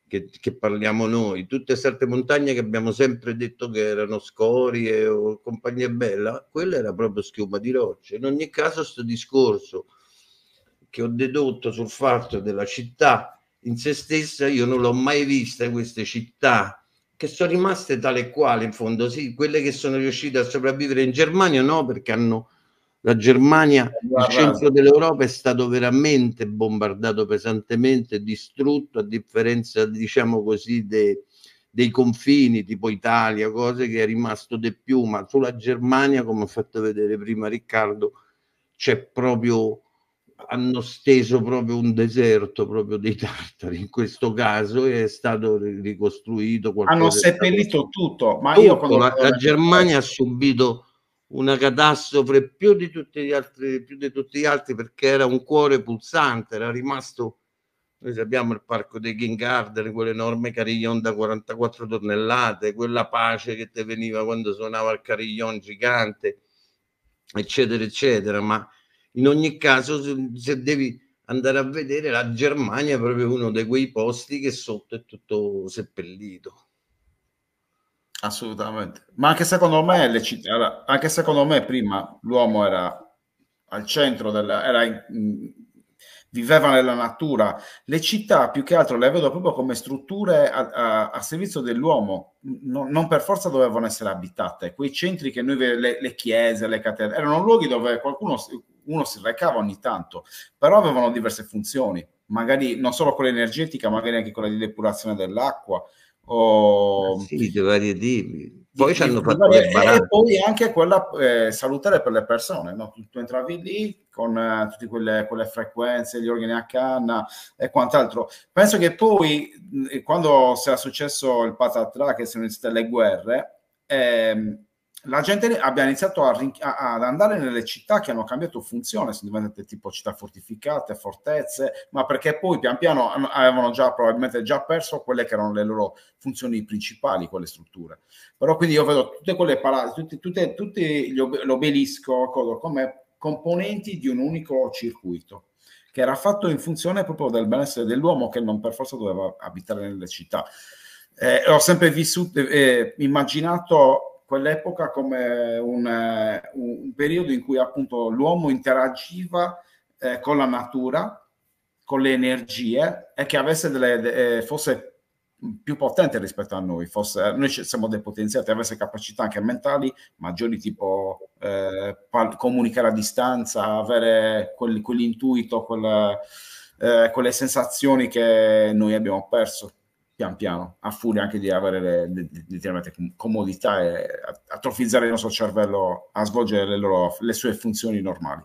Speaker 5: che, che parliamo noi, tutte queste altre montagne che abbiamo sempre detto che erano scorie o compagnia bella, quella era proprio schiuma di rocce. In ogni caso, questo discorso che ho dedotto sul fatto della città in se stessa, io non l'ho mai vista queste città che sono rimaste tale quale in fondo, sì, quelle che sono riuscite a sopravvivere in Germania no, perché hanno la Germania, eh, il centro dell'Europa è stato veramente bombardato pesantemente, distrutto, a differenza, diciamo così, de, dei confini, tipo Italia, cose che è rimasto di più, ma sulla Germania, come ho fatto vedere prima Riccardo, c'è proprio hanno steso proprio un deserto proprio dei tartari in questo caso e è stato ricostruito hanno
Speaker 4: seppellito stato... tutto ma tutto. io quando... la, la
Speaker 5: Germania ha subito una catastrofe più di tutti gli altri più di tutti gli altri perché era un cuore pulsante era rimasto noi abbiamo il parco dei King Garden quell'enorme carillon da 44 tonnellate quella pace che te veniva quando suonava il carillon gigante eccetera eccetera ma in ogni caso se devi andare a vedere la Germania è proprio uno di quei posti che sotto è tutto seppellito
Speaker 4: assolutamente ma anche secondo me le citt- anche secondo me prima l'uomo era al centro della era in, viveva nella natura. Le città più che altro le vedo proprio come strutture a, a, a servizio dell'uomo, no, non per forza dovevano essere abitate. Quei centri che noi le, le chiese, le cattedrali, erano luoghi dove qualcuno uno si recava ogni tanto, però avevano diverse funzioni, magari non solo quella energetica, magari anche quella di depurazione dell'acqua. O... Ah, sì, di varie tipi
Speaker 5: poi ci hanno fatto e, e
Speaker 4: poi anche quella eh, salutare per le persone, no? tu, tu, entravi lì con eh, tutte quelle, quelle, frequenze, gli organi a canna e quant'altro. Penso che poi, mh, quando sia successo il patatrack che sono iniziate le guerre, ehm, la gente abbia iniziato a, a, ad andare nelle città che hanno cambiato funzione, sono diventate tipo città fortificate, fortezze, ma perché poi pian piano avevano già probabilmente già perso quelle che erano le loro funzioni principali, quelle strutture. Però quindi io vedo tutte quelle palazze, tutti, tutte, tutti gli ob- l'obelisco come componenti di un unico circuito che era fatto in funzione proprio del benessere dell'uomo che non per forza doveva abitare nelle città. Eh, ho sempre vissuto, eh, immaginato quell'epoca come eh, un, un periodo in cui appunto l'uomo interagiva eh, con la natura, con le energie e che avesse delle, de, eh, fosse più potente rispetto a noi, fosse, eh, noi siamo depotenziati, avesse capacità anche mentali maggiori, tipo eh, par- comunicare a distanza, avere quel, quell'intuito, quella, eh, quelle sensazioni che noi abbiamo perso pian piano, a furia anche di avere letteralmente comodità e atrofizzare il nostro cervello a svolgere le, loro, le sue funzioni normali.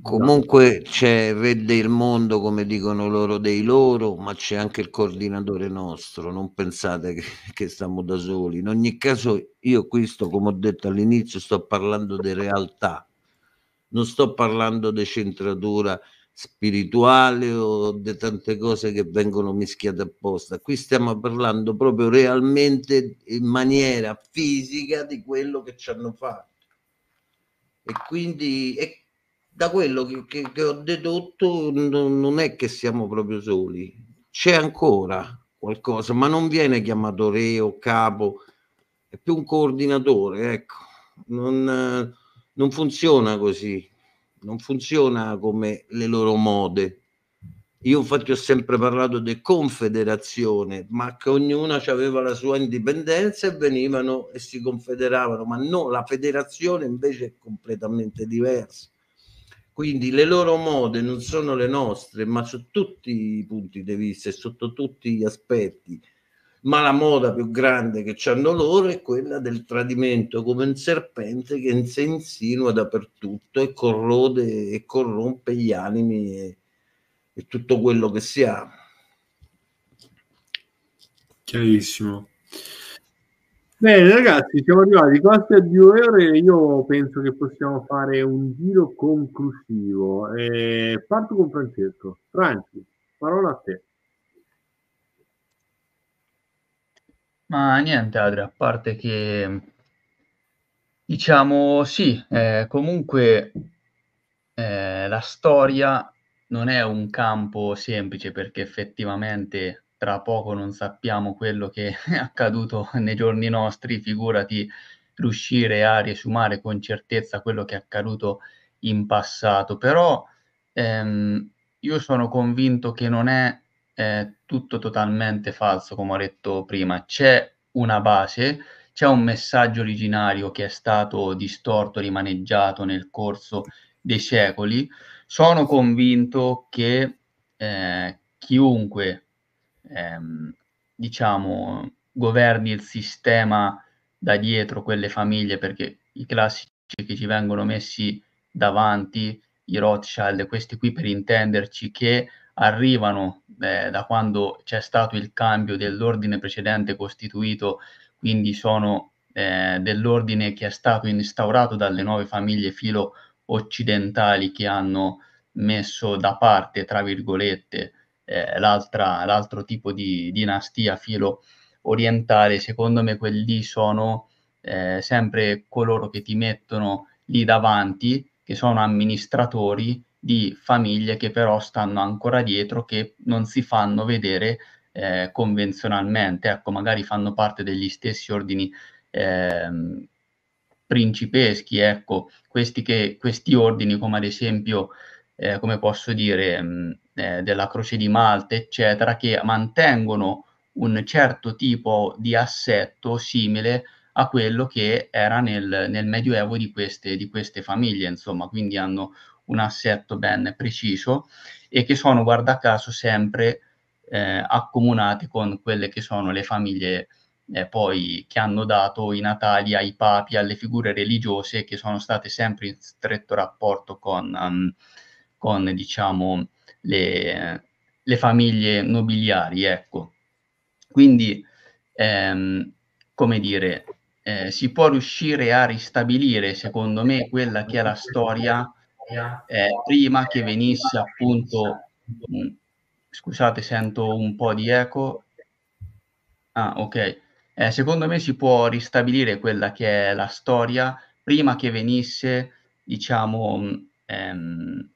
Speaker 5: Comunque c'è re del mondo come dicono loro dei loro, ma c'è anche il coordinatore nostro, non pensate che, che stiamo da soli. In ogni caso io qui come ho detto all'inizio, sto parlando di realtà, non sto parlando di centratura spirituale o di tante cose che vengono mischiate apposta. Qui stiamo parlando proprio realmente in maniera fisica di quello che ci hanno fatto. E quindi e da quello che, che, che ho dedotto non, non è che siamo proprio soli, c'è ancora qualcosa, ma non viene chiamato re o capo, è più un coordinatore, ecco. Non, non funziona così non funziona come le loro mode. Io infatti ho sempre parlato di confederazione, ma che ognuna aveva la sua indipendenza e venivano e si confederavano, ma no, la federazione invece è completamente diversa. Quindi le loro mode non sono le nostre, ma su tutti i punti di vista e sotto tutti gli aspetti ma la moda più grande che hanno loro è quella del tradimento come un serpente che si insinua dappertutto e corrode e corrompe gli animi e, e tutto quello che si ha.
Speaker 2: Chiarissimo. Bene ragazzi, siamo arrivati quasi a due ore, io penso che possiamo fare un giro conclusivo. Eh, parto con Francesco. Franci, parola a te.
Speaker 3: Ma niente Adri, a parte che diciamo sì, eh, comunque eh, la storia non è un campo semplice perché effettivamente tra poco non sappiamo quello che è accaduto nei giorni nostri, figurati riuscire a riesumare con certezza quello che è accaduto in passato, però ehm, io sono convinto che non è è tutto totalmente falso, come ho detto prima. C'è una base, c'è un messaggio originario che è stato distorto, rimaneggiato nel corso dei secoli. Sono convinto che eh, chiunque, ehm, diciamo, governi il sistema da dietro quelle famiglie, perché i classici che ci vengono messi davanti, i Rothschild, questi qui per intenderci, che arrivano eh, da quando c'è stato il cambio dell'ordine precedente costituito, quindi sono eh, dell'ordine che è stato instaurato dalle nuove famiglie filo occidentali che hanno messo da parte, tra virgolette, eh, l'altro tipo di dinastia filo orientale, secondo me quelli sono eh, sempre coloro che ti mettono lì davanti, che sono amministratori di famiglie che però stanno ancora dietro, che non si fanno vedere eh, convenzionalmente, ecco, magari fanno parte degli stessi ordini eh, principeschi, ecco, questi, che, questi ordini come ad esempio, eh, come posso dire, mh, mm, eh, della Croce di Malta, eccetera, che mantengono un certo tipo di assetto simile a quello che era nel, nel medioevo di queste, di queste famiglie, insomma, quindi hanno un assetto ben preciso e che sono, guarda caso, sempre eh, accomunate con quelle che sono le famiglie eh, poi che hanno dato i natali ai papi, alle figure religiose che sono state sempre in stretto rapporto con, um, con diciamo, le, le, famiglie nobiliari. Ecco. Quindi, ehm, come dire, eh, si può riuscire a ristabilire, secondo me, quella che è la storia eh, eh, prima che venisse appunto, scusate sento un po' di eco, ah ok, eh, secondo me si può ristabilire quella che è la storia prima che venisse diciamo mm, ehm,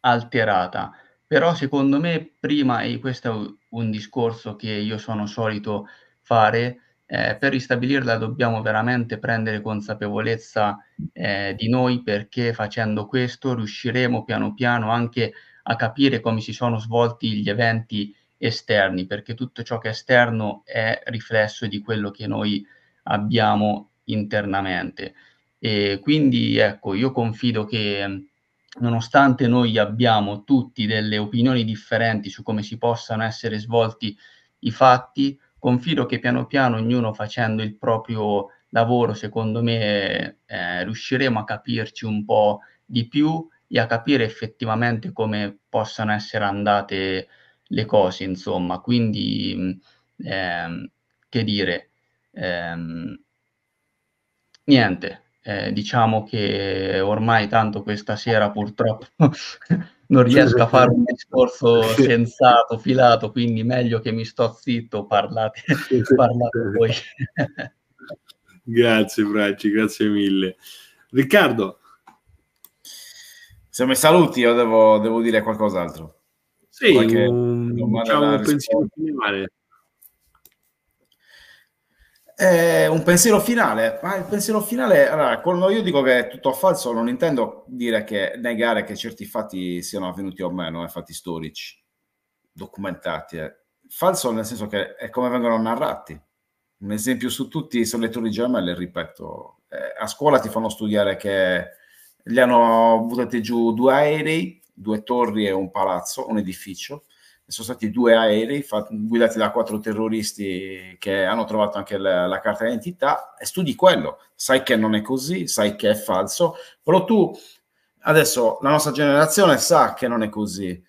Speaker 3: alterata, però secondo me prima, e questo è un discorso che io sono solito fare, eh, per ristabilirla dobbiamo veramente prendere consapevolezza eh, di noi perché facendo questo riusciremo piano piano anche a capire come si sono svolti gli eventi esterni, perché tutto ciò che è esterno è riflesso di quello che noi abbiamo internamente. E quindi ecco, io confido che nonostante noi abbiamo tutti delle opinioni differenti su come si possano essere svolti i fatti, Confido che piano piano ognuno facendo il proprio lavoro, secondo me, eh, riusciremo a capirci un po' di più e a capire effettivamente come possano essere andate le cose, insomma. Quindi, mm, ehm, che dire, ehm, niente, eh, diciamo che ormai tanto questa sera purtroppo
Speaker 5: non riesco a fare un
Speaker 3: discorso sensato, filato, quindi meglio che mi sto zitto, parlate, parlate voi.
Speaker 2: grazie Franci, grazie mille. Riccardo. Se mi saluti io devo, devo dire qualcos'altro.
Speaker 4: Sì, Qualche un, diciamo un pensiero finale. Eh, un pensiero finale, ma il pensiero finale, allora, quando io dico che è tutto falso, non intendo dire che negare che certi fatti siano avvenuti o meno, eh, fatti storici, documentati. Eh. Falso nel senso che è come vengono narrati. Un esempio su tutti sono le torri gemelle, ripeto, eh, a scuola ti fanno studiare che li hanno buttati giù due aerei, due torri e un palazzo, un edificio, sono stati due aerei guidati da quattro terroristi che hanno trovato anche la, la carta d'identità e studi quello, sai che non è così, sai che è falso, però tu adesso la nostra generazione sa che non è così.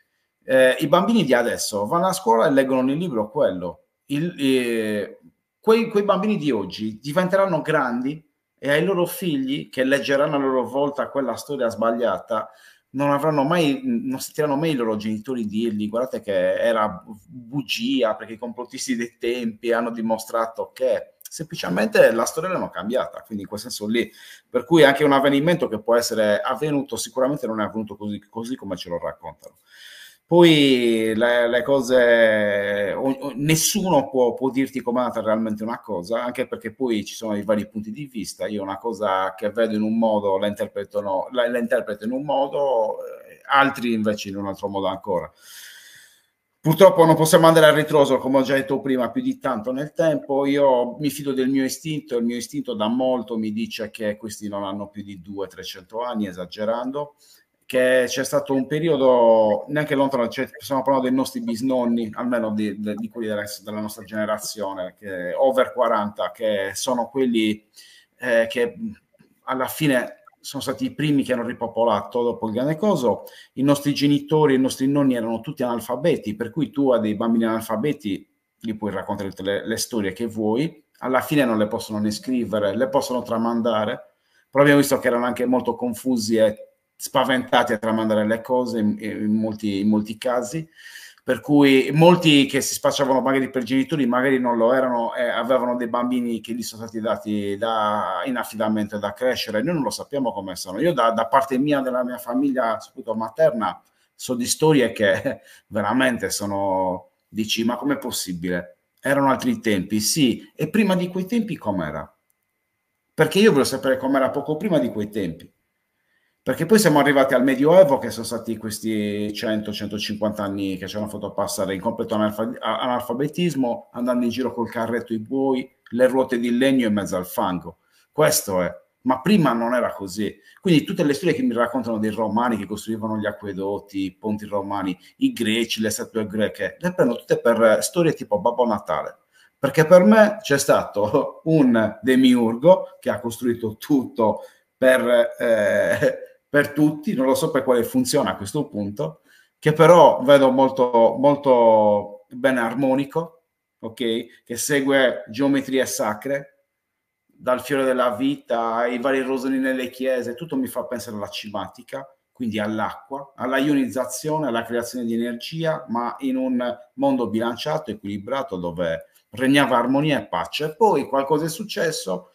Speaker 4: Eh, I bambini di adesso vanno a scuola e leggono nel libro quello. Il, eh, quei, quei bambini di oggi diventeranno grandi e ai loro figli che leggeranno a loro volta quella storia sbagliata non avranno mai, non sentiranno mai i loro genitori dirgli guardate che era bugia perché i complottisti dei tempi hanno dimostrato che semplicemente la storia l'hanno cambiata, quindi in quel senso lì, per cui anche un avvenimento che può essere avvenuto sicuramente non è avvenuto così, così come ce lo raccontano. Poi le, le cose, o, o, nessuno può, può dirti com'è realmente una cosa, anche perché poi ci sono i vari punti di vista. Io una cosa che vedo in un modo la interpreto, no, la, la interpreto in un modo, eh, altri invece in un altro modo ancora. Purtroppo non possiamo andare a ritroso, come ho già detto prima, più di tanto nel tempo. Io mi fido del mio istinto, il mio istinto da molto mi dice che questi non hanno più di 200-300 anni, esagerando che c'è stato un periodo neanche lontano, cioè, stiamo parlando dei nostri bisnonni, almeno di, di quelli della, della, nostra generazione, che, over 40, che sono quelli eh, che alla fine sono stati i primi che hanno ripopolato dopo il grande coso. I nostri genitori, i nostri nonni erano tutti analfabeti, per cui tu a dei bambini analfabeti gli puoi raccontare tutte le, le storie che vuoi, alla fine non le possono né scrivere, le possono tramandare, però abbiamo visto che erano anche molto confusi e spaventati a tramandare le cose in, in, molti, in molti casi per cui molti che si spacciavano magari per genitori magari non lo erano eh, avevano dei bambini che gli sono stati dati da, in affidamento da crescere noi non lo sappiamo come sono io da, da parte mia della mia famiglia soprattutto materna so di storie che veramente sono dici ma com'è possibile erano altri tempi sì e prima di quei tempi com'era perché io voglio sapere com'era poco prima di quei tempi perché poi siamo arrivati al Medioevo, che sono stati questi 100-150 anni che ci hanno fatto passare in completo analfa- analfabetismo, andando in giro col carretto i buoi, le ruote di legno in mezzo al fango. Questo è. Ma prima non era così. Quindi tutte le storie che mi raccontano dei romani che costruivano gli acquedotti, i ponti romani, i greci, le statue greche, le prendo tutte per eh, storie tipo Babbo Natale perché per me c'è stato un demiurgo che ha costruito tutto per eh, per tutti, non lo so per quale funziona a questo punto, che però vedo molto, molto ben armonico, ok? Che segue geometrie sacre, dal fiore della vita ai vari rosoni nelle chiese, tutto mi fa pensare alla cimatica, quindi all'acqua, alla ionizzazione, alla creazione di energia, ma in un mondo bilanciato, equilibrato, dove regnava armonia e pace. Poi qualcosa è successo,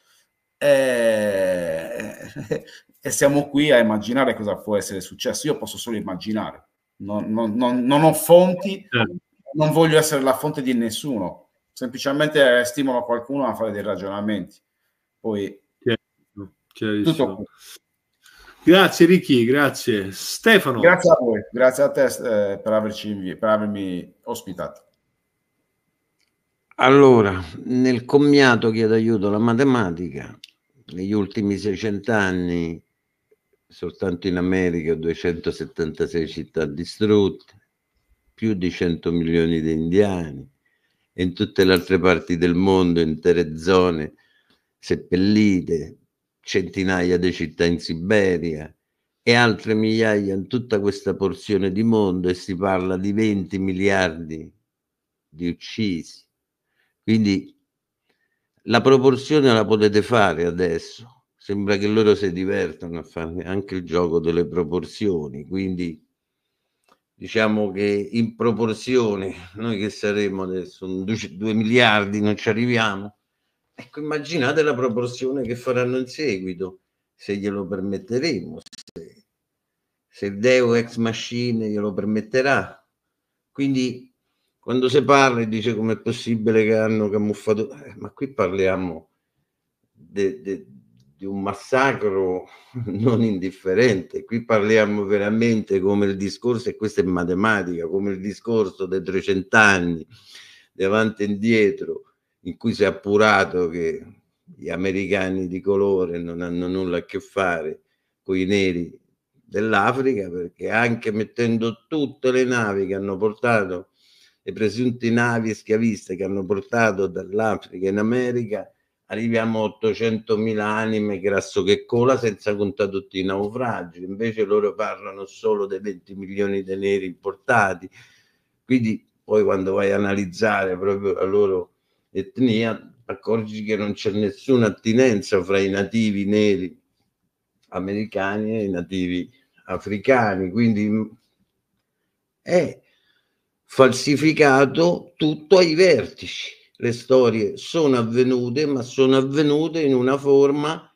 Speaker 4: e, eh, e siamo qui a immaginare cosa può essere successo. Io posso solo immaginare, non, non, non, non ho fonti, certo. non voglio essere la fonte di nessuno, semplicemente stimolo qualcuno a fare dei ragionamenti.
Speaker 2: Poi chiarissimo, Grazie Ricky, grazie Stefano.
Speaker 4: Grazie a voi, grazie a te eh, per, averci, per avermi ospitato.
Speaker 5: Allora, nel commiato chiedo aiuto alla matematica, negli ultimi 600 anni soltanto in America 276 città distrutte, più di 100 milioni di indiani e in tutte le altre parti del mondo intere zone seppellite, centinaia di città in Siberia e altre migliaia in tutta questa porzione di mondo e si parla di 20 miliardi di uccisi. Quindi la proporzione la potete fare adesso. Sembra che loro si divertano a fare anche il gioco delle proporzioni, quindi diciamo che in proporzione noi che saremo adesso 2 miliardi non ci arriviamo. Ecco, immaginate la proporzione che faranno in seguito, se glielo permetteremo, se, il Deo ex machine glielo permetterà. Quindi quando si parla e dice come è possibile che hanno camuffato, eh, ma qui parliamo di un massacro non indifferente, qui parliamo veramente come il discorso, e questa è matematica, come il discorso dei 300 anni, di avanti e indietro, in cui si è appurato che gli americani di colore non hanno nulla a che fare con i neri dell'Africa, perché anche mettendo tutte le navi che hanno portato le presunte navi schiaviste che hanno portato dall'Africa in America, arriviamo a 800.000 anime grasso che cola senza contare tutti i naufragi, invece loro parlano solo dei 20 milioni di neri importati. Quindi poi quando vai a analizzare proprio la loro etnia, accorgi che non c'è nessuna attinenza fra i nativi neri americani e i nativi africani, quindi è falsificato tutto ai vertici. Le storie sono avvenute, ma sono avvenute in una forma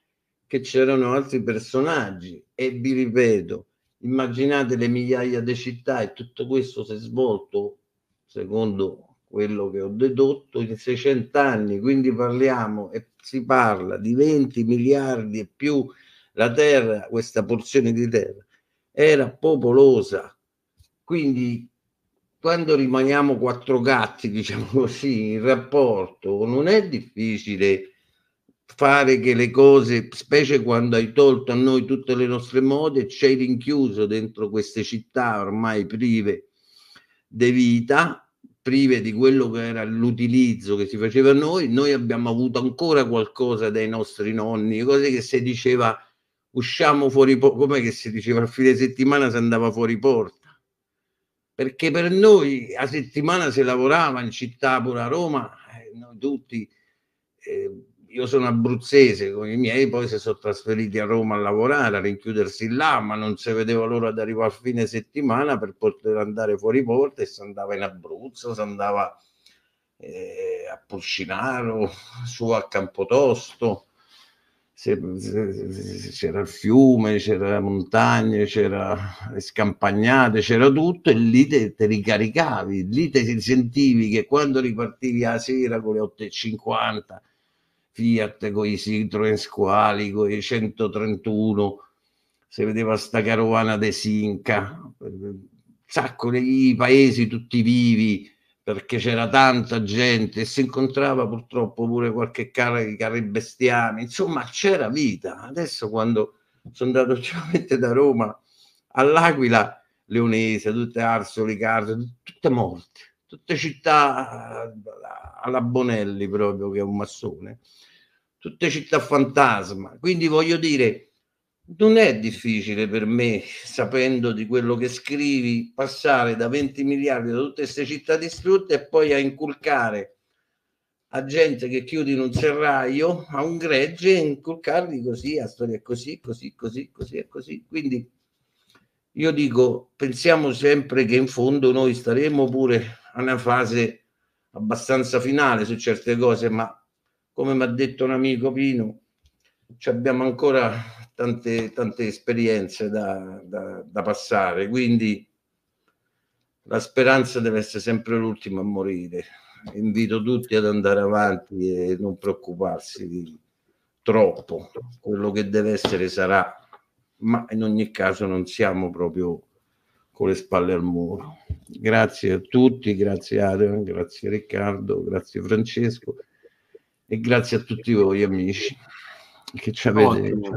Speaker 5: che c'erano altri personaggi. E vi ripeto, immaginate le migliaia di città e tutto questo si è svolto, secondo quello che ho dedotto, in 600 anni. Quindi parliamo e si parla di 20 miliardi e più la terra, questa porzione di terra, era popolosa. Quindi quando rimaniamo quattro gatti, diciamo così, in rapporto, non è difficile fare che le cose, specie quando hai tolto a noi tutte le nostre mode, ci hai rinchiuso dentro queste città ormai prive di vita, prive di quello che era l'utilizzo che si faceva a noi, noi abbiamo avuto ancora qualcosa dai nostri nonni, cose che si diceva usciamo fuori, po- come che si diceva a fine settimana si andava fuori porta perché per noi a settimana si lavorava in città pure a Roma, eh, noi tutti, eh, io sono abruzzese con i miei, poi si sono trasferiti a Roma a lavorare, a rinchiudersi là, ma non si vedeva l'ora di arrivare a fine settimana per poter andare fuori porta e si andava in Abruzzo, si andava eh, a Pulcinaro, su a Campotosto c'era il fiume, c'era la montagna, c'era le scampagnate, c'era tutto e lì te, te ricaricavi, lì te sentivi che quando ripartivi la sera con le 8.50 Fiat, con i Citroen Squali, con i 131, si vedeva sta carovana de Sinca, sacco dei paesi tutti vivi, perché c'era tanta gente e si incontrava purtroppo pure qualche cara di carri bestiame, insomma c'era vita. Adesso quando sono andato ultimamente da Roma all'Aquila, Leonese, tutte Arsoli, Carso, tutte morte, tutte città eh, alla Bonelli proprio che è un massone, tutte città fantasma. Quindi voglio dire, non è difficile per me, sapendo di quello che scrivi, passare da 20 miliardi da tutte queste città distrutte e poi a inculcare a gente che chiude in un serraio, a un gregge, e inculcarli così, a storie così, così, così, così e così. Quindi io dico, pensiamo sempre che in fondo noi staremo pure a una fase abbastanza finale su certe cose, ma come mi ha detto un amico Pino, ci abbiamo ancora tante, tante esperienze da, da, da passare, quindi la speranza deve essere sempre l'ultima a morire. Invito tutti ad andare avanti e non preoccuparsi di troppo, quello che deve essere sarà, ma in ogni caso non siamo proprio con le spalle al muro. Grazie a tutti, grazie Adrian, grazie Riccardo, grazie Francesco e grazie a tutti voi amici che ci avete. Ottimo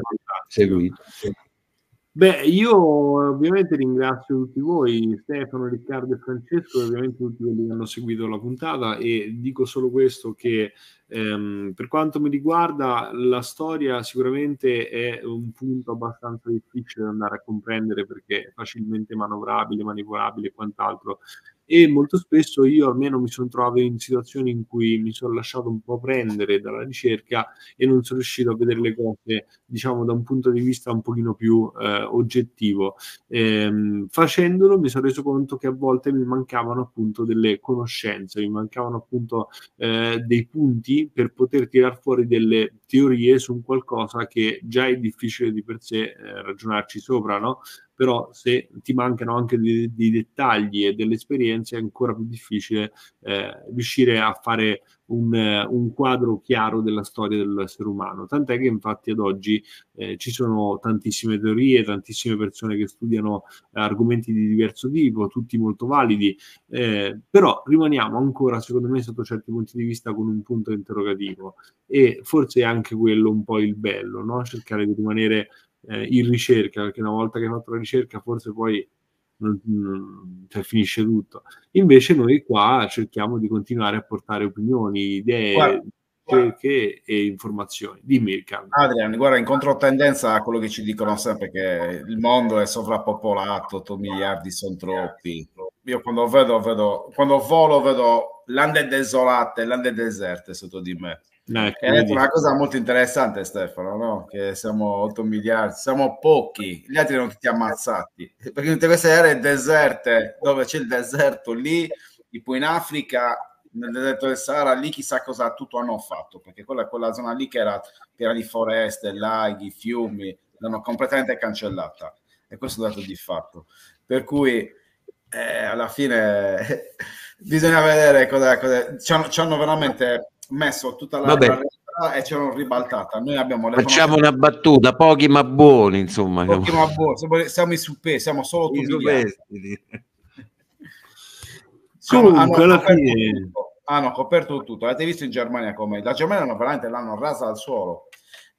Speaker 5: seguito. Beh, io ovviamente
Speaker 2: ringrazio tutti voi, Stefano, Riccardo e Francesco, ovviamente tutti quelli che hanno seguito la puntata e dico solo questo che ehm, per quanto mi riguarda la storia sicuramente è un punto abbastanza difficile da andare a comprendere perché è facilmente manovrabile, manipolabile e quant'altro e molto spesso io almeno mi sono trovato in situazioni in cui mi sono lasciato un po' prendere dalla ricerca e non sono riuscito a vedere le cose diciamo da un punto di vista un pochino più eh, oggettivo ehm, facendolo mi sono reso conto che a volte mi mancavano appunto delle conoscenze mi mancavano appunto eh, dei punti per poter tirar fuori delle teorie su un qualcosa che già è difficile di per sé eh, ragionarci sopra no? però se ti mancano anche dei, dei dettagli e delle esperienze è ancora più difficile eh, riuscire a fare un, un, quadro chiaro della storia dell'essere umano. Tant'è che infatti ad oggi eh, ci sono tantissime teorie, tantissime persone che studiano argomenti di diverso tipo, tutti molto validi, eh, però rimaniamo ancora, secondo me, sotto certi punti di vista con un punto interrogativo e forse è anche quello un po' il bello, no? cercare di rimanere eh, in ricerca, perché una volta che hai fatto la ricerca forse poi cioè, finisce tutto. Invece noi qua cerchiamo di continuare a portare opinioni, idee, guarda, guarda. e informazioni. Dimmi Carlo.
Speaker 4: Adrian, guarda, in controtendenza a quello che ci dicono sempre che il mondo è sovrappopolato, 8 miliardi sono troppi. Io quando vedo, vedo, quando volo vedo lande desolate, lande deserte sotto di me. Ecco, eh, eh, Hai una cosa molto interessante, Stefano, no? che siamo 8 miliardi, siamo pochi, gli altri non ti ammazzati perché tutte queste aree deserte, dove c'è il deserto lì, tipo in Africa, nel deserto del Sahara, lì chissà cosa tutto hanno fatto, perché quella, quella zona lì che era piena di foreste, laghi, fiumi, l'hanno completamente cancellata e questo è dato di fatto. Per cui eh, alla fine bisogna vedere cosa, cosa ci hanno veramente messo tutta la Vabbè. e e c'erano ribaltata. Noi abbiamo
Speaker 5: le Facciamo conoscenze... una battuta, pochi ma buoni, insomma. Pochi
Speaker 4: ma buoni, siamo, siamo i suppè, siamo solo tutti gli
Speaker 5: Comunque, alla fine...
Speaker 4: Hanno coperto tutto. Avete visto in Germania come la Germania veramente l'hanno rasa al suolo.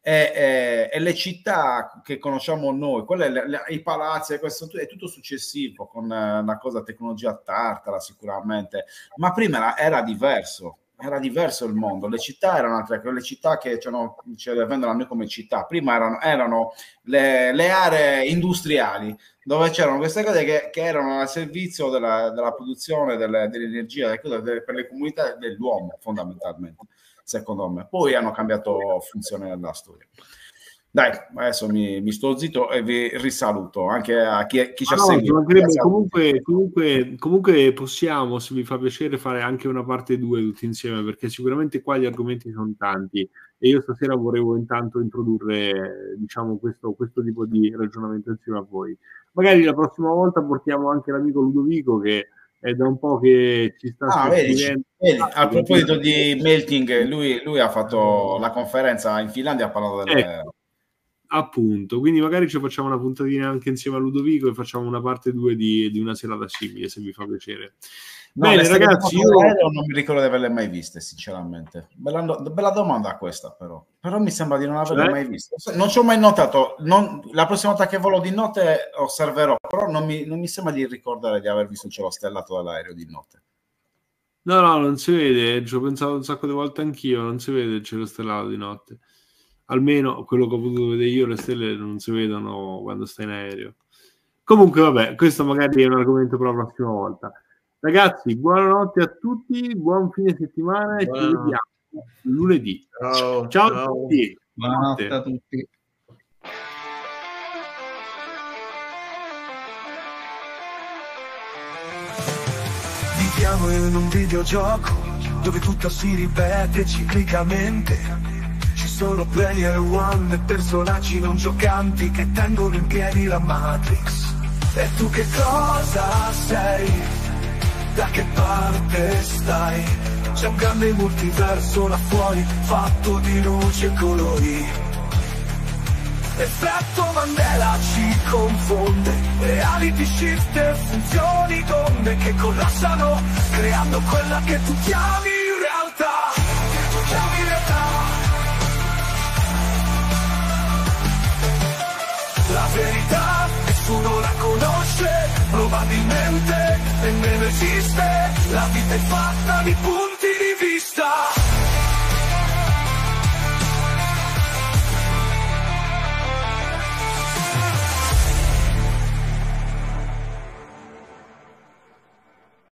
Speaker 4: E, e, e, le città che conosciamo noi, quelle, le, le, i palazzi, questo, è tutto successivo con eh, una cosa tecnologia tartara sicuramente, ma prima era, era diverso era diverso il mondo, le città erano altre, quelle città che cioè, no, ce le vendono a noi come città, prima erano, erano le, le, aree industriali dove c'erano queste cose che, che erano al servizio della, della produzione delle, dell'energia delle, per le comunità dell'uomo fondamentalmente, secondo me. Poi hanno cambiato funzione della storia. Dai, adesso mi, mi, sto zitto e vi risaluto anche a chi, chi ci ha no, seguito.
Speaker 2: Comunque, comunque, comunque, possiamo, se vi fa piacere, fare anche una parte 2 tutti insieme, perché sicuramente qua gli argomenti sono tanti e io stasera volevo intanto introdurre diciamo, questo, questo tipo di ragionamento insieme a voi. Magari la prossima volta portiamo anche l'amico Ludovico che è da un po' che ci sta ah, vedi, vedi,
Speaker 4: a ah, proposito di melting lui, lui, ha fatto la conferenza in Finlandia ha parlato delle, ecco,
Speaker 2: Appunto, quindi magari ci facciamo una puntatina anche insieme a Ludovico e facciamo una parte 2 di, di, una serata simile, se vi fa piacere. No, Bene, ragazzi, io non
Speaker 4: mi ricordo di averle mai viste, sinceramente. Bella, bella domanda questa, però. Però mi sembra di non averle cioè? mai viste. Non ci ho mai notato. Non, la prossima volta che volo di notte osserverò, però non mi, non mi sembra di ricordare di aver visto il cielo stellato dall'aereo di notte.
Speaker 2: No, no, non si vede. Ci ho pensato un sacco di volte anch'io. Non si vede il cielo stellato di notte almeno quello che ho potuto vedere io, le stelle non si vedono quando stai in aereo. Comunque, vabbè, questo magari è un argomento per la prossima volta. Ragazzi, buonanotte a tutti, buon fine settimana e ci vediamo lunedì. Ciao, ciao, ciao. a tutti. Buonanotte a tutti.
Speaker 1: Viviamo in un videogioco dove tutto si ripete ciclicamente sono player one e personaggi non giocanti che tengono in piedi la Matrix. E tu che cosa sei? Da che parte stai? C'è un grande multiverso là fuori, fatto di luce e colori. Effetto Mandela ci confonde, reality shift e funzioni donne che collassano, creando quella che tu chiami realtà. Che tu chiami realtà. verità nessuno la conosce, probabilmente nemmeno esiste, la vita è fatta di punti di vista.